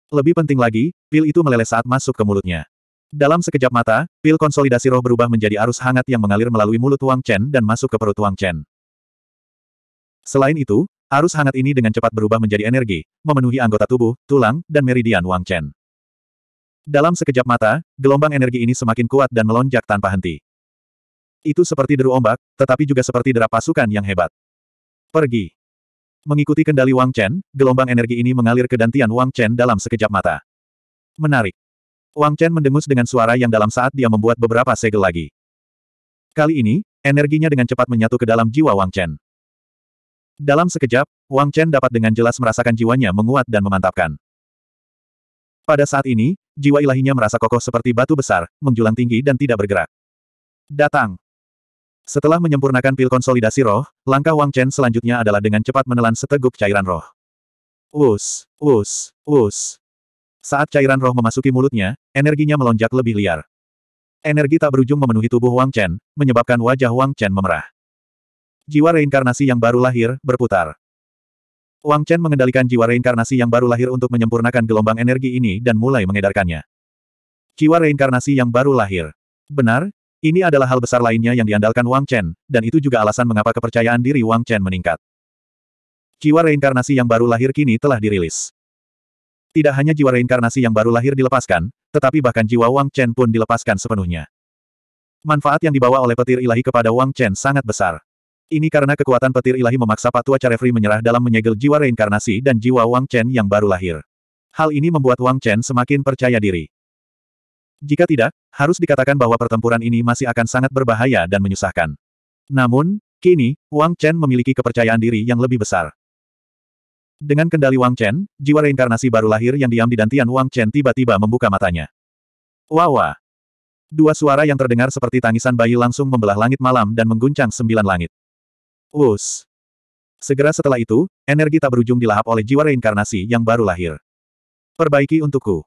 Speaker 1: Lebih penting lagi, pil itu meleleh saat masuk ke mulutnya. Dalam sekejap mata, pil konsolidasi roh berubah menjadi arus hangat yang mengalir melalui mulut Wang Chen dan masuk ke perut Wang Chen. Selain itu, Arus hangat ini dengan cepat berubah menjadi energi, memenuhi anggota tubuh, tulang, dan meridian Wang Chen. Dalam sekejap mata, gelombang energi ini semakin kuat dan melonjak tanpa henti. Itu seperti deru ombak, tetapi juga seperti derap pasukan yang hebat. Pergi. Mengikuti kendali Wang Chen, gelombang energi ini mengalir ke dantian Wang Chen dalam sekejap mata. Menarik. Wang Chen mendengus dengan suara yang dalam saat dia membuat beberapa segel lagi. Kali ini, energinya dengan cepat menyatu ke dalam jiwa Wang Chen. Dalam sekejap, Wang Chen dapat dengan jelas merasakan jiwanya menguat dan memantapkan. Pada saat ini, jiwa ilahinya merasa kokoh seperti batu besar, menjulang tinggi dan tidak bergerak. Datang. Setelah menyempurnakan pil konsolidasi roh, langkah Wang Chen selanjutnya adalah dengan cepat menelan seteguk cairan roh. Us, us, us. Saat cairan roh memasuki mulutnya, energinya melonjak lebih liar. Energi tak berujung memenuhi tubuh Wang Chen, menyebabkan wajah Wang Chen memerah. Jiwa reinkarnasi yang baru lahir, berputar. Wang Chen mengendalikan jiwa reinkarnasi yang baru lahir untuk menyempurnakan gelombang energi ini dan mulai mengedarkannya. Jiwa reinkarnasi yang baru lahir. Benar, ini adalah hal besar lainnya yang diandalkan Wang Chen, dan itu juga alasan mengapa kepercayaan diri Wang Chen meningkat. Jiwa reinkarnasi yang baru lahir kini telah dirilis. Tidak hanya jiwa reinkarnasi yang baru lahir dilepaskan, tetapi bahkan jiwa Wang Chen pun dilepaskan sepenuhnya. Manfaat yang dibawa oleh petir ilahi kepada Wang Chen sangat besar. Ini karena kekuatan petir ilahi memaksa Patua Carefree menyerah dalam menyegel jiwa reinkarnasi dan jiwa Wang Chen yang baru lahir. Hal ini membuat Wang Chen semakin percaya diri. Jika tidak, harus dikatakan bahwa pertempuran ini masih akan sangat berbahaya dan menyusahkan. Namun, kini, Wang Chen memiliki kepercayaan diri yang lebih besar. Dengan kendali Wang Chen, jiwa reinkarnasi baru lahir yang diam di dantian Wang Chen tiba-tiba membuka matanya. Wawa! Dua suara yang terdengar seperti tangisan bayi langsung membelah langit malam dan mengguncang sembilan langit. Us. Segera setelah itu, energi tak berujung dilahap oleh jiwa reinkarnasi yang baru lahir. Perbaiki untukku.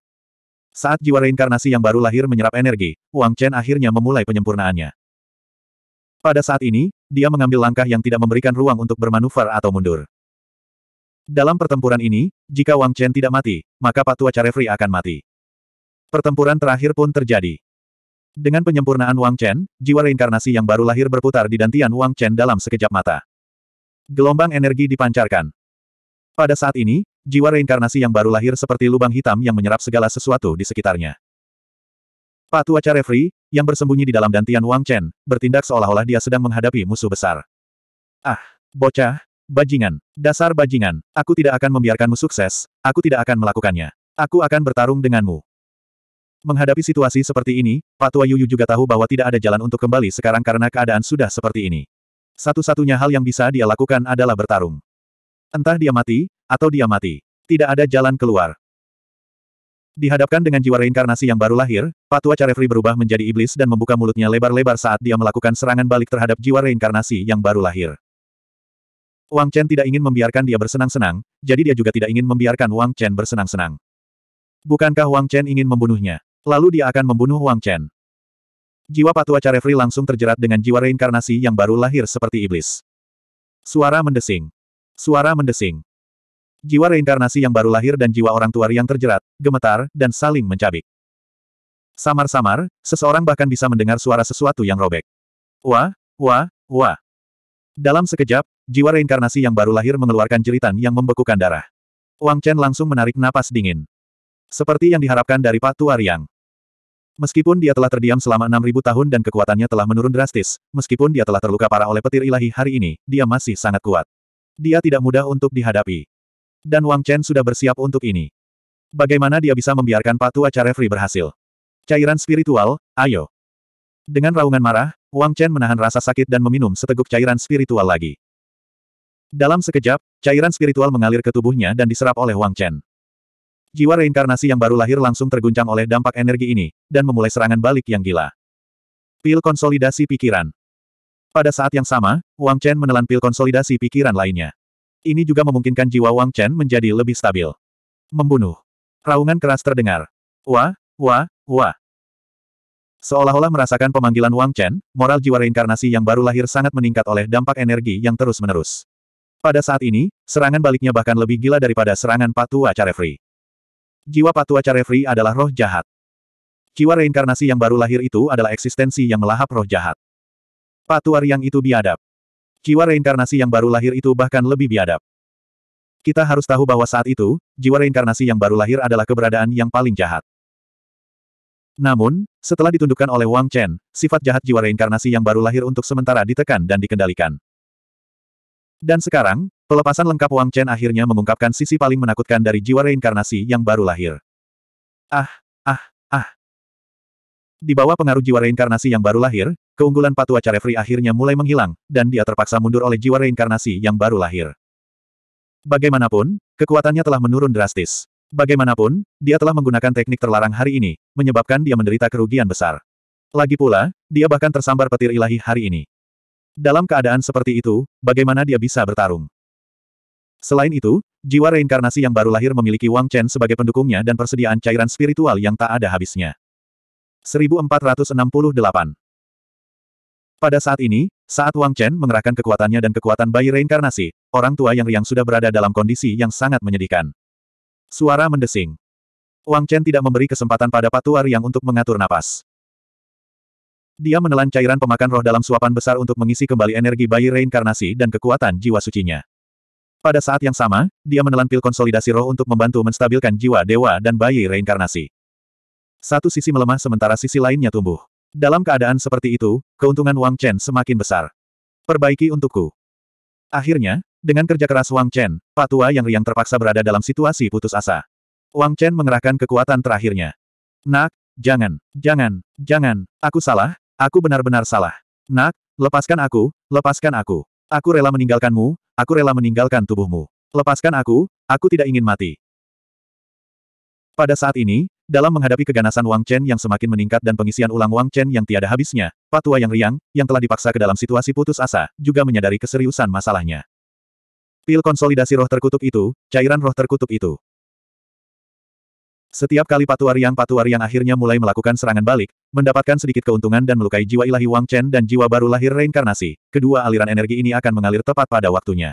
Speaker 1: Saat jiwa reinkarnasi yang baru lahir menyerap energi, Wang Chen akhirnya memulai penyempurnaannya. Pada saat ini, dia mengambil langkah yang tidak memberikan ruang untuk bermanuver atau mundur. Dalam pertempuran ini, jika Wang Chen tidak mati, maka Patua Carefree akan mati. Pertempuran terakhir pun terjadi. Dengan penyempurnaan Wang Chen, jiwa reinkarnasi yang baru lahir berputar di dantian Wang Chen dalam sekejap mata. Gelombang energi dipancarkan. Pada saat ini, jiwa reinkarnasi yang baru lahir seperti lubang hitam yang menyerap segala sesuatu di sekitarnya. Patu Aca Refri, yang bersembunyi di dalam dantian Wang Chen, bertindak seolah-olah dia sedang menghadapi musuh besar. Ah, bocah, bajingan, dasar bajingan, aku tidak akan membiarkanmu sukses, aku tidak akan melakukannya. Aku akan bertarung denganmu. Menghadapi situasi seperti ini, Patua Yuyu juga tahu bahwa tidak ada jalan untuk kembali sekarang karena keadaan sudah seperti ini. Satu-satunya hal yang bisa dia lakukan adalah bertarung. Entah dia mati, atau dia mati. Tidak ada jalan keluar. Dihadapkan dengan jiwa reinkarnasi yang baru lahir, Patua Carefree berubah menjadi iblis dan membuka mulutnya lebar-lebar saat dia melakukan serangan balik terhadap jiwa reinkarnasi yang baru lahir. Wang Chen tidak ingin membiarkan dia bersenang-senang, jadi dia juga tidak ingin membiarkan Wang Chen bersenang-senang. Bukankah Wang Chen ingin membunuhnya? Lalu dia akan membunuh Wang Chen. Jiwa Patua Carefree langsung terjerat dengan jiwa reinkarnasi yang baru lahir seperti iblis. Suara mendesing. Suara mendesing. Jiwa reinkarnasi yang baru lahir dan jiwa orang tua yang terjerat, gemetar, dan saling mencabik. Samar-samar, seseorang bahkan bisa mendengar suara sesuatu yang robek. Wah, wah, wah. Dalam sekejap, jiwa reinkarnasi yang baru lahir mengeluarkan jeritan yang membekukan darah. Wang Chen langsung menarik napas dingin. Seperti yang diharapkan dari Pak Tuariang. Meskipun dia telah terdiam selama 6.000 tahun dan kekuatannya telah menurun drastis, meskipun dia telah terluka parah oleh petir ilahi hari ini, dia masih sangat kuat. Dia tidak mudah untuk dihadapi. Dan Wang Chen sudah bersiap untuk ini. Bagaimana dia bisa membiarkan Patua Free berhasil? Cairan spiritual, ayo. Dengan raungan marah, Wang Chen menahan rasa sakit dan meminum seteguk cairan spiritual lagi. Dalam sekejap, cairan spiritual mengalir ke tubuhnya dan diserap oleh Wang Chen. Jiwa reinkarnasi yang baru lahir langsung terguncang oleh dampak energi ini, dan memulai serangan balik yang gila. Pil konsolidasi pikiran. Pada saat yang sama, Wang Chen menelan pil konsolidasi pikiran lainnya. Ini juga memungkinkan jiwa Wang Chen menjadi lebih stabil. Membunuh. Raungan keras terdengar. Wah, wah, wah. Seolah-olah merasakan pemanggilan Wang Chen, moral jiwa reinkarnasi yang baru lahir sangat meningkat oleh dampak energi yang terus-menerus. Pada saat ini, serangan baliknya bahkan lebih gila daripada serangan Patua Carefree. Jiwa Patua Carefri adalah roh jahat. Jiwa reinkarnasi yang baru lahir itu adalah eksistensi yang melahap roh jahat. Patua yang itu biadab. Jiwa reinkarnasi yang baru lahir itu bahkan lebih biadab. Kita harus tahu bahwa saat itu, jiwa reinkarnasi yang baru lahir adalah keberadaan yang paling jahat. Namun, setelah ditundukkan oleh Wang Chen, sifat jahat jiwa reinkarnasi yang baru lahir untuk sementara ditekan dan dikendalikan. Dan sekarang, Pelepasan lengkap Wang Chen akhirnya mengungkapkan sisi paling menakutkan dari jiwa reinkarnasi yang baru lahir. Ah, ah, ah. Di bawah pengaruh jiwa reinkarnasi yang baru lahir, keunggulan Patua Carefree akhirnya mulai menghilang, dan dia terpaksa mundur oleh jiwa reinkarnasi yang baru lahir. Bagaimanapun, kekuatannya telah menurun drastis. Bagaimanapun, dia telah menggunakan teknik terlarang hari ini, menyebabkan dia menderita kerugian besar. Lagi pula, dia bahkan tersambar petir ilahi hari ini. Dalam keadaan seperti itu, bagaimana dia bisa bertarung? Selain itu, jiwa reinkarnasi yang baru lahir memiliki Wang Chen sebagai pendukungnya dan persediaan cairan spiritual yang tak ada habisnya. 1468 Pada saat ini, saat Wang Chen mengerahkan kekuatannya dan kekuatan bayi reinkarnasi, orang tua yang riang sudah berada dalam kondisi yang sangat menyedihkan. Suara mendesing. Wang Chen tidak memberi kesempatan pada Patuar yang untuk mengatur napas. Dia menelan cairan pemakan roh dalam suapan besar untuk mengisi kembali energi bayi reinkarnasi dan kekuatan jiwa sucinya. Pada saat yang sama, dia menelan pil konsolidasi roh untuk membantu menstabilkan jiwa dewa dan bayi reinkarnasi. Satu sisi melemah sementara sisi lainnya tumbuh. Dalam keadaan seperti itu, keuntungan Wang Chen semakin besar. Perbaiki untukku. Akhirnya, dengan kerja keras Wang Chen, patua yang riang terpaksa berada dalam situasi putus asa. Wang Chen mengerahkan kekuatan terakhirnya. Nak, jangan, jangan, jangan, aku salah, aku benar-benar salah. Nak, lepaskan aku, lepaskan aku. Aku rela meninggalkanmu, aku rela meninggalkan tubuhmu. Lepaskan aku, aku tidak ingin mati. Pada saat ini, dalam menghadapi keganasan Wang Chen yang semakin meningkat dan pengisian ulang Wang Chen yang tiada habisnya, Patua yang riang, yang telah dipaksa ke dalam situasi putus asa, juga menyadari keseriusan masalahnya. Pil konsolidasi roh terkutuk itu, cairan roh terkutuk itu. Setiap kali Patuariang yang akhirnya mulai melakukan serangan balik, mendapatkan sedikit keuntungan dan melukai jiwa ilahi Wang Chen dan jiwa baru lahir reinkarnasi, kedua aliran energi ini akan mengalir tepat pada waktunya.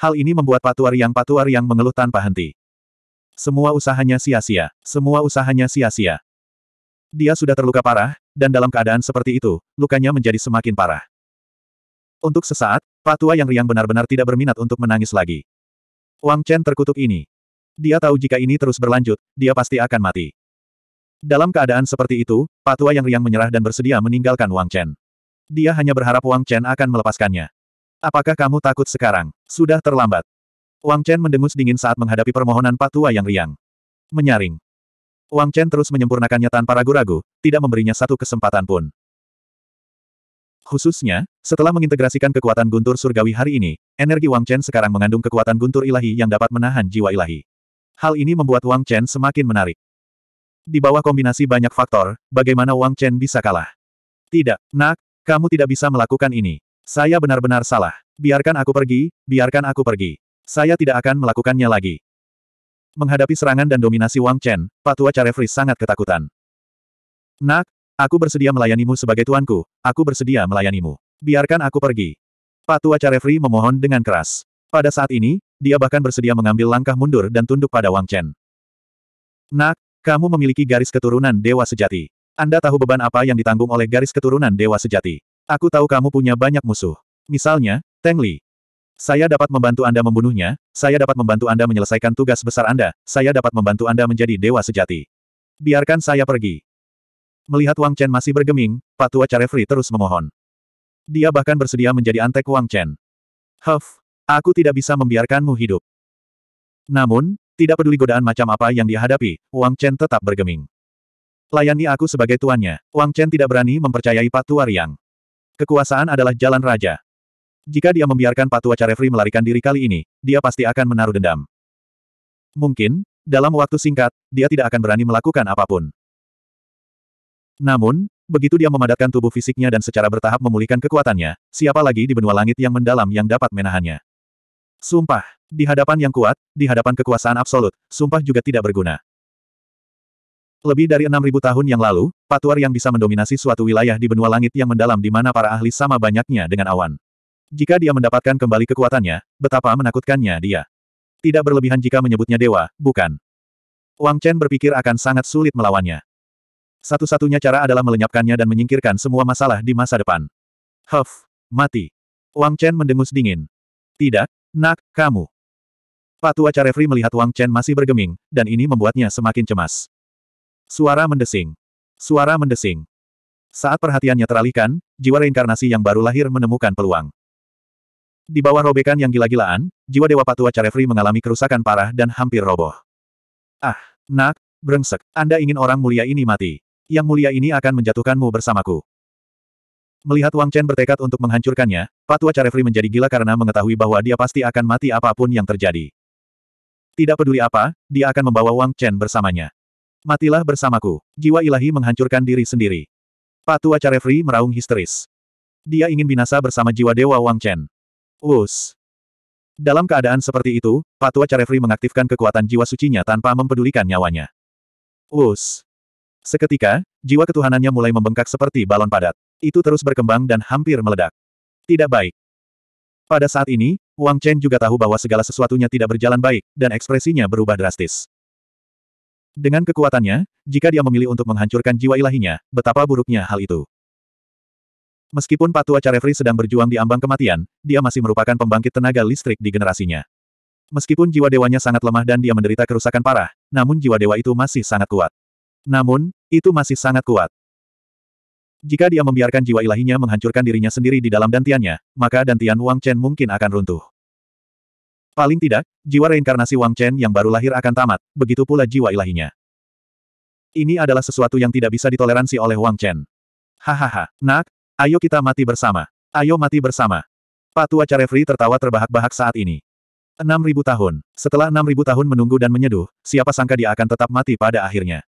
Speaker 1: Hal ini membuat Patuariang yang mengeluh tanpa henti. Semua usahanya sia-sia, semua usahanya sia-sia. Dia sudah terluka parah, dan dalam keadaan seperti itu, lukanya menjadi semakin parah. Untuk sesaat, Patua yang riang benar-benar tidak berminat untuk menangis lagi. Wang Chen terkutuk ini. Dia tahu jika ini terus berlanjut, dia pasti akan mati. Dalam keadaan seperti itu, patua yang riang menyerah dan bersedia meninggalkan Wang Chen. Dia hanya berharap Wang Chen akan melepaskannya. Apakah kamu takut sekarang? Sudah terlambat. Wang Chen mendengus dingin saat menghadapi permohonan patua yang riang. Menyaring. Wang Chen terus menyempurnakannya tanpa ragu-ragu, tidak memberinya satu kesempatan pun. Khususnya, setelah mengintegrasikan kekuatan guntur surgawi hari ini, energi Wang Chen sekarang mengandung kekuatan guntur ilahi yang dapat menahan jiwa ilahi. Hal ini membuat Wang Chen semakin menarik. Di bawah kombinasi banyak faktor, bagaimana Wang Chen bisa kalah? Tidak, nak, kamu tidak bisa melakukan ini. Saya benar-benar salah. Biarkan aku pergi, biarkan aku pergi. Saya tidak akan melakukannya lagi. Menghadapi serangan dan dominasi Wang Chen, Patua Carefree sangat ketakutan. Nak, aku bersedia melayanimu sebagai tuanku, aku bersedia melayanimu. Biarkan aku pergi. Patua Carefree memohon dengan keras. Pada saat ini, dia bahkan bersedia mengambil langkah mundur dan tunduk pada Wang Chen. Nak, kamu memiliki garis keturunan Dewa Sejati. Anda tahu beban apa yang ditanggung oleh garis keturunan Dewa Sejati. Aku tahu kamu punya banyak musuh. Misalnya, Teng Li. Saya dapat membantu Anda membunuhnya, saya dapat membantu Anda menyelesaikan tugas besar Anda, saya dapat membantu Anda menjadi Dewa Sejati. Biarkan saya pergi. Melihat Wang Chen masih bergeming, Patua Carefree terus memohon. Dia bahkan bersedia menjadi antek Wang Chen. Huff, Aku tidak bisa membiarkanmu hidup. Namun, tidak peduli godaan macam apa yang dihadapi, Wang Chen tetap bergeming. Layani aku sebagai tuannya. Wang Chen tidak berani mempercayai Patua Riang. Kekuasaan adalah jalan raja. Jika dia membiarkan Patua Carefree melarikan diri kali ini, dia pasti akan menaruh dendam. Mungkin, dalam waktu singkat, dia tidak akan berani melakukan apapun. Namun, begitu dia memadatkan tubuh fisiknya dan secara bertahap memulihkan kekuatannya, siapa lagi di benua langit yang mendalam yang dapat menahannya? Sumpah. Di hadapan yang kuat, di hadapan kekuasaan absolut, sumpah juga tidak berguna. Lebih dari 6.000 tahun yang lalu, patuar yang bisa mendominasi suatu wilayah di benua langit yang mendalam di mana para ahli sama banyaknya dengan awan. Jika dia mendapatkan kembali kekuatannya, betapa menakutkannya dia. Tidak berlebihan jika menyebutnya dewa, bukan. Wang Chen berpikir akan sangat sulit melawannya. Satu-satunya cara adalah melenyapkannya dan menyingkirkan semua masalah di masa depan. Huff, mati. Wang Chen mendengus dingin. Tidak, Nak, kamu. Patua Carefri melihat Wang Chen masih bergeming, dan ini membuatnya semakin cemas. Suara mendesing. Suara mendesing. Saat perhatiannya teralihkan, jiwa reinkarnasi yang baru lahir menemukan peluang. Di bawah robekan yang gila-gilaan, jiwa Dewa Patua Carefri mengalami kerusakan parah dan hampir roboh. Ah, nak, brengsek, Anda ingin orang mulia ini mati. Yang mulia ini akan menjatuhkanmu bersamaku. Melihat Wang Chen bertekad untuk menghancurkannya, Patua Carefree menjadi gila karena mengetahui bahwa dia pasti akan mati apapun yang terjadi. Tidak peduli apa, dia akan membawa Wang Chen bersamanya. Matilah bersamaku. Jiwa ilahi menghancurkan diri sendiri. Patua Carefree meraung histeris. Dia ingin binasa bersama jiwa dewa Wang Chen. Us. Dalam keadaan seperti itu, Patua Carefree mengaktifkan kekuatan jiwa sucinya tanpa mempedulikan nyawanya. Us. Seketika, jiwa ketuhanannya mulai membengkak seperti balon padat. Itu terus berkembang dan hampir meledak. Tidak baik. Pada saat ini, Wang Chen juga tahu bahwa segala sesuatunya tidak berjalan baik, dan ekspresinya berubah drastis. Dengan kekuatannya, jika dia memilih untuk menghancurkan jiwa ilahinya, betapa buruknya hal itu. Meskipun Patua Carefree sedang berjuang di ambang kematian, dia masih merupakan pembangkit tenaga listrik di generasinya. Meskipun jiwa dewanya sangat lemah dan dia menderita kerusakan parah, namun jiwa dewa itu masih sangat kuat. Namun, itu masih sangat kuat. Jika dia membiarkan jiwa ilahinya menghancurkan dirinya sendiri di dalam dantiannya, maka dantian Wang Chen mungkin akan runtuh. Paling tidak, jiwa reinkarnasi Wang Chen yang baru lahir akan tamat, begitu pula jiwa ilahinya. Ini adalah sesuatu yang tidak bisa ditoleransi oleh Wang Chen. Hahaha, nak, ayo kita mati bersama. Ayo mati bersama. Patua Carefree tertawa terbahak-bahak saat ini. 6.000 tahun. Setelah 6.000 tahun menunggu dan menyeduh, siapa sangka dia akan tetap mati pada akhirnya.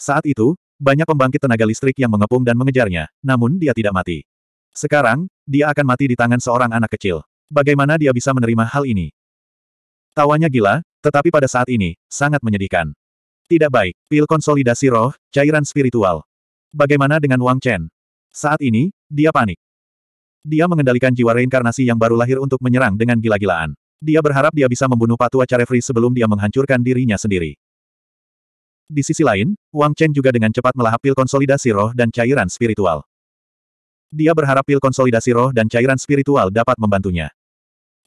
Speaker 1: Saat itu, banyak pembangkit tenaga listrik yang mengepung dan mengejarnya, namun dia tidak mati. Sekarang, dia akan mati di tangan seorang anak kecil. Bagaimana dia bisa menerima hal ini? Tawanya gila, tetapi pada saat ini, sangat menyedihkan. Tidak baik, pil konsolidasi roh, cairan spiritual. Bagaimana dengan Wang Chen? Saat ini, dia panik. Dia mengendalikan jiwa reinkarnasi yang baru lahir untuk menyerang dengan gila-gilaan. Dia berharap dia bisa membunuh Patua Carefree sebelum dia menghancurkan dirinya sendiri. Di sisi lain, Wang Chen juga dengan cepat melahap pil konsolidasi roh dan cairan spiritual. Dia berharap pil konsolidasi roh dan cairan spiritual dapat membantunya.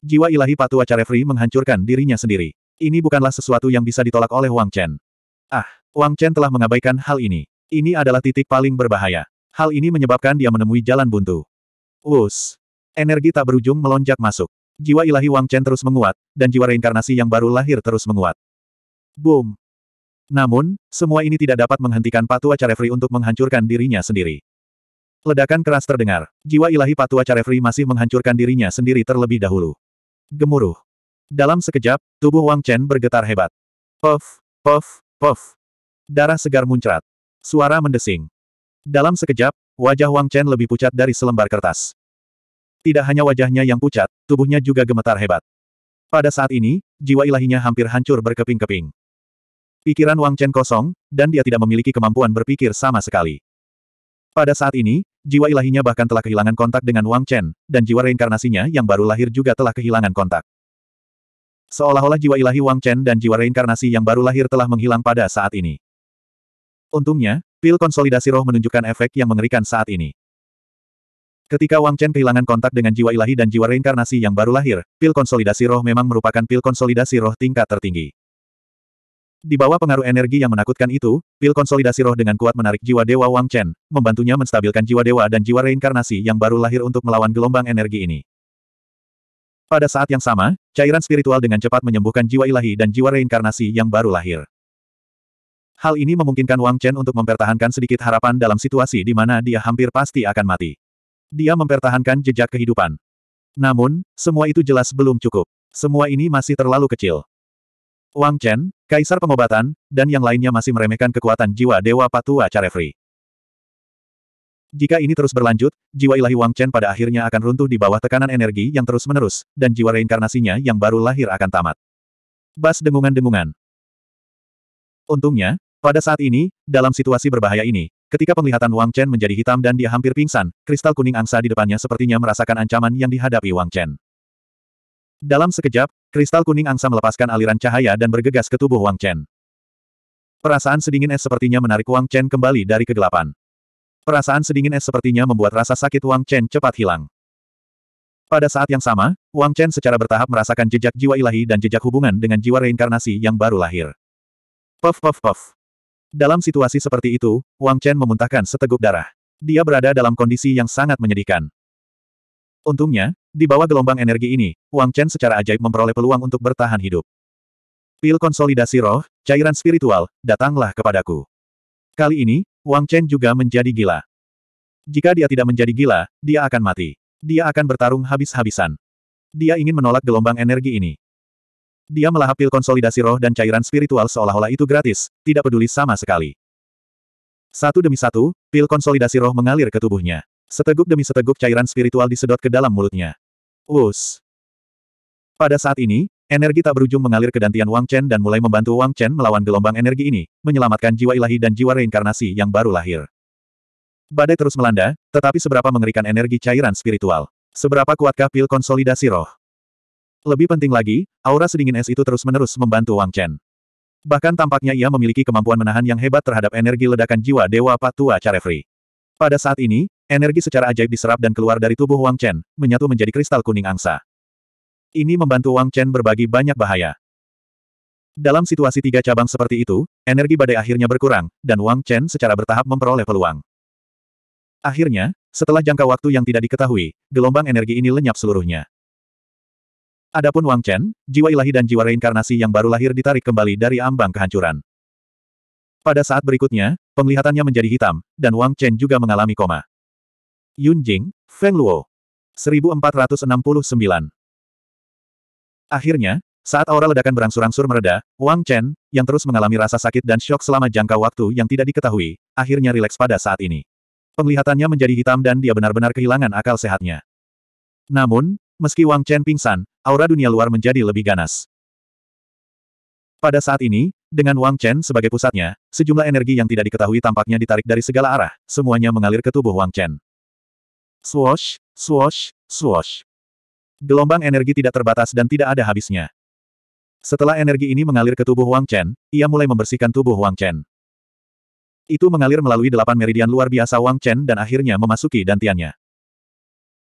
Speaker 1: Jiwa ilahi patua carefree menghancurkan dirinya sendiri. Ini bukanlah sesuatu yang bisa ditolak oleh Wang Chen. Ah, Wang Chen telah mengabaikan hal ini. Ini adalah titik paling berbahaya. Hal ini menyebabkan dia menemui jalan buntu. Us, Energi tak berujung melonjak masuk. Jiwa ilahi Wang Chen terus menguat, dan jiwa reinkarnasi yang baru lahir terus menguat. Boom. Namun, semua ini tidak dapat menghentikan Patua Carefree untuk menghancurkan dirinya sendiri. Ledakan keras terdengar. Jiwa ilahi Patua Carefree masih menghancurkan dirinya sendiri terlebih dahulu. Gemuruh. Dalam sekejap, tubuh Wang Chen bergetar hebat. Puff, puff, puff. Darah segar muncrat. Suara mendesing. Dalam sekejap, wajah Wang Chen lebih pucat dari selembar kertas. Tidak hanya wajahnya yang pucat, tubuhnya juga gemetar hebat. Pada saat ini, jiwa ilahinya hampir hancur berkeping-keping. Pikiran Wang Chen kosong, dan dia tidak memiliki kemampuan berpikir sama sekali. Pada saat ini, jiwa ilahinya bahkan telah kehilangan kontak dengan Wang Chen, dan jiwa reinkarnasinya yang baru lahir juga telah kehilangan kontak. Seolah-olah jiwa ilahi Wang Chen dan jiwa reinkarnasi yang baru lahir telah menghilang pada saat ini. Untungnya, pil konsolidasi roh menunjukkan efek yang mengerikan saat ini. Ketika Wang Chen kehilangan kontak dengan jiwa ilahi dan jiwa reinkarnasi yang baru lahir, pil konsolidasi roh memang merupakan pil konsolidasi roh tingkat tertinggi. Di bawah pengaruh energi yang menakutkan itu, pil konsolidasi roh dengan kuat menarik jiwa Dewa Wang Chen, membantunya menstabilkan jiwa dewa dan jiwa reinkarnasi yang baru lahir untuk melawan gelombang energi ini. Pada saat yang sama, cairan spiritual dengan cepat menyembuhkan jiwa ilahi dan jiwa reinkarnasi yang baru lahir. Hal ini memungkinkan Wang Chen untuk mempertahankan sedikit harapan dalam situasi di mana dia hampir pasti akan mati. Dia mempertahankan jejak kehidupan. Namun, semua itu jelas belum cukup. Semua ini masih terlalu kecil. Wang Chen, Kaisar Pengobatan, dan yang lainnya masih meremehkan kekuatan jiwa Dewa Patua Carefree. Jika ini terus berlanjut, jiwa ilahi Wang Chen pada akhirnya akan runtuh di bawah tekanan energi yang terus-menerus, dan jiwa reinkarnasinya yang baru lahir akan tamat. Bas dengungan-dengungan. Untungnya, pada saat ini, dalam situasi berbahaya ini, ketika penglihatan Wang Chen menjadi hitam dan dia hampir pingsan, kristal kuning angsa di depannya sepertinya merasakan ancaman yang dihadapi Wang Chen. Dalam sekejap, kristal kuning angsa melepaskan aliran cahaya dan bergegas ke tubuh Wang Chen. Perasaan sedingin es sepertinya menarik Wang Chen kembali dari kegelapan. Perasaan sedingin es sepertinya membuat rasa sakit Wang Chen cepat hilang. Pada saat yang sama, Wang Chen secara bertahap merasakan jejak jiwa ilahi dan jejak hubungan dengan jiwa reinkarnasi yang baru lahir. Puff puff puff. Dalam situasi seperti itu, Wang Chen memuntahkan seteguk darah. Dia berada dalam kondisi yang sangat menyedihkan. Untungnya, di bawah gelombang energi ini, Wang Chen secara ajaib memperoleh peluang untuk bertahan hidup. Pil konsolidasi roh, cairan spiritual, datanglah kepadaku. Kali ini, Wang Chen juga menjadi gila. Jika dia tidak menjadi gila, dia akan mati. Dia akan bertarung habis-habisan. Dia ingin menolak gelombang energi ini. Dia melahap pil konsolidasi roh dan cairan spiritual seolah-olah itu gratis, tidak peduli sama sekali. Satu demi satu, pil konsolidasi roh mengalir ke tubuhnya. Seteguk demi seteguk cairan spiritual disedot ke dalam mulutnya. Us. Pada saat ini, energi tak berujung mengalir ke dantian Wang Chen dan mulai membantu Wang Chen melawan gelombang energi ini, menyelamatkan jiwa ilahi dan jiwa reinkarnasi yang baru lahir. Badai terus melanda, tetapi seberapa mengerikan energi cairan spiritual. Seberapa kuatkah pil konsolidasi roh? Lebih penting lagi, aura sedingin es itu terus-menerus membantu Wang Chen. Bahkan tampaknya ia memiliki kemampuan menahan yang hebat terhadap energi ledakan jiwa Dewa Patua Carefree. Pada saat ini, energi secara ajaib diserap dan keluar dari tubuh Wang Chen, menyatu menjadi kristal kuning angsa. Ini membantu Wang Chen berbagi banyak bahaya. Dalam situasi tiga cabang seperti itu, energi badai akhirnya berkurang, dan Wang Chen secara bertahap memperoleh peluang. Akhirnya, setelah jangka waktu yang tidak diketahui, gelombang energi ini lenyap seluruhnya. Adapun Wang Chen, jiwa ilahi dan jiwa reinkarnasi yang baru lahir ditarik kembali dari ambang kehancuran. Pada saat berikutnya, penglihatannya menjadi hitam, dan Wang Chen juga mengalami koma. Yun Jing, Feng Luo. 1469. Akhirnya, saat aura ledakan berangsur-angsur mereda, Wang Chen, yang terus mengalami rasa sakit dan shock selama jangka waktu yang tidak diketahui, akhirnya rileks pada saat ini. Penglihatannya menjadi hitam dan dia benar-benar kehilangan akal sehatnya. Namun, meski Wang Chen pingsan, aura dunia luar menjadi lebih ganas. Pada saat ini, dengan Wang Chen sebagai pusatnya, sejumlah energi yang tidak diketahui tampaknya ditarik dari segala arah, semuanya mengalir ke tubuh Wang Chen. Swoosh, swoosh, swoosh. Gelombang energi tidak terbatas dan tidak ada habisnya. Setelah energi ini mengalir ke tubuh Wang Chen, ia mulai membersihkan tubuh Wang Chen. Itu mengalir melalui delapan meridian luar biasa Wang Chen dan akhirnya memasuki dantiannya.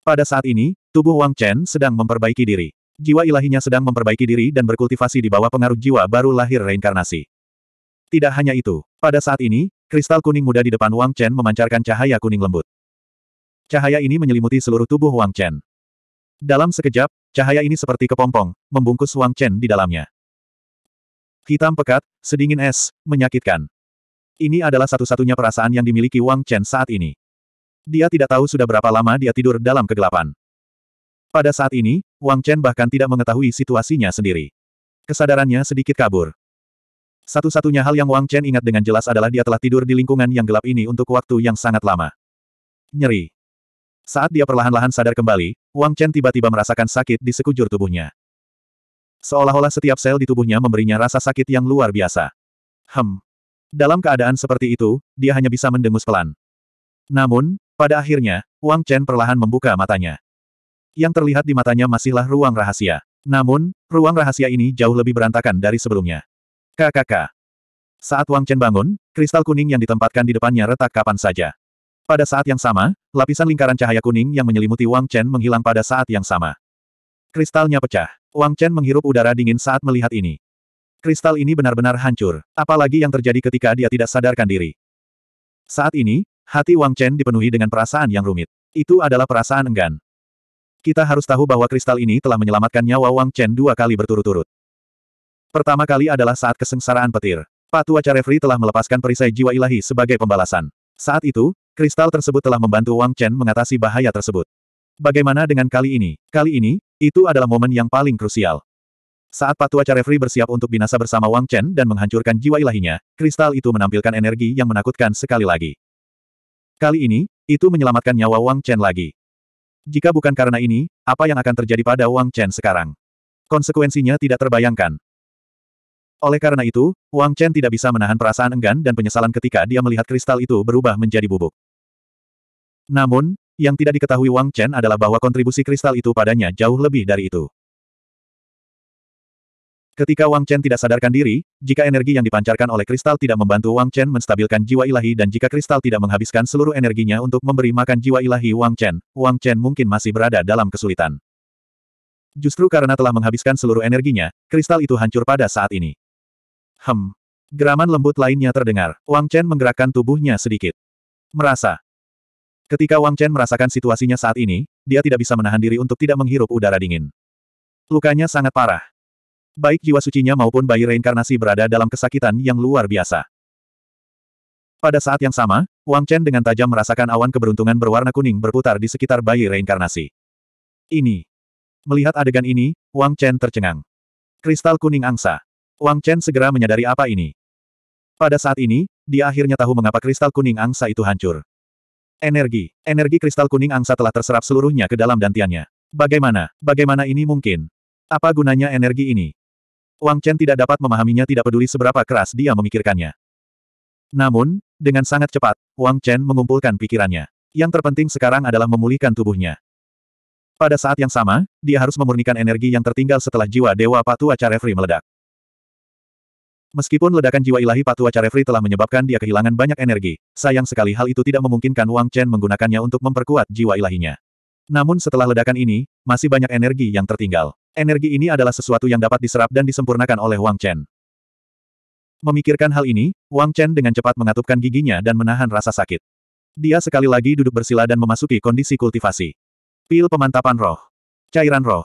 Speaker 1: Pada saat ini, tubuh Wang Chen sedang memperbaiki diri. Jiwa ilahinya sedang memperbaiki diri dan berkultivasi di bawah pengaruh jiwa baru lahir reinkarnasi. Tidak hanya itu, pada saat ini, kristal kuning muda di depan Wang Chen memancarkan cahaya kuning lembut. Cahaya ini menyelimuti seluruh tubuh Wang Chen. Dalam sekejap, cahaya ini seperti kepompong, membungkus Wang Chen di dalamnya. Hitam pekat, sedingin es, menyakitkan. Ini adalah satu-satunya perasaan yang dimiliki Wang Chen saat ini. Dia tidak tahu sudah berapa lama dia tidur dalam kegelapan. Pada saat ini, Wang Chen bahkan tidak mengetahui situasinya sendiri. Kesadarannya sedikit kabur. Satu-satunya hal yang Wang Chen ingat dengan jelas adalah dia telah tidur di lingkungan yang gelap ini untuk waktu yang sangat lama. Nyeri. Saat dia perlahan-lahan sadar kembali, Wang Chen tiba-tiba merasakan sakit di sekujur tubuhnya. Seolah-olah setiap sel di tubuhnya memberinya rasa sakit yang luar biasa. Hem. Dalam keadaan seperti itu, dia hanya bisa mendengus pelan. Namun, pada akhirnya, Wang Chen perlahan membuka matanya. Yang terlihat di matanya masihlah ruang rahasia. Namun, ruang rahasia ini jauh lebih berantakan dari sebelumnya. KKK. Saat Wang Chen bangun, kristal kuning yang ditempatkan di depannya retak kapan saja. Pada saat yang sama, lapisan lingkaran cahaya kuning yang menyelimuti Wang Chen menghilang pada saat yang sama. Kristalnya pecah. Wang Chen menghirup udara dingin saat melihat ini. Kristal ini benar-benar hancur. Apalagi yang terjadi ketika dia tidak sadarkan diri. Saat ini, hati Wang Chen dipenuhi dengan perasaan yang rumit. Itu adalah perasaan enggan. Kita harus tahu bahwa kristal ini telah menyelamatkan nyawa Wang Chen dua kali berturut-turut. Pertama kali adalah saat kesengsaraan petir. Patua Carefree telah melepaskan perisai jiwa ilahi sebagai pembalasan. Saat itu, kristal tersebut telah membantu Wang Chen mengatasi bahaya tersebut. Bagaimana dengan kali ini? Kali ini, itu adalah momen yang paling krusial. Saat Patua Carefree bersiap untuk binasa bersama Wang Chen dan menghancurkan jiwa ilahinya, kristal itu menampilkan energi yang menakutkan sekali lagi. Kali ini, itu menyelamatkan nyawa Wang Chen lagi. Jika bukan karena ini, apa yang akan terjadi pada Wang Chen sekarang? Konsekuensinya tidak terbayangkan. Oleh karena itu, Wang Chen tidak bisa menahan perasaan enggan dan penyesalan ketika dia melihat kristal itu berubah menjadi bubuk. Namun, yang tidak diketahui Wang Chen adalah bahwa kontribusi kristal itu padanya jauh lebih dari itu. Ketika Wang Chen tidak sadarkan diri, jika energi yang dipancarkan oleh kristal tidak membantu Wang Chen menstabilkan jiwa ilahi dan jika kristal tidak menghabiskan seluruh energinya untuk memberi makan jiwa ilahi Wang Chen, Wang Chen mungkin masih berada dalam kesulitan. Justru karena telah menghabiskan seluruh energinya, kristal itu hancur pada saat ini. Hem. Geraman lembut lainnya terdengar. Wang Chen menggerakkan tubuhnya sedikit. Merasa. Ketika Wang Chen merasakan situasinya saat ini, dia tidak bisa menahan diri untuk tidak menghirup udara dingin. Lukanya sangat parah. Baik jiwa sucinya maupun bayi reinkarnasi berada dalam kesakitan yang luar biasa. Pada saat yang sama, Wang Chen dengan tajam merasakan awan keberuntungan berwarna kuning berputar di sekitar bayi reinkarnasi. Ini. Melihat adegan ini, Wang Chen tercengang. Kristal kuning angsa. Wang Chen segera menyadari apa ini. Pada saat ini, dia akhirnya tahu mengapa kristal kuning angsa itu hancur. Energi. Energi kristal kuning angsa telah terserap seluruhnya ke dalam dantiannya. Bagaimana? Bagaimana ini mungkin? Apa gunanya energi ini? Wang Chen tidak dapat memahaminya tidak peduli seberapa keras dia memikirkannya. Namun, dengan sangat cepat, Wang Chen mengumpulkan pikirannya. Yang terpenting sekarang adalah memulihkan tubuhnya. Pada saat yang sama, dia harus memurnikan energi yang tertinggal setelah jiwa Dewa Patua Carefri meledak. Meskipun ledakan jiwa ilahi Patua Carefri telah menyebabkan dia kehilangan banyak energi, sayang sekali hal itu tidak memungkinkan Wang Chen menggunakannya untuk memperkuat jiwa ilahinya. Namun setelah ledakan ini, masih banyak energi yang tertinggal. Energi ini adalah sesuatu yang dapat diserap dan disempurnakan oleh Wang Chen. Memikirkan hal ini, Wang Chen dengan cepat mengatupkan giginya dan menahan rasa sakit. Dia sekali lagi duduk bersila dan memasuki kondisi kultivasi. Pil pemantapan roh. Cairan roh.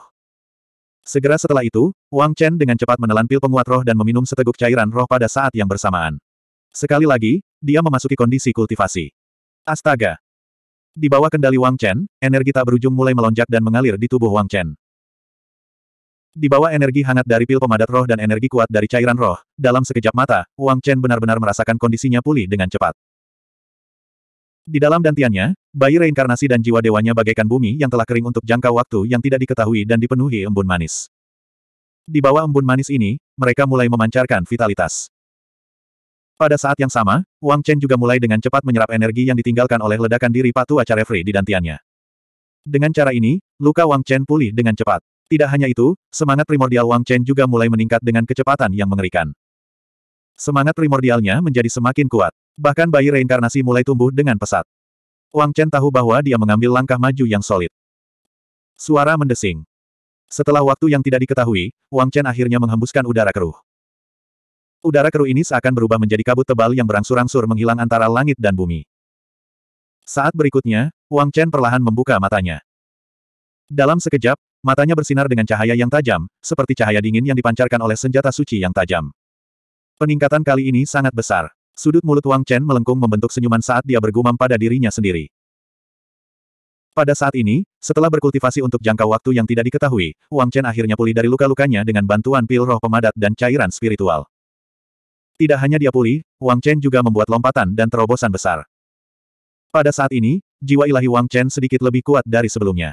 Speaker 1: Segera setelah itu, Wang Chen dengan cepat menelan pil penguat roh dan meminum seteguk cairan roh pada saat yang bersamaan. Sekali lagi, dia memasuki kondisi kultivasi. Astaga! Di bawah kendali Wang Chen, energi tak berujung mulai melonjak dan mengalir di tubuh Wang Chen. Di bawah energi hangat dari pil pemadat roh dan energi kuat dari cairan roh, dalam sekejap mata, Wang Chen benar-benar merasakan kondisinya pulih dengan cepat. Di dalam dantiannya, bayi reinkarnasi dan jiwa dewanya bagaikan bumi yang telah kering untuk jangka waktu yang tidak diketahui dan dipenuhi embun manis. Di bawah embun manis ini, mereka mulai memancarkan vitalitas. Pada saat yang sama, Wang Chen juga mulai dengan cepat menyerap energi yang ditinggalkan oleh ledakan diri Patu free di dantiannya. Dengan cara ini, luka Wang Chen pulih dengan cepat. Tidak hanya itu, semangat primordial Wang Chen juga mulai meningkat dengan kecepatan yang mengerikan. Semangat primordialnya menjadi semakin kuat. Bahkan bayi reinkarnasi mulai tumbuh dengan pesat. Wang Chen tahu bahwa dia mengambil langkah maju yang solid. Suara mendesing. Setelah waktu yang tidak diketahui, Wang Chen akhirnya menghembuskan udara keruh. Udara keruh ini seakan berubah menjadi kabut tebal yang berangsur-angsur menghilang antara langit dan bumi. Saat berikutnya, Wang Chen perlahan membuka matanya. Dalam sekejap, Matanya bersinar dengan cahaya yang tajam, seperti cahaya dingin yang dipancarkan oleh senjata suci yang tajam. Peningkatan kali ini sangat besar. Sudut mulut Wang Chen melengkung membentuk senyuman saat dia bergumam pada dirinya sendiri. Pada saat ini, setelah berkultivasi untuk jangka waktu yang tidak diketahui, Wang Chen akhirnya pulih dari luka-lukanya dengan bantuan pil roh pemadat dan cairan spiritual. Tidak hanya dia pulih, Wang Chen juga membuat lompatan dan terobosan besar. Pada saat ini, jiwa ilahi Wang Chen sedikit lebih kuat dari sebelumnya.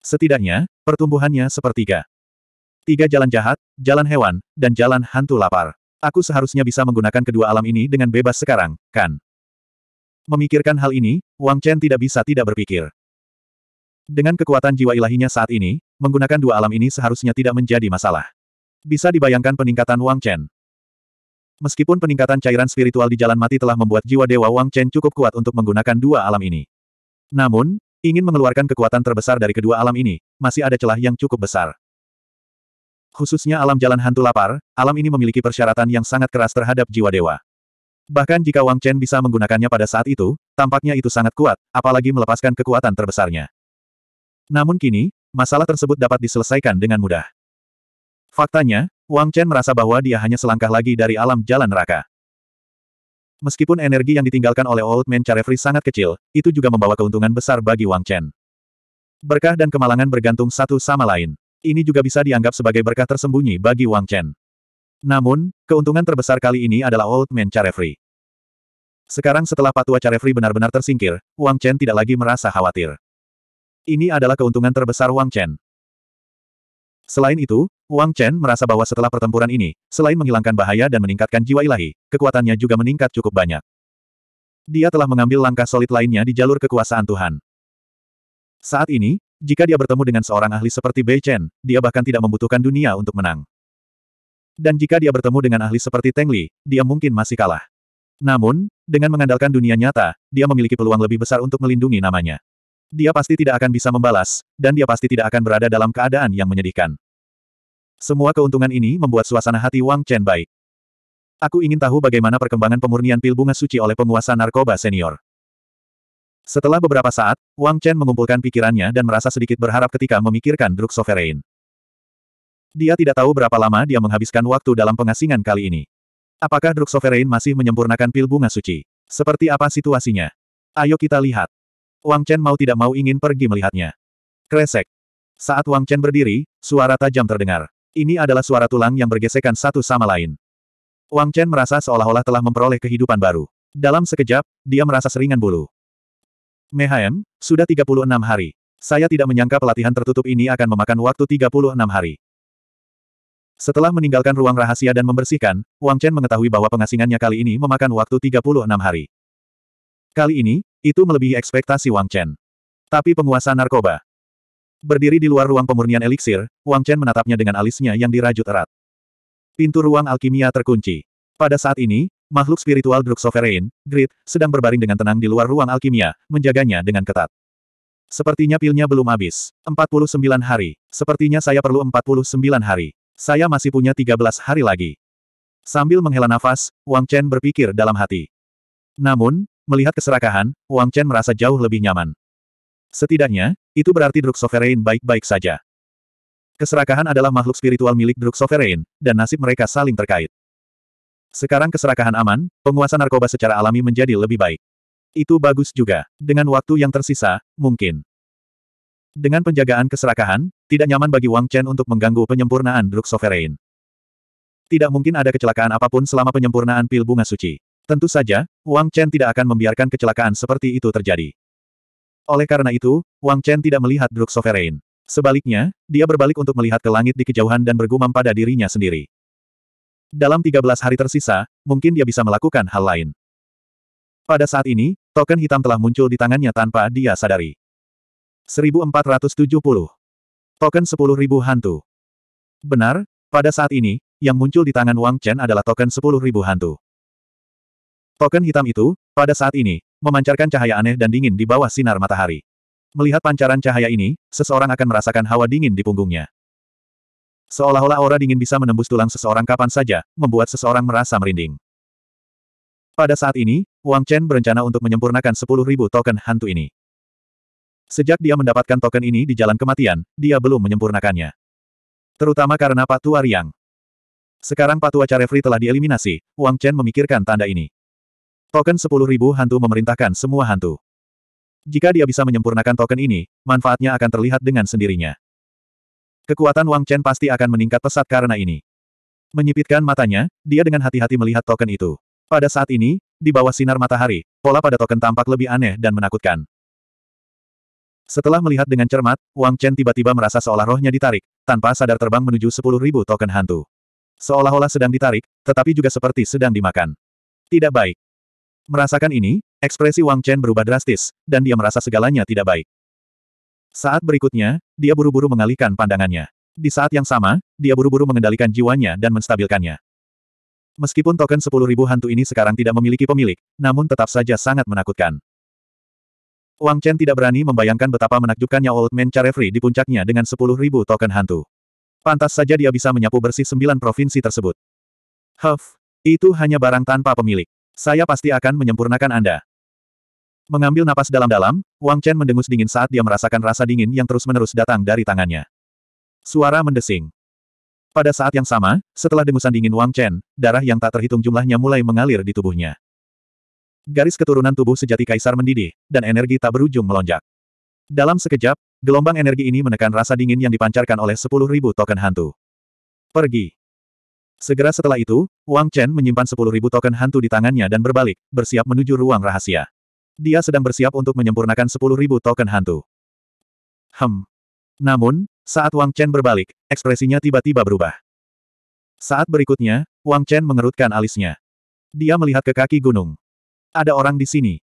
Speaker 1: Setidaknya, pertumbuhannya sepertiga. Tiga jalan jahat, jalan hewan, dan jalan hantu lapar. Aku seharusnya bisa menggunakan kedua alam ini dengan bebas sekarang, kan? Memikirkan hal ini, Wang Chen tidak bisa tidak berpikir. Dengan kekuatan jiwa ilahinya saat ini, menggunakan dua alam ini seharusnya tidak menjadi masalah. Bisa dibayangkan peningkatan Wang Chen. Meskipun peningkatan cairan spiritual di jalan mati telah membuat jiwa dewa Wang Chen cukup kuat untuk menggunakan dua alam ini. Namun, Ingin mengeluarkan kekuatan terbesar dari kedua alam ini, masih ada celah yang cukup besar. Khususnya alam jalan hantu lapar, alam ini memiliki persyaratan yang sangat keras terhadap jiwa dewa. Bahkan jika Wang Chen bisa menggunakannya pada saat itu, tampaknya itu sangat kuat, apalagi melepaskan kekuatan terbesarnya. Namun kini, masalah tersebut dapat diselesaikan dengan mudah. Faktanya, Wang Chen merasa bahwa dia hanya selangkah lagi dari alam jalan neraka. Meskipun energi yang ditinggalkan oleh Old Man Carefree sangat kecil, itu juga membawa keuntungan besar bagi Wang Chen. Berkah dan kemalangan bergantung satu sama lain. Ini juga bisa dianggap sebagai berkah tersembunyi bagi Wang Chen. Namun, keuntungan terbesar kali ini adalah Old Man Carefree. Sekarang setelah patua Carefree benar-benar tersingkir, Wang Chen tidak lagi merasa khawatir. Ini adalah keuntungan terbesar Wang Chen. Selain itu, Wang Chen merasa bahwa setelah pertempuran ini, selain menghilangkan bahaya dan meningkatkan jiwa ilahi, kekuatannya juga meningkat cukup banyak. Dia telah mengambil langkah solid lainnya di jalur kekuasaan Tuhan. Saat ini, jika dia bertemu dengan seorang ahli seperti Bei Chen, dia bahkan tidak membutuhkan dunia untuk menang. Dan jika dia bertemu dengan ahli seperti Teng Li, dia mungkin masih kalah. Namun, dengan mengandalkan dunia nyata, dia memiliki peluang lebih besar untuk melindungi namanya. Dia pasti tidak akan bisa membalas, dan dia pasti tidak akan berada dalam keadaan yang menyedihkan. Semua keuntungan ini membuat suasana hati Wang Chen baik. Aku ingin tahu bagaimana perkembangan pemurnian pil bunga suci oleh penguasa narkoba senior. Setelah beberapa saat, Wang Chen mengumpulkan pikirannya dan merasa sedikit berharap ketika memikirkan Druk Sovereign. Dia tidak tahu berapa lama dia menghabiskan waktu dalam pengasingan kali ini. Apakah Druk Sovereign masih menyempurnakan pil bunga suci? Seperti apa situasinya? Ayo kita lihat. Wang Chen mau tidak mau ingin pergi melihatnya. Kresek. Saat Wang Chen berdiri, suara tajam terdengar. Ini adalah suara tulang yang bergesekan satu sama lain. Wang Chen merasa seolah-olah telah memperoleh kehidupan baru. Dalam sekejap, dia merasa seringan bulu. Mehaem, sudah 36 hari. Saya tidak menyangka pelatihan tertutup ini akan memakan waktu 36 hari. Setelah meninggalkan ruang rahasia dan membersihkan, Wang Chen mengetahui bahwa pengasingannya kali ini memakan waktu 36 hari. Kali ini, itu melebihi ekspektasi Wang Chen. Tapi penguasa narkoba. Berdiri di luar ruang pemurnian eliksir, Wang Chen menatapnya dengan alisnya yang dirajut erat. Pintu ruang alkimia terkunci. Pada saat ini, makhluk spiritual Druk Sovereign, Grid, sedang berbaring dengan tenang di luar ruang alkimia, menjaganya dengan ketat. Sepertinya pilnya belum habis. 49 hari. Sepertinya saya perlu 49 hari. Saya masih punya 13 hari lagi. Sambil menghela nafas, Wang Chen berpikir dalam hati. Namun, Melihat keserakahan, Wang Chen merasa jauh lebih nyaman. Setidaknya, itu berarti Druk Sovereign baik-baik saja. Keserakahan adalah makhluk spiritual milik Druk Sovereign, dan nasib mereka saling terkait. Sekarang keserakahan aman, penguasa narkoba secara alami menjadi lebih baik. Itu bagus juga. Dengan waktu yang tersisa, mungkin. Dengan penjagaan keserakahan, tidak nyaman bagi Wang Chen untuk mengganggu penyempurnaan Druk Sovereign. Tidak mungkin ada kecelakaan apapun selama penyempurnaan pil bunga suci. Tentu saja, Wang Chen tidak akan membiarkan kecelakaan seperti itu terjadi. Oleh karena itu, Wang Chen tidak melihat Druk Sovereign. Sebaliknya, dia berbalik untuk melihat ke langit di kejauhan dan bergumam pada dirinya sendiri. Dalam 13 hari tersisa, mungkin dia bisa melakukan hal lain. Pada saat ini, token hitam telah muncul di tangannya tanpa dia sadari. 1470. Token 10.000 hantu. Benar, pada saat ini, yang muncul di tangan Wang Chen adalah token 10.000 hantu. Token hitam itu, pada saat ini, memancarkan cahaya aneh dan dingin di bawah sinar matahari. Melihat pancaran cahaya ini, seseorang akan merasakan hawa dingin di punggungnya. Seolah-olah aura dingin bisa menembus tulang seseorang kapan saja, membuat seseorang merasa merinding. Pada saat ini, Wang Chen berencana untuk menyempurnakan 10.000 token hantu ini. Sejak dia mendapatkan token ini di jalan kematian, dia belum menyempurnakannya. Terutama karena Patua Riang. Sekarang Patua Carefree telah dieliminasi, Wang Chen memikirkan tanda ini. Token 10.000 hantu memerintahkan semua hantu. Jika dia bisa menyempurnakan token ini, manfaatnya akan terlihat dengan sendirinya. Kekuatan Wang Chen pasti akan meningkat pesat karena ini. Menyipitkan matanya, dia dengan hati-hati melihat token itu. Pada saat ini, di bawah sinar matahari, pola pada token tampak lebih aneh dan menakutkan. Setelah melihat dengan cermat, Wang Chen tiba-tiba merasa seolah rohnya ditarik, tanpa sadar terbang menuju 10.000 token hantu. Seolah-olah sedang ditarik, tetapi juga seperti sedang dimakan. Tidak baik. Merasakan ini, ekspresi Wang Chen berubah drastis, dan dia merasa segalanya tidak baik. Saat berikutnya, dia buru-buru mengalihkan pandangannya. Di saat yang sama, dia buru-buru mengendalikan jiwanya dan menstabilkannya. Meskipun token 10.000 hantu ini sekarang tidak memiliki pemilik, namun tetap saja sangat menakutkan. Wang Chen tidak berani membayangkan betapa menakjubkannya Old Man Carefree di puncaknya dengan 10.000 token hantu. Pantas saja dia bisa menyapu bersih sembilan provinsi tersebut. Huff, itu hanya barang tanpa pemilik. Saya pasti akan menyempurnakan Anda. Mengambil napas dalam-dalam, Wang Chen mendengus dingin saat dia merasakan rasa dingin yang terus-menerus datang dari tangannya. Suara mendesing. Pada saat yang sama, setelah dengusan dingin Wang Chen, darah yang tak terhitung jumlahnya mulai mengalir di tubuhnya. Garis keturunan tubuh sejati kaisar mendidih, dan energi tak berujung melonjak. Dalam sekejap, gelombang energi ini menekan rasa dingin yang dipancarkan oleh sepuluh ribu token hantu. Pergi. Segera setelah itu, Wang Chen menyimpan 10.000 token hantu di tangannya dan berbalik, bersiap menuju ruang rahasia. Dia sedang bersiap untuk menyempurnakan 10.000 token hantu. Hmm. Namun, saat Wang Chen berbalik, ekspresinya tiba-tiba berubah. Saat berikutnya, Wang Chen mengerutkan alisnya. Dia melihat ke kaki gunung. Ada orang di sini.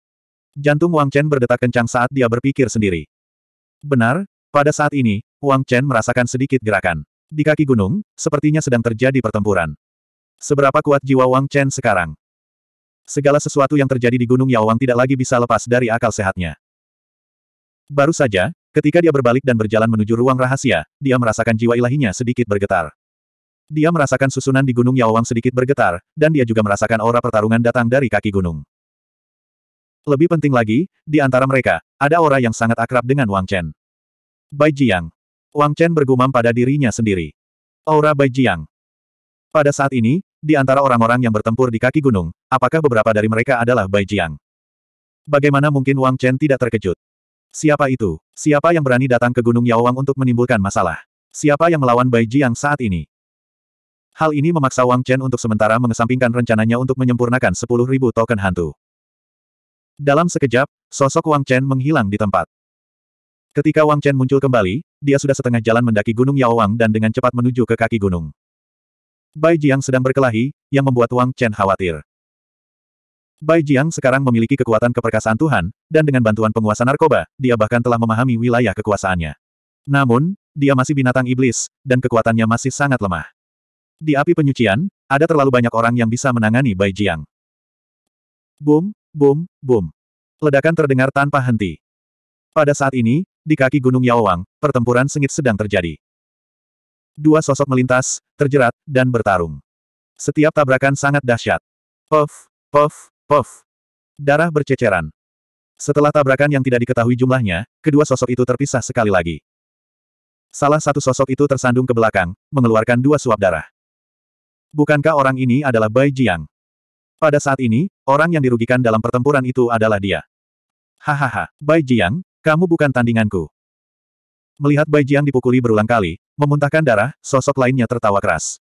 Speaker 1: Jantung Wang Chen berdetak kencang saat dia berpikir sendiri. Benar, pada saat ini, Wang Chen merasakan sedikit gerakan. Di kaki gunung, sepertinya sedang terjadi pertempuran. Seberapa kuat jiwa Wang Chen sekarang? Segala sesuatu yang terjadi di Gunung Yaowang tidak lagi bisa lepas dari akal sehatnya. Baru saja, ketika dia berbalik dan berjalan menuju ruang rahasia, dia merasakan jiwa ilahinya sedikit bergetar. Dia merasakan susunan di Gunung Yaowang sedikit bergetar, dan dia juga merasakan aura pertarungan datang dari kaki gunung. Lebih penting lagi, di antara mereka, ada aura yang sangat akrab dengan Wang Chen. Bai Jiang. Wang Chen bergumam pada dirinya sendiri. Aura Bai Jiang. Pada saat ini, di antara orang-orang yang bertempur di kaki gunung, apakah beberapa dari mereka adalah Bai Jiang? Bagaimana mungkin Wang Chen tidak terkejut? Siapa itu? Siapa yang berani datang ke Gunung Yaowang untuk menimbulkan masalah? Siapa yang melawan Bai Jiang saat ini? Hal ini memaksa Wang Chen untuk sementara mengesampingkan rencananya untuk menyempurnakan 10.000 token hantu. Dalam sekejap, sosok Wang Chen menghilang di tempat. Ketika Wang Chen muncul kembali, dia sudah setengah jalan mendaki Gunung Yao Wang dan dengan cepat menuju ke kaki gunung. Bai Jiang sedang berkelahi, yang membuat Wang Chen khawatir. Bai Jiang sekarang memiliki kekuatan keperkasaan Tuhan, dan dengan bantuan penguasa narkoba, dia bahkan telah memahami wilayah kekuasaannya. Namun, dia masih binatang iblis, dan kekuatannya masih sangat lemah. Di api penyucian, ada terlalu banyak orang yang bisa menangani Bai Jiang. Boom, boom, boom. Ledakan terdengar tanpa henti. Pada saat ini, di kaki Gunung Yaowang, pertempuran sengit sedang terjadi. Dua sosok melintas, terjerat, dan bertarung. Setiap tabrakan sangat dahsyat. Puff, puff, puff. Darah berceceran. Setelah tabrakan yang tidak diketahui jumlahnya, kedua sosok itu terpisah sekali lagi. Salah satu sosok itu tersandung ke belakang, mengeluarkan dua suap darah. Bukankah orang ini adalah Bai Jiang? Pada saat ini, orang yang dirugikan dalam pertempuran itu adalah dia. Hahaha, Bai Jiang, kamu bukan tandinganku. Melihat Bai Jiang dipukuli berulang kali, memuntahkan darah, sosok lainnya tertawa keras.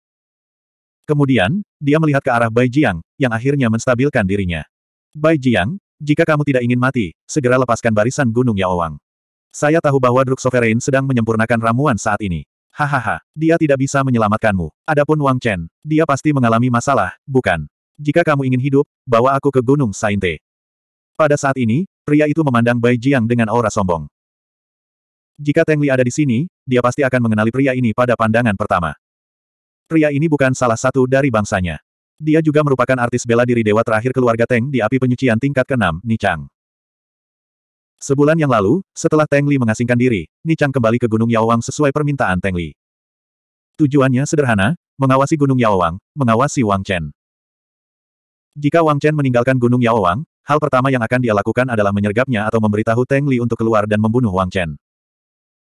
Speaker 1: Kemudian, dia melihat ke arah Bai Jiang, yang akhirnya menstabilkan dirinya. Bai Jiang, jika kamu tidak ingin mati, segera lepaskan barisan Gunung Yaowang. Saya tahu bahwa Druk Sovereign sedang menyempurnakan ramuan saat ini. Hahaha, dia tidak bisa menyelamatkanmu. Adapun Wang Chen, dia pasti mengalami masalah, bukan? Jika kamu ingin hidup, bawa aku ke Gunung Sainte. Pada saat ini, Pria itu memandang Bai Jiang dengan aura sombong. Jika Teng Li ada di sini, dia pasti akan mengenali pria ini pada pandangan pertama. Pria ini bukan salah satu dari bangsanya. Dia juga merupakan artis bela diri dewa terakhir keluarga Teng di api penyucian tingkat ke-6, Nichang. Sebulan yang lalu, setelah Teng Li mengasingkan diri, Nichang kembali ke Gunung Yaowang sesuai permintaan Teng Li. Tujuannya sederhana, mengawasi Gunung Yaowang, mengawasi Wang Chen. Jika Wang Chen meninggalkan Gunung Yaowang, Hal pertama yang akan dia lakukan adalah menyergapnya atau memberitahu Teng Li untuk keluar dan membunuh Wang Chen.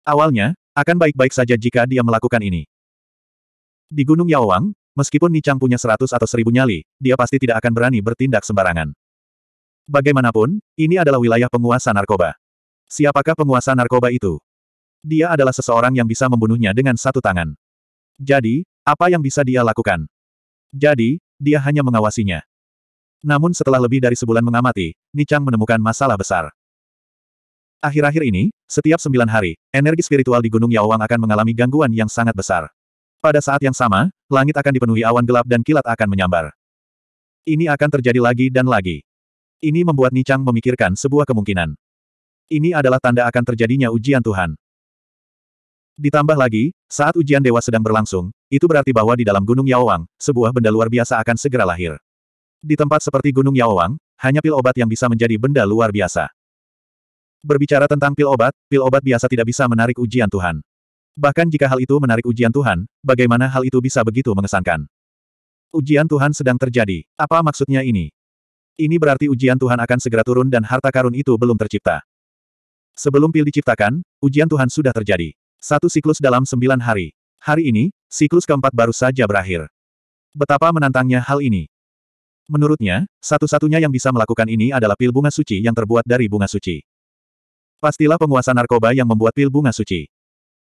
Speaker 1: Awalnya, akan baik-baik saja jika dia melakukan ini. Di Gunung Yaowang, meskipun Nichang punya seratus atau seribu nyali, dia pasti tidak akan berani bertindak sembarangan. Bagaimanapun, ini adalah wilayah penguasa narkoba. Siapakah penguasa narkoba itu? Dia adalah seseorang yang bisa membunuhnya dengan satu tangan. Jadi, apa yang bisa dia lakukan? Jadi, dia hanya mengawasinya. Namun setelah lebih dari sebulan mengamati, Nichang menemukan masalah besar. Akhir-akhir ini, setiap sembilan hari, energi spiritual di Gunung Yaowang akan mengalami gangguan yang sangat besar. Pada saat yang sama, langit akan dipenuhi awan gelap dan kilat akan menyambar. Ini akan terjadi lagi dan lagi. Ini membuat Nichang memikirkan sebuah kemungkinan. Ini adalah tanda akan terjadinya ujian Tuhan. Ditambah lagi, saat ujian dewa sedang berlangsung, itu berarti bahwa di dalam Gunung Yaowang, sebuah benda luar biasa akan segera lahir. Di tempat seperti Gunung Yaowang, hanya pil obat yang bisa menjadi benda luar biasa. Berbicara tentang pil obat, pil obat biasa tidak bisa menarik ujian Tuhan. Bahkan jika hal itu menarik ujian Tuhan, bagaimana hal itu bisa begitu mengesankan? Ujian Tuhan sedang terjadi. Apa maksudnya ini? Ini berarti ujian Tuhan akan segera turun dan harta karun itu belum tercipta. Sebelum pil diciptakan, ujian Tuhan sudah terjadi. Satu siklus dalam sembilan hari. Hari ini, siklus keempat baru saja berakhir. Betapa menantangnya hal ini. Menurutnya, satu-satunya yang bisa melakukan ini adalah pil bunga suci yang terbuat dari bunga suci. Pastilah penguasa narkoba yang membuat pil bunga suci.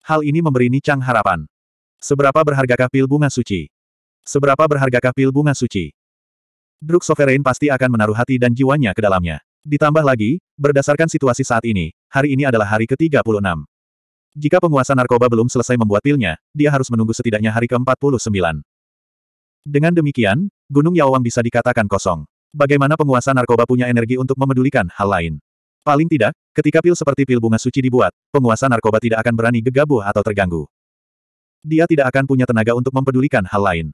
Speaker 1: Hal ini memberi Nichang harapan. Seberapa berhargakah pil bunga suci? Seberapa berhargakah pil bunga suci? Druk Sovereign pasti akan menaruh hati dan jiwanya ke dalamnya. Ditambah lagi, berdasarkan situasi saat ini, hari ini adalah hari ke-36. Jika penguasa narkoba belum selesai membuat pilnya, dia harus menunggu setidaknya hari ke-49. Dengan demikian, Gunung Yaowang bisa dikatakan kosong. Bagaimana penguasa narkoba punya energi untuk memedulikan hal lain? Paling tidak, ketika pil seperti pil bunga suci dibuat, penguasa narkoba tidak akan berani gegabah atau terganggu. Dia tidak akan punya tenaga untuk mempedulikan hal lain.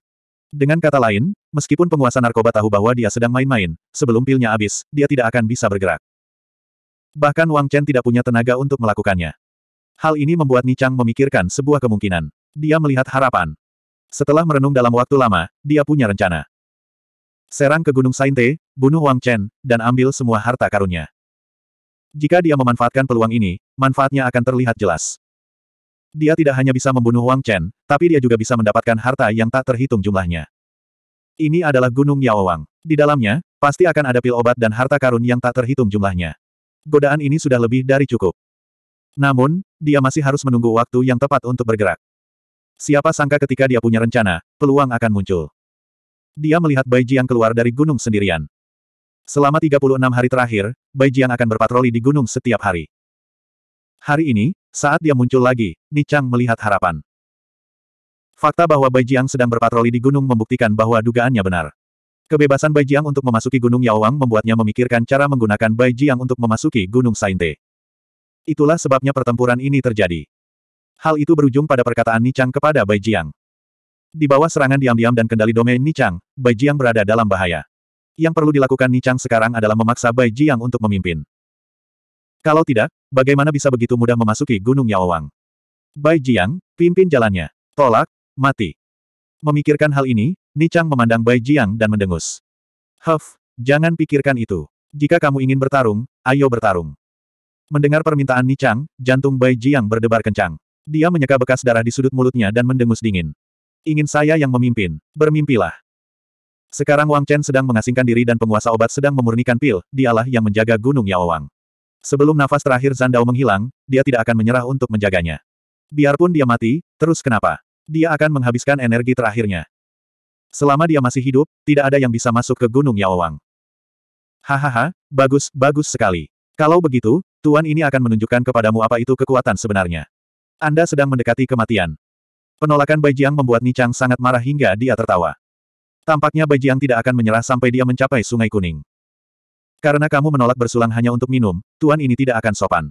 Speaker 1: Dengan kata lain, meskipun penguasa narkoba tahu bahwa dia sedang main-main, sebelum pilnya habis, dia tidak akan bisa bergerak. Bahkan Wang Chen tidak punya tenaga untuk melakukannya. Hal ini membuat Ni Chang memikirkan sebuah kemungkinan. Dia melihat harapan. Setelah merenung dalam waktu lama, dia punya rencana. Serang ke Gunung Sainte, bunuh Wang Chen, dan ambil semua harta karunnya. Jika dia memanfaatkan peluang ini, manfaatnya akan terlihat jelas. Dia tidak hanya bisa membunuh Wang Chen, tapi dia juga bisa mendapatkan harta yang tak terhitung jumlahnya. Ini adalah Gunung Yao Wang. Di dalamnya, pasti akan ada pil obat dan harta karun yang tak terhitung jumlahnya. Godaan ini sudah lebih dari cukup. Namun, dia masih harus menunggu waktu yang tepat untuk bergerak. Siapa sangka ketika dia punya rencana, peluang akan muncul. Dia melihat Bai Jiang keluar dari gunung sendirian. Selama 36 hari terakhir, Bai Jiang akan berpatroli di gunung setiap hari. Hari ini, saat dia muncul lagi, Nichang melihat harapan. Fakta bahwa Bai Jiang sedang berpatroli di gunung membuktikan bahwa dugaannya benar. Kebebasan Bai Jiang untuk memasuki Gunung Yaowang membuatnya memikirkan cara menggunakan Bai Jiang untuk memasuki Gunung Sainte. Itulah sebabnya pertempuran ini terjadi. Hal itu berujung pada perkataan Nichang kepada Bai Jiang. Di bawah serangan diam-diam dan kendali domain Nichang, Bai Jiang berada dalam bahaya. Yang perlu dilakukan Nichang sekarang adalah memaksa Bai Jiang untuk memimpin. Kalau tidak, bagaimana bisa begitu mudah memasuki Gunung Yaowang? Bai Jiang, pimpin jalannya. Tolak, mati. Memikirkan hal ini, Nichang memandang Bai Jiang dan mendengus. Huff, jangan pikirkan itu. Jika kamu ingin bertarung, ayo bertarung. Mendengar permintaan Nichang, jantung Bai Jiang berdebar kencang. Dia menyeka bekas darah di sudut mulutnya dan mendengus dingin. Ingin saya yang memimpin. Bermimpilah. Sekarang Wang Chen sedang mengasingkan diri dan penguasa obat sedang memurnikan pil, dialah yang menjaga Gunung Yaowang. Sebelum nafas terakhir Zandao menghilang, dia tidak akan menyerah untuk menjaganya. Biarpun dia mati, terus kenapa? Dia akan menghabiskan energi terakhirnya. Selama dia masih hidup, tidak ada yang bisa masuk ke Gunung Yaowang. Hahaha, bagus, bagus sekali. Kalau begitu, Tuan ini akan menunjukkan kepadamu apa itu kekuatan sebenarnya. Anda sedang mendekati kematian. Penolakan Bai Jiang membuat Nichang sangat marah hingga dia tertawa. Tampaknya Bai Jiang tidak akan menyerah sampai dia mencapai Sungai Kuning. Karena kamu menolak bersulang hanya untuk minum, tuan ini tidak akan sopan.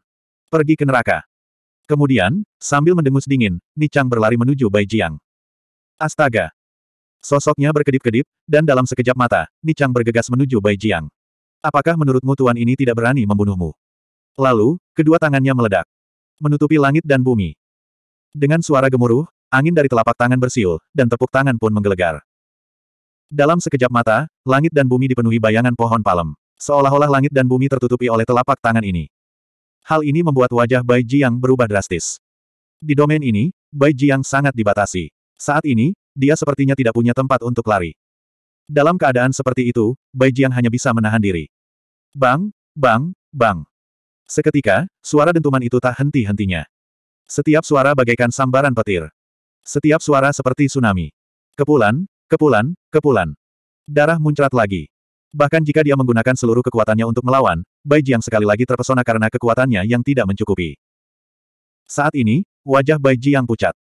Speaker 1: Pergi ke neraka. Kemudian, sambil mendengus dingin, Nichang berlari menuju Bai Jiang. Astaga! Sosoknya berkedip-kedip, dan dalam sekejap mata, Nichang bergegas menuju Bai Jiang. Apakah menurutmu tuan ini tidak berani membunuhmu? Lalu, kedua tangannya meledak. Menutupi langit dan bumi. Dengan suara gemuruh, Angin dari telapak tangan bersiul, dan tepuk tangan pun menggelegar. Dalam sekejap mata, langit dan bumi dipenuhi bayangan pohon palem. Seolah-olah langit dan bumi tertutupi oleh telapak tangan ini. Hal ini membuat wajah Bai Jiang berubah drastis. Di domain ini, Bai Jiang sangat dibatasi. Saat ini, dia sepertinya tidak punya tempat untuk lari. Dalam keadaan seperti itu, Bai Jiang hanya bisa menahan diri. Bang, bang, bang. Seketika, suara dentuman itu tak henti-hentinya. Setiap suara bagaikan sambaran petir. Setiap suara seperti tsunami. Kepulan, kepulan, kepulan. Darah muncrat lagi. Bahkan jika dia menggunakan seluruh kekuatannya untuk melawan, Bai Jiang sekali lagi terpesona karena kekuatannya yang tidak mencukupi. Saat ini, wajah Bai Jiang pucat.